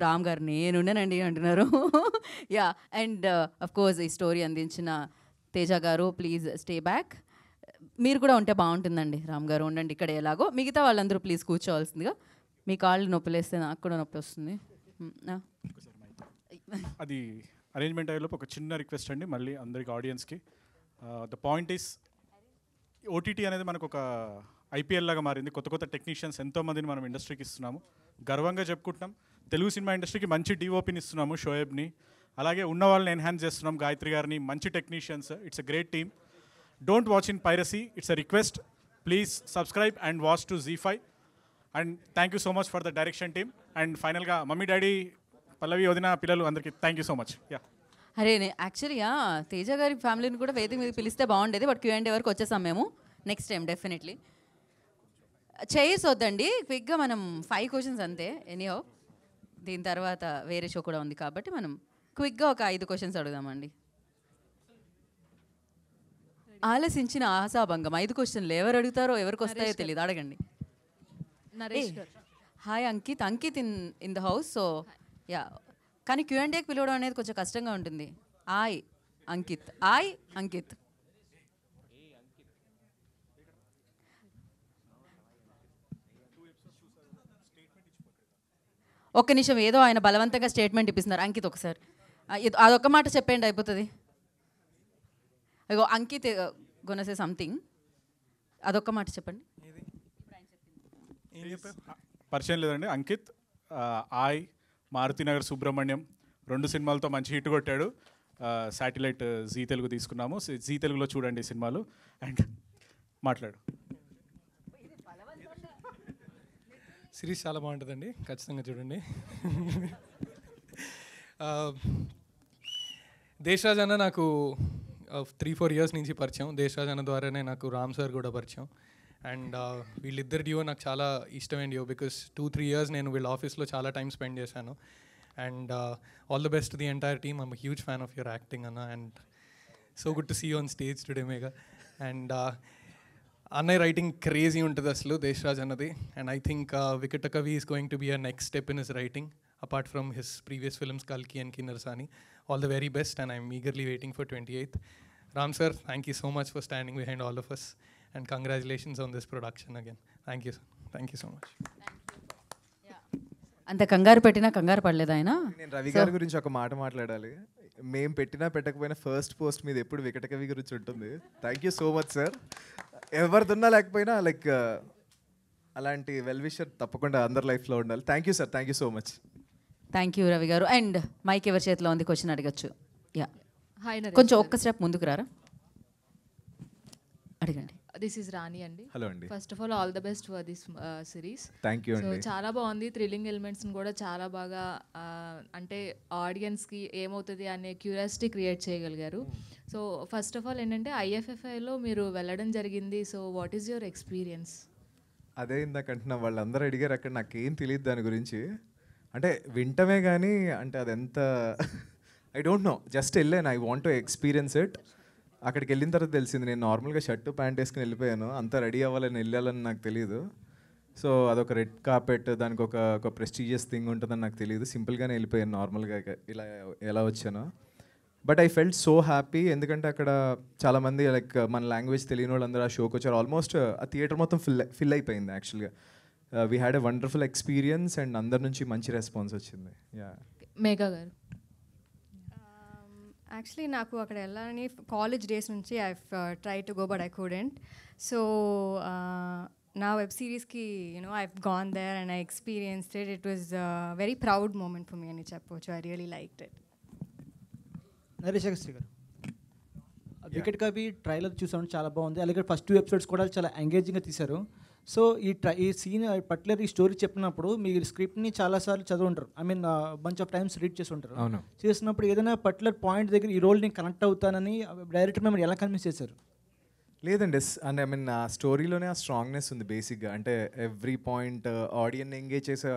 Ram garu నేనున్నానండి అంటున్నారు యా అండ్ అఫ్ కోర్స్ ఈ స్టోరీ అందించిన తేజ గారు ప్లీజ్ స్టే బ్యాక్ మీరు కూడా ఉంటే బాగుంటుందండి రామ్ గారు ఉండండి ఇక్కడ ఎలాగో మిగతా వాళ్ళందరూ ప్లీజ్ కూర్చోవాల్సిందిగా మీ కాళ్ళు నొప్పిలేస్తే నాకు కూడా నొప్పి వస్తుంది అది అరేంజ్మెంట్ అయ్యేలోపు ఒక చిన్న రిక్వెస్ట్ అండి మళ్ళీ అందరికి ఆడియన్స్కి ద పాయింట్ ఈస్ ఓటీటీ అనేది మనకు ఒక ఐపీఎల్ లాగా మారింది కొత్త కొత్త టెక్నీషియన్స్ ఎంతోమందిని మనం ఇండస్ట్రీకి ఇస్తున్నాము గర్వంగా చెప్పుకుంటున్నాం తెలుగు సినిమా ఇండస్ట్రీకి మంచి డిఓపిని ఇస్తున్నాము షోయబ్ని అలాగే ఉన్న వాళ్ళని ఎన్హాన్స్ చేస్తున్నాం గాయత్రి గారిని మంచి technicians it's a great team don't watch in piracy it's a request please subscribe and watch to Zee five and thank you so much for the direction team and ఫైనల్గా మమ్మీ డాడీ పల్లవి వదిన పిల్లలు అందరికీ thank you so much yeah అరే యాక్చువల్గా తేజ గారి ఫ్యామిలీని కూడా వేదిక మీద పిలిస్తే బాగుండేది బట్ క్యూ అండ్ వరకు వచ్చేసాం మేము నెక్స్ట్ టైం డెఫినెట్లీ చైర్స్ వద్దండి క్విక్గా మనం ఫైవ్ క్వశ్చన్స్ అంతే ఎనీ హౌ దీని తర్వాత వేరే షో కూడా ఉంది కాబట్టి మనం క్విక్గా ఒక ఐదు క్వశ్చన్స్ అడుగుదామండి ఆలసించిన ఆశాభంగం ఐదు క్వశ్చన్లు ఎవరు అడుగుతారో ఎవరికి వస్తాయో తెలియదు అడగండి hi Ankit Ankit in in the house so yeah కానీ క్యూ అండ్ పిలవడం అనేది కొంచెం కష్టంగా ఉంటుంది ఆయ్ అంకిత్ ఆయ్ అంకిత్ ఒక్క నిమిషం ఏదో ఆయన బలవంతంగా స్టేట్మెంట్ ఇప్పిస్తున్నారు అంకిత్ ఒకసారి అదొక మాట చెప్పండి అయిపోతుంది ఇగో అంకిత్ గొనసే సంథింగ్ అదొక్క మాట చెప్పండి పరిచయం లేదండి అంకిత్ ఆయ్ మారుతినగర్ సుబ్రహ్మణ్యం రెండు సినిమాలతో మంచి హిట్ కొట్టాడు శాటిలైట్ జీ తెలుగు తీసుకున్నాము జీ తెలుగులో చూడండి సినిమాలు అండ్ మాట్లాడు సిరీస్ చాలా బాగుంటుందండి ఖచ్చితంగా చూడండి దేశరాజన్న నాకు త్రీ ఫోర్ ఇయర్స్ నుంచి పరిచయం దేశరాజ్ అన్న ద్వారానే నాకు రామ్ సార్ కూడా పరిచయం అండ్ uh, వీళ్ళిద్దరి డ్యూ నాకు చాలా ఇష్టమైన డ్యూ బికాస్ టూ త్రీ ఇయర్స్ నేను వీళ్ళ ఆఫీస్లో చాలా టైం స్పెండ్ చేశాను and all the best the entire team I'm huge fan of your acting అన్న and so good to see on stage today Megha and అన్నయ్య రైటింగ్ క్రేజీ ఉంటుంది అసలు దేశరాజ్ అన్నది and I think Vikata Kavi is going to be a next step in his writing apart from his previous films కల్కి and కిన్నర్సాని all the very best, and I'm eagerly waiting for 28th. Ram sir, thank you so much for standing behind all of us, and congratulations on this production again. Thank you, thank you so much. అంత కంగారు పెట్టినా కంగారు పడలేదు ఆయన నేను రవి గారి గురించి ఒక మాట మాట్లాడాలి మేము పెట్టినా పెట్టకపోయినా ఫస్ట్ పోస్ట్ మీద ఎప్పుడు వికట కవి గురించి ఉంటుంది thank you so much sir ఎవరిదున్నా లేకపోయినా లైక్ అలాంటి వెల్ విషర్ తప్పకుండా అందరి లైఫ్లో ఉండాలి thank you sir thank you so much thank you Ravi garu and mic ఎవరి చేతిలో ఉంది క్వశ్చన్ అడగచ్చు యా హాయ్ కొంచెం ఒక్క స్టెప్ ముందుకు రారా అడగండి దిస్ ఇస్ రాణి అండి హలో అండి first of all all the best for this series thank you so చాలా బాగుంది థ్రిల్లింగ్ ఎలిమెంట్స్ని కూడా చాలా బాగా uh, అంటే ఆడియన్స్కి ఏమవుతుంది అనే క్యూరియాసిటీ క్రియేట్ చేయగలిగారు సో ఫస్ట్ ఆఫ్ ఆల్ ఏంటంటే ఐఎఫ్ఎఫ్ఐలో మీరు వెళ్ళడం జరిగింది so what is your experience అదే ఇందాక అంటున్నా వాళ్ళందరూ అడిగారు అక్కడ నాకేం తెలియదు దాని గురించి అంటే వింటమే కానీ అంటే అది ఎంత ఐ డోంట్ నో జస్ట్ వెళ్ళాను I want to experience it అక్కడికి వెళ్ళిన తర్వాత తెలిసింది నేను నార్మల్గా షర్టు ప్యాంట్ వేసుకుని వెళ్ళిపోయాను అంత రెడీ అవ్వాలని వెళ్ళాలని నాకు తెలియదు సో అదొక రెడ్ కార్పెట్ దానికి ఒక ఒక ప్రెస్టీజియస్ థింగ్ ఉంటుందని నాకు తెలియదు సింపుల్గానే వెళ్ళిపోయాను నార్మల్గా ఇలా ఎలా వచ్చాను but I felt so happy ఎందుకంటే అక్కడ చాలామంది లైక్ మన లాంగ్వేజ్ తెలియని వాళ్ళందరూ ఆ షోకి వచ్చారు ఆల్మోస్ట్ ఆ థియేటర్ మొత్తం ఫిల్ ఫిల్ అయిపోయింది యాక్చువల్గా we had a wonderful experience and అందరి నుంచి మంచి రెస్పాన్స్ వచ్చింది యా మేఘా గారు యాక్చువల్లీ um, నాకు అక్కడ వెళ్ళాలని కాలేజ్ డేస్ నుంచి I try to go but I couldn't so నా వెబ్ సిరీస్కి you know I gone there and I experience it it was very proud moment for me అని చెప్పవచ్చు I really like it Naresh Vikata Kavi trailer చూసాను చాలా బాగుంది అలాగే ఫస్ట్ టూ ఎపిసోడ్స్ కూడా చాలా ఎంగేజింగ్గా తీశారు సో ఈ ట్రై ఈ సీన్ పర్టికులర్ ఈ స్టోరీ చెప్పినప్పుడు మీరు స్క్రిప్ట్ని చాలాసార్లు ఉంటారు I mean bunch of times read చేసి ఉంటారు అవును చేసినప్పుడు ఏదైనా పర్టికులర్ పాయింట్ దగ్గర ఈ రోల్ నేను కనెక్ట్ అవుతానని డైరెక్టర్ మేము ఎలా కన్విన్స్ చేశారు లేదండి అండ్ ఐ మీన్ ఆ స్టోరీలోనే ఆ స్ట్రాంగ్నెస్ ఉంది బేసిక్గా అంటే ఎవ్రీ పాయింట్ ఆడియన్ ఎంగేజ్ చేసే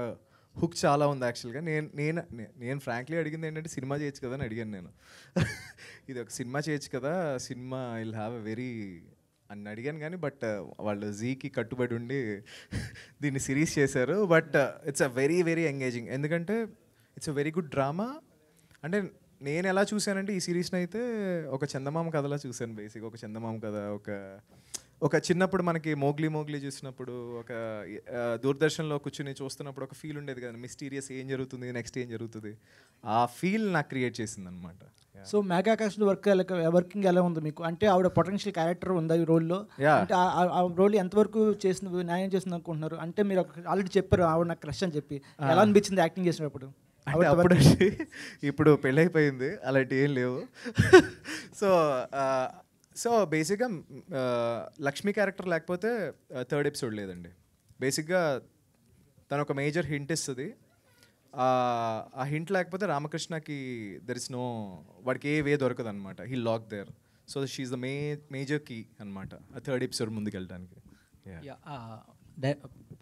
హుక్ చాలా ఉంది యాక్చువల్గా నేను నేను నేను ఫ్రాంక్లీ అడిగింది ఏంటంటే సినిమా చేయొచ్చు కదా అని అడిగాను నేను ఇది ఒక సినిమా చేయొచ్చు కదా సినిమా ఐ హ్యావ్ ఎ వెరీ అని అడిగాను కానీ బట్ వాళ్ళు జీకి కట్టుబడి ఉండి దీన్ని సిరీస్ చేశారు but it's a very very engaging ఎందుకంటే it's a very good drama అంటే నేను ఎలా చూశానంటే ఈ సిరీస్ని అయితే ఒక చందమామ కథలా చూశాను బేసిక్ ఒక చందమామ కథ ఒక ఒక చిన్నప్పుడు మనకి మోగ్లీ మోగ్లీ చూసినప్పుడు ఒక దూరదర్శన్లో కూర్చుని చూస్తున్నప్పుడు ఒక ఫీల్ ఉండేది కదా మిస్టీరియస్ ఏం జరుగుతుంది నెక్స్ట్ ఏం జరుగుతుంది ఆ ఫీల్ నాకు క్రియేట్ చేసింది అనమాట సో మెగాకాస్ట్ వర్క్ వర్కింగ్ ఎలా ఉంది మీకు అంటే ఆవిడ పొటెన్షియల్ క్యారెక్టర్ ఉందా ఈ రోల్లో అంటే ఆ రోల్ ఎంతవరకు చేసిన న్యాయం చేసింది అనుకుంటున్నారు అంటే మీరు ఆల్రెడీ చెప్పారు ఆవిడ నాకు క్రష్ అని చెప్పి ah. ఎలా అనిపించింది యాక్టింగ్ చేసినప్పుడు అంటే అప్పుడు ఇప్పుడు పెళ్ళైపోయింది అలాంటి ఏం లేవు సో సో బేసిక్గా లక్ష్మి క్యారెక్టర్ లేకపోతే థర్డ్ ఎపిసోడ్ లేదండి బేసిక్గా తను ఒక మేజర్ హింట్ ఇస్తుంది ఆ హింట్ లేకపోతే రామకృష్ణకి దర్ ఇస్ నో వాడికి ఏ వే దొరకదు అనమాట he lock there so is the may major key అనమాట ఆ థర్డ్ ఎపిసోడ్ ముందుకెళ్ళడానికి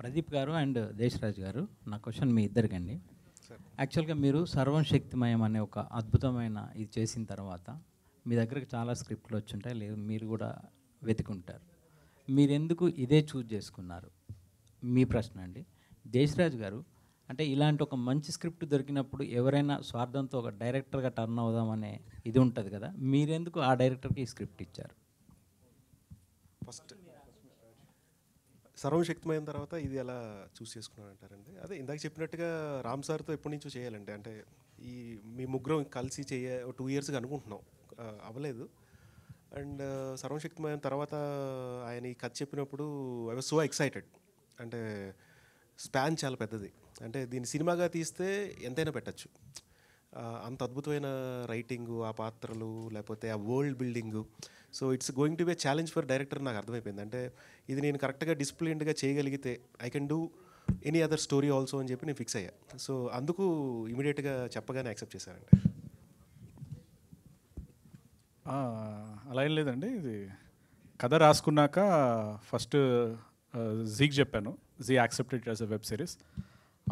ప్రదీప్ గారు అండ్ దేశరాజ్ గారు నా క్వశ్చన్ మీ ఇద్దరికండి యాక్చువల్గా మీరు సర్వం శక్తిమయం అనే ఒక అద్భుతమైన ఇది చేసిన తర్వాత మీ దగ్గరకు చాలా స్క్రిప్ట్లు వచ్చుంటాయి లేదు మీరు కూడా వెతుకుంటారు మీరెందుకు ఇదే చూజ్ చేసుకున్నారు మీ ప్రశ్న అండి దేశరాజ్ గారు అంటే ఇలాంటి ఒక మంచి స్క్రిప్ట్ దొరికినప్పుడు ఎవరైనా స్వార్థంతో ఒక డైరెక్టర్గా టర్న్ అవుదామనే ఇది ఉంటుంది కదా మీరెందుకు ఆ డైరెక్టర్కి ఈ స్క్రిప్ట్ ఇచ్చారు ఫస్ట్ సర్వశక్తిమైన తర్వాత ఇది ఎలా చూస్ చేసుకున్నాను అంటారండి అదే ఇందాక చెప్పినట్టుగా రామ్ సార్తో ఎప్పటి నుంచో చేయాలండి అంటే ఈ మీ ముగ్గురం కలిసి చేయ టూ ఇయర్స్గా అనుకుంటున్నాం అవ్వలేదు అండ్ సర్వశక్తిమయం తర్వాత ఆయన ఈ కథ చెప్పినప్పుడు ఐ వాజ్ సో ఎక్సైటెడ్ అంటే స్పాన్ చాలా పెద్దది అంటే దీన్ని సినిమాగా తీస్తే ఎంతైనా పెట్టచ్చు అంత అద్భుతమైన రైటింగు ఆ పాత్రలు లేకపోతే ఆ world building so it's going to be challenge for director నాకు అర్థమైపోయింది అంటే ఇది నేను కరెక్ట్గా డిసిప్లిన్డ్గా చేయగలిగితే I can do any other story also అని చెప్పి నేను ఫిక్స్ అయ్యా సో అందుకు ఇమీడియట్గా చెప్పగానే యాక్సెప్ట్ చేశారండి అలా ఏం లేదండి ఇది కథ రాసుకున్నాక ఫస్ట్ జీక్ చెప్పాను Zee accepted as a web series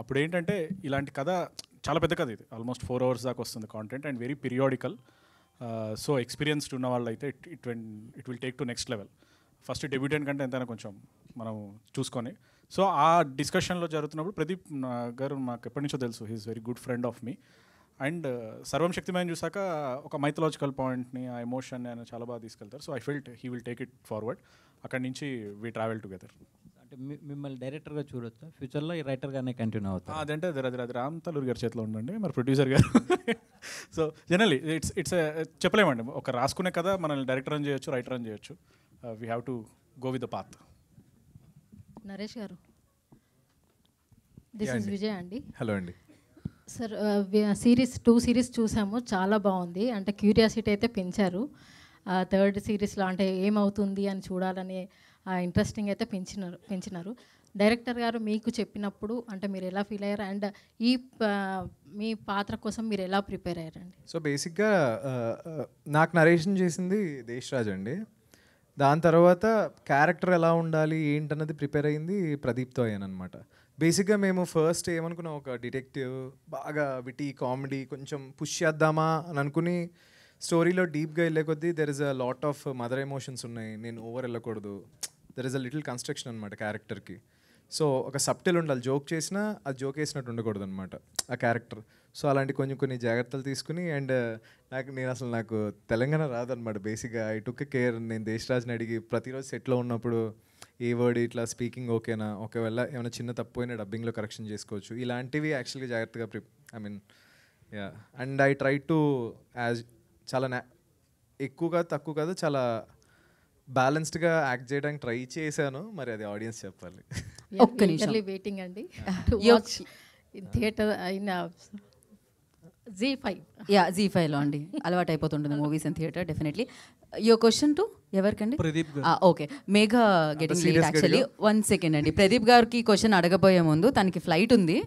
అప్పుడు ఏంటంటే ఇలాంటి కథ చాలా పెద్ద కథ ఇది ఆల్మోస్ట్ ఫోర్ అవర్స్ దాకా వస్తుంది content and very periodical so experienced ఉన్న వాళ్ళు అయితే it it it will take to next level first debutante కంటే ఎంతైనా కొంచెం మనం చూసుకొని సో ఆ డిస్కషన్లో జరుగుతున్నప్పుడు ప్రదీప్ గారు నాకు ఎప్పటి నుంచో తెలుసు he's very good friend of me and uh, సర్వం శక్తిమైన చూసాక ఒక మైథలాజికల్ పాయింట్ని ఆ ఎమోషన్ ఆయన చాలా బాగా తీసుకెళ్తారు so I felt he will take it forward అక్కడి నుంచి వీ ట్రావెల్ టుగెదర్ అంటే మిమ్మల్ని డైరెక్టర్గా చూడొచ్చు ఫ్యూచర్లో ఈ రైటర్గానే కంటిన్యూ అవుతా అదంటే అది అది అది రామ్ గారి చేతిలో ఉండండి మరి ప్రొడ్యూసర్ గారు సో జనరలీ ఇట్స్ ఇట్స్ చెప్పలేమండి ఒక రాసుకునే కదా మనల్ని డైరెక్టర్ అని చేయొచ్చు రైటర్ అని చేయొచ్చు we have to go with the path Naresh garu this is Vijay అండి హలో అండి సార్ సిరీస్ టూ సిరీస్ చూసాము చాలా బాగుంది అంటే క్యూరియాసిటీ అయితే పెంచారు థర్డ్ సిరీస్లో అంటే ఏమవుతుంది అని చూడాలని ఇంట్రెస్టింగ్ అయితే పెంచినారు పెంచినారు డైరెక్టర్ గారు మీకు చెప్పినప్పుడు అంటే మీరు ఎలా ఫీల్ అయ్యారు అండ్ ఈ మీ పాత్ర కోసం మీరు ఎలా ప్రిపేర్ అయ్యారండి సో బేసిక్గా నాకు నరేషన్ చేసింది రాజ్ అండి దాని తర్వాత క్యారెక్టర్ ఎలా ఉండాలి ఏంటన్నది ప్రిపేర్ అయింది ప్రదీప్తో అయ్యాను అనమాట బేసిక్గా మేము ఫస్ట్ ఏమనుకున్నాం ఒక డిటెక్టివ్ బాగా విటీ కామెడీ కొంచెం పుష్ చేద్దామా అని అనుకుని స్టోరీలో డీప్గా వెళ్ళే కొద్దీ there is a lot of mother emotions ఉన్నాయి నేను ఓవర్ వెళ్ళకూడదు there is a little construction అనమాట క్యారెక్టర్కి సో ఒక సప్టెల్ ఉండాలి జోక్ చేసినా అది జోక్ వేసినట్టు ఉండకూడదు అనమాట ఆ క్యారెక్టర్ సో అలాంటి కొన్ని కొన్ని జాగ్రత్తలు తీసుకుని అండ్ uh, నాకు నేను అసలు నాకు తెలంగాణ రాదనమాట బేసిక్గా ఐ టుక్ కేర్ నేను దేశరాజ్ని అడిగి ప్రతిరోజు సెట్లో ఉన్నప్పుడు ఏ వర్డ్ ఇట్లా స్పీకింగ్ ఓకేనా ఒకవేళ ఏమైనా చిన్న తప్పు అయినా డబ్బింగ్లో కరెక్షన్ చేసుకోవచ్చు ఇలాంటివి యాక్చువల్గా జాగ్రత్తగా ప్రి I mean yeah and I try to as చాలా నా ఎక్కువ కాదు తక్కువ కాదు చాలా బ్యాలెన్స్డ్గా యాక్ట్ చేయడానికి ట్రై చేశాను మరి అది ఆడియన్స్ చెప్పాలి ఒక్క వెయిటింగ్ అండి థియేటర్ అయిన జీ ఫైవ్ యా జీ ఫైవ్లో అండి అలవాటు అయిపోతుంటుంది movies and theatre definitely your question to ఎవరికండి Pradeep okay Megha getting late actually one second అండి ప్రదీప్ గారికి క్వశ్చన్ అడగబోయే ముందు తనకి ఫ్లైట్ ఉంది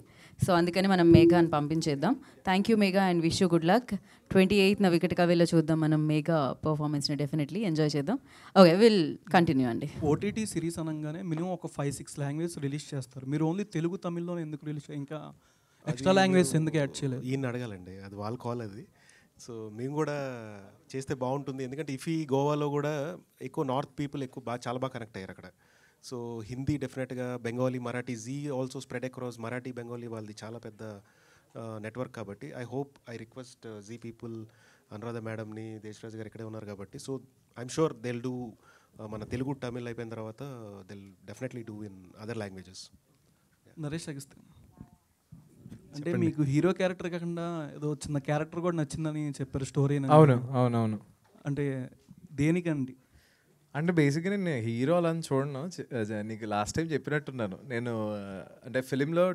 సో అందుకని మనం మేఘాని పంపించేద్దాం thank you Megha and wish you good luck twenty ఎయిత్న wicket కవిలో చూద్దాం మనం మేఘా పర్ఫార్మెన్స్ని డెఫినెట్లీ ఎంజాయ్ చేద్దాం ఓకే విల్ కంటిన్యూ అండి ఓటీటీ సిరీస్ అనగానే మినిమం ఒక ఫైవ్ సిక్స్ లాంగ్వేజ్ రిలీజ్ చేస్తారు మీరు ఓన్లీ తెలుగు తమిళ్లో ఎందుకు రిలీజ్ ఇంకా ఎక్స్ట్రా లాంగ్వేజ్ ఎందుకు యాడ్ చేయలేదు ఈయన అడగాలండి అది వాళ్ళ కాల్ అది సో మేము కూడా చేస్తే బాగుంటుంది ఎందుకంటే ఇఫీ గోవాలో కూడా ఎక్కువ నార్త్ పీపుల్ ఎక్కువ బాగా చాలా బాగా కనెక్ట్ అయ్యారు అక్కడ సో హిందీ డెఫినెట్గా Bengali Marathi Zee also spread across Marathi Bengali వాళ్ళది చాలా పెద్ద నెట్వర్క్ కాబట్టి I hope I request Zee people Anuradha మేడంని దేశరాజ్ గారు ఇక్కడే ఉన్నారు కాబట్టి so I'm sure they'll do మన తెలుగు తమిళ్ అయిపోయిన తర్వాత they'll definitely do in other languages Naresh అగిస్తాను అంటే మీకు హీరో క్యారెక్టర్ కాకుండా ఏదో చిన్న క్యారెక్టర్ కూడా నచ్చిందని చెప్పారు స్టోరీ అవును అవునవును అంటే దేనికండి అంటే బేసిక్గా నేను హీరో అలా చూడను నీకు లాస్ట్ టైం చెప్పినట్టున్నాను నేను అంటే ఫిలింలో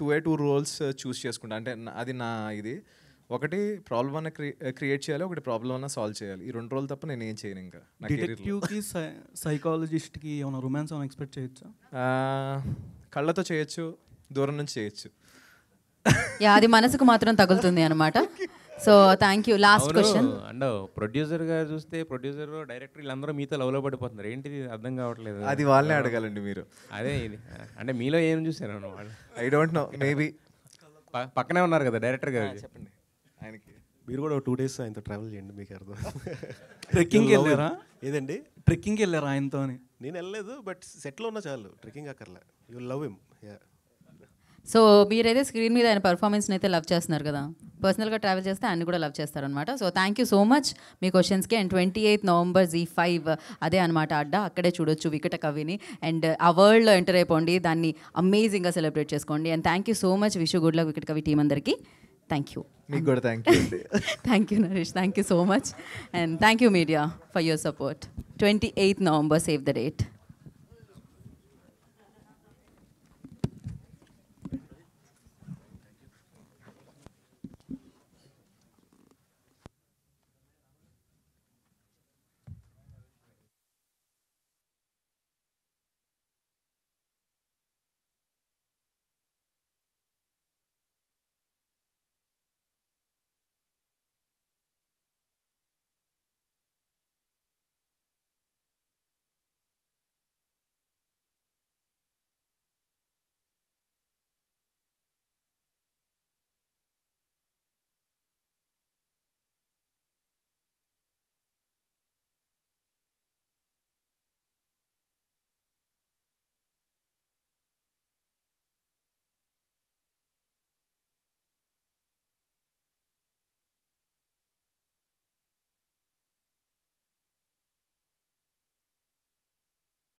two a two roles choose చేసుకుంటా అంటే అది నా ఇది ఒకటి ప్రాబ్లం అన్న క్రియేట్ చేయాలి ఒకటి ప్రాబ్లం అన్న సాల్వ్ చేయాలి ఈ రెండు రోజులు తప్ప నేను ఏం చేయను ఇంకా డిటెక్టివ్కి సైకాలజిస్ట్కి ఏమైనా రొమాన్స్ ఏమైనా ఎక్స్పెక్ట్ చేయొచ్చా కళ్ళతో చేయొచ్చు దూరం నుంచి చేయొచ్చు యా అది మనసుకు మాత్రం తగులుతుంది అనమాట so thank you last question and producer గా చూస్తే ప్రొడ్యూసర్ డైరెక్టర్ వీళ్ళందరూ మీతో లవ్ లో పడిపోతున్నారు ఏంటిది అర్థం కావట్లేదు అది వాళ్ళనే అడగాలండి మీరు అదే ఇది అంటే మీలో ఏం చూసారు ఐ డోంట్ నో మేబీ పక్కనే ఉన్నారు కదా డైరెక్టర్ గారు చెప్పండి ఆయనకి మీరు కూడా టూ డేస్ ఆయనతో ట్రావెల్ చేయండి మీకు అర్థం ట్రెక్కింగ్ వెళ్ళారా ఏదండి ట్రెక్కింగ్ వెళ్ళారా ఆయనతో నేను వెళ్ళలేదు బట్ సెట్లో ఉన్నా చాలు ట్రెక్కింగ్ అక్కర్లే you love him yeah so మీరైతే స్క్రీన్ మీద ఆయన పర్ఫార్మెన్స్ని అయితే లవ్ చేస్తున్నారు కదా పర్సనల్గా ట్రావెల్ చేస్తే ఆయన కూడా లవ్ చేస్తారనమాట so thank you so much మీ క్వశ్చన్స్కి and twenty eighth November Zee five అదే అనమాట అడ్డా అక్కడే చూడొచ్చు వికట కవిని అండ్ ఆ వరల్డ్లో ఎంటర్ అయిపోండి దాన్ని అమేజింగ్గా సెలబ్రేట్ చేసుకోండి and thank you so much wish you good luck Vikata Kavi team అందరికీ థ్యాంక్ యూ మీకు కూడా thank you thank you Naresh thank you so much and thank you media for your support twenty eighth November save the date